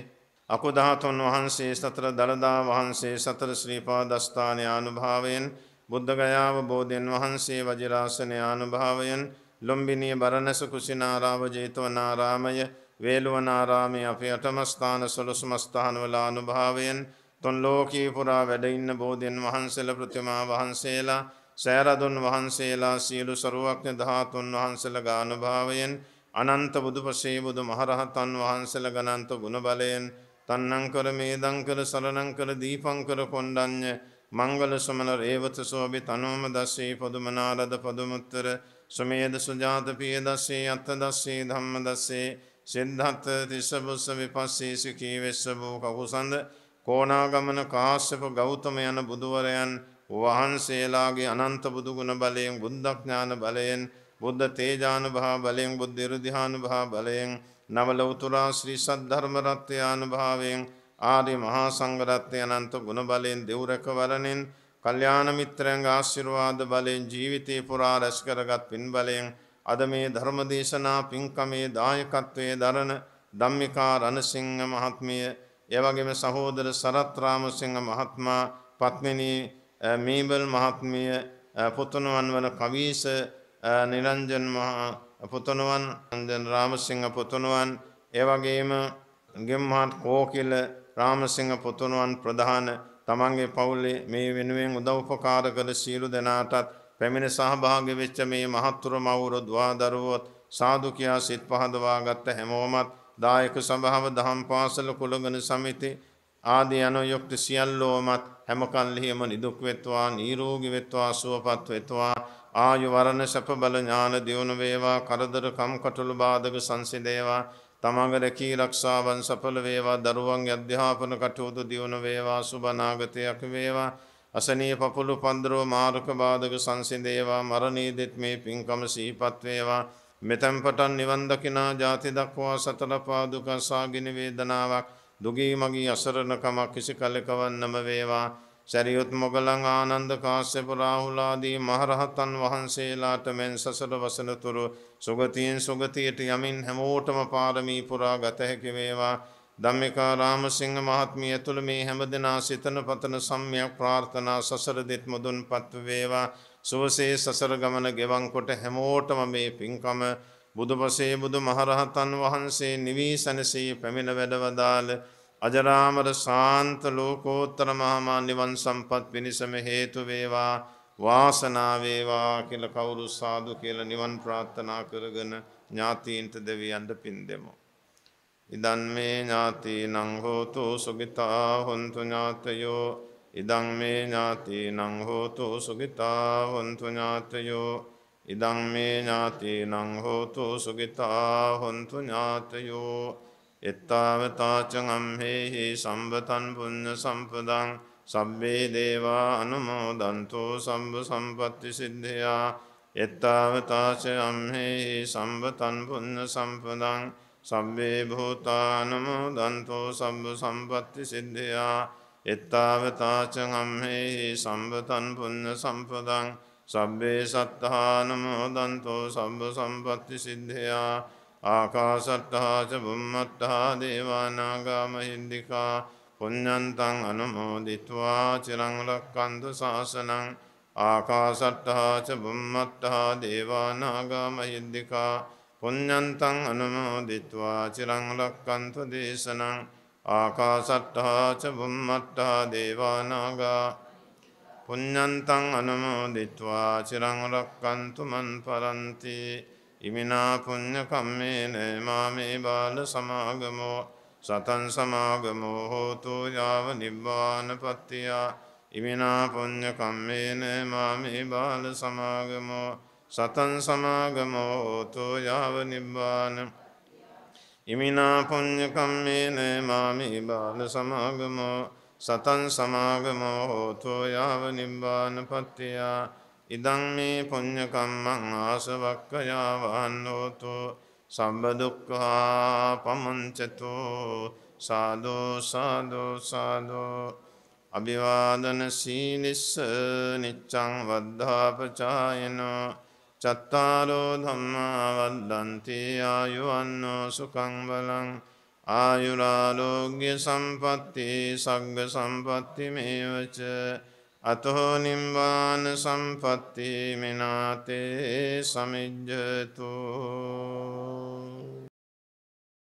අකු ධාතුන් වහන්සේ සතර දළදා වහන්සේ සතර ශ්‍රීපා දස්ථානය අනුභාවයෙන් බුද්ධගයාව බෝධයෙන් වහන්සේ වජරාසනය අනුභාවයෙන් ලුම්බිනී බරණැස කුසිනාරාව ජේතවනාරාමය වේලුවනාරාමය අපි අටමස්ථාන සොලුස්මස්ථානවල අනුභාවයෙන් තුන් ලෝකී පුරා වැඩඉන්න බෝධීන් වහන්සේල ප්‍රතිමා වහන්සේලා සෑරදුන් වහන්සේලා සියලු සරුවක්ඥ ධාතුන් වහන්සල ගානුභාවයෙන් අනන්ත බුදුපසේ බුදු මහරහතන් වහන්සල ගනන්ත ගුණබලයෙන් තන්නංකර මේදංකර සරණංකර දීපංකර කොණ්ඩඥ මංගල සමන රේවත සෝභි තනෝම දස්සේ පොදුමනාරද පොදුමුත්තර සුමේද සුජාත පිය දස්සේ අත්ත දස්සේ ධම්ම දස්සේ සිද්ධත්ත තිස්සබුස්ස විපස්සේ සිකී වෙස්ස වූ කකුසඳ කෝනාගමන කාශ්‍යප ගෞතම යන බුදුවරයන් වහන්සේලාගේ අනන්ත බුදුගුණ බලයෙන් බුද්ධඥාන බලයෙන් බුද්ධ තේජාන භා බලයෙන් බුද්ධ ඍධිහාන භා බලයෙන් නවලෞතුරා ශ්‍රී සද්ධර්ම රත්ත්‍යාන භාවයෙන් ආදී මහා සංඝ රත්ත්‍ය අනන්ත ගුණ බලයෙන් දෙව් රැකවරණෙන් කල්්‍යාන මිත්‍රයන්ගේ ආශිර්වාද බලයෙන් ජීවිතේ පුරා රැස්කරගත් පින් බලයෙන් අද මේ ධර්මදේශනා පින්කමේ දායකත්වයේ දරන ධම්මිකා රණසිංහ මහත්මිය එවගේම සහෝදර සරත් රාමසිංහ මහත්මයා පත්මිනී මීබල් මහත්මිය පුතනුවන් වන කවීස නිරංජන් මහා පුතනුවන් අන්ජන් රාමසිංහ පුතනුවන් ඒවගේම ගෙම්හත් කෝකිල රාමසිංහ පුතනුවන් ප්‍රධාන තමන්ගේ පවුලේ මේ වෙනුවෙන් උදව්පකාර කළ සියලු දෙනාටත් පැමිණ සහභාගි වෙච්ච මේ මහත්තුරු මවුරු දුවදරුවොත් සාදු කියා සිත් පහදවා ගත්ත හැමෝමත් දායක සභාව දහම් පාසල කුලගණ සමිති ආදී අනුයුක්ත සියල්ලෝමත් හැම කල්හිම නිදුක් වෙත්වා නිරෝගී වෙත්වා සුවපත් වෙත්වා ආයු වරණ සැප බල ඥාන දියුණු වේවා කරදර කම් කටළු බාධක සංසිඳේවා තමන්ග රැකී රක්ෂාවන් සඵල වේවා දරුවන්ගේ අධ්‍යාපන කටයුතු දියුණු වේවා සුබ අනාගතයක් වේවා අසනීය පපුළු පන්දරෝ මාරක බාධක සංසිඳේවා මරණීදෙත් මේ පින්කම සිහිපත් වේවා මෙතෙන් පටන් නිවන් දකිනා ජාති දක්වා සතර පාදුක සාගිනි වේදනාවක් දුගී මගී අසරණකමක් කිසි කලකවන්නම වේවා සැරියුත් මොගලං ආනන්ද කාශ්‍යප රාහුලාදී මහරහතන් වහන්සේලාට මෙන් සසර වසනතුරු සුගතියෙන් සුගතියට යමින් හැමෝටම පාරමී පුරා ගත හැකි වේවා ධම්මිකා රාමසිංහ මහත්මිය ඇතුළු මේ හැමදෙනා සිතන පතන සම්මයක් ප්‍රාර්ථනා සසර දෙත් මුදුන්පත් වේවා සුවසේ සසර ගමන ගෙවන් කොට හැමෝටම මේ පින්කම බුදුපසේ බුදු මහරහතන් වහන්සේ නිවී සැනසී පැමිණ වැඩවදාළ අජරාමර සාන්ත ලෝකෝත්තර මහමා නිවන් සම්පත් පිණිසම හේතු වේවා වාසනාවේවා කියල කවුරු සාදු කියල නිවන් ප්‍රාත්ථනා කරගෙන ඥාතීන්ට දෙවියන්ට පින් දෙමු. ඉදන් මේ ඥාති නංහෝතු සුගිතා හොන්තු ඥාතයෝ ඉදං මේ ඥාති නංහෝතු සුගිතා හොන්තු ඥාතයෝ ඉදං මේ ඥාති නංහෝතු සුගිතා හොන්තු ඥාතයෝ එත්තාවතාචගම්හෙහි සම්බතන් පුුණ්්‍ය සම්පදං සබ්බේ දේවා අනුමෝදන්තෝ සම්බ සම්පත්ති සිද්ධයා එත්තාවතාච අම්හෙහි සම්බතන් පුුණ්්‍ය සම්පදං සබ්බේ භූතානමෝදන්තෝ සබ්බ සම්පත්ති සිද්ධයා එත්තාවතාචගම්හෙහි සම්බතන් පුුණ්්‍ය සම්පදං සබ්බේ සත්තානමෝදන්තෝ සබ්බ සම්පත්ති සිද්ධයා ආකාසට්ටාච බුම්මට්ටා දේවානාගාමහිද්දිකා පුഞ්ඥන්තං අනුමෝදිත්වා චිරංලක්කන්ද ශාසනං ආකාසට්ටාච බුම්මට්ටා දේවානාගාමහිද්දිකා පුഞ්ඥන්තං අනුමෝදිත්වා චිරංලක්කන්ත දේශනං ආකාසට්ටාච බුම්මට්ටා දේවානාගා පුഞ්ඥන්තං අනුමෝදිත්වා චිරංලක්කන්තුමන් පරන්තිී ඉමිනා පුඤ්ඤ කම්මේන මාමේ බාල සමාගමෝ සතන් සමාගමෝ හෝතු යාව නිබ්බානපත්තිය ඉමිනා පුඤ්ඤ කම්මේන මාමේ බාල සමාගමෝ සතන් සමාගමෝ හෝතු යාව නිබ්බාන ඉමිනා පුඤ්ඤ කම්මේන මාමේ බාල සමාගමෝ සතන් සමාගමෝ හෝතු යාව නිබ්බානපත්තිය ඉදං මේ පුඤ්ඤකම්මං ආසවක්ඛයා වහන්නෝතු සම්බ දුක්ඛා පමුංචතු සාදු සාදු සාදු අභිවාදන සීලිස්ස නිච්ඡං වද්ධාපචායනෝ චත්තාරෝ ධම්මා වද්දන්ති ආයුවන්නෝ සුඛං බලං ආයුරාෝග්‍ය සම්පatti සග්ග සම්පatti මේවච අතහෝ නිම්වාන සම්පත්ති මෙනාතේ සමිජ්ජතෝ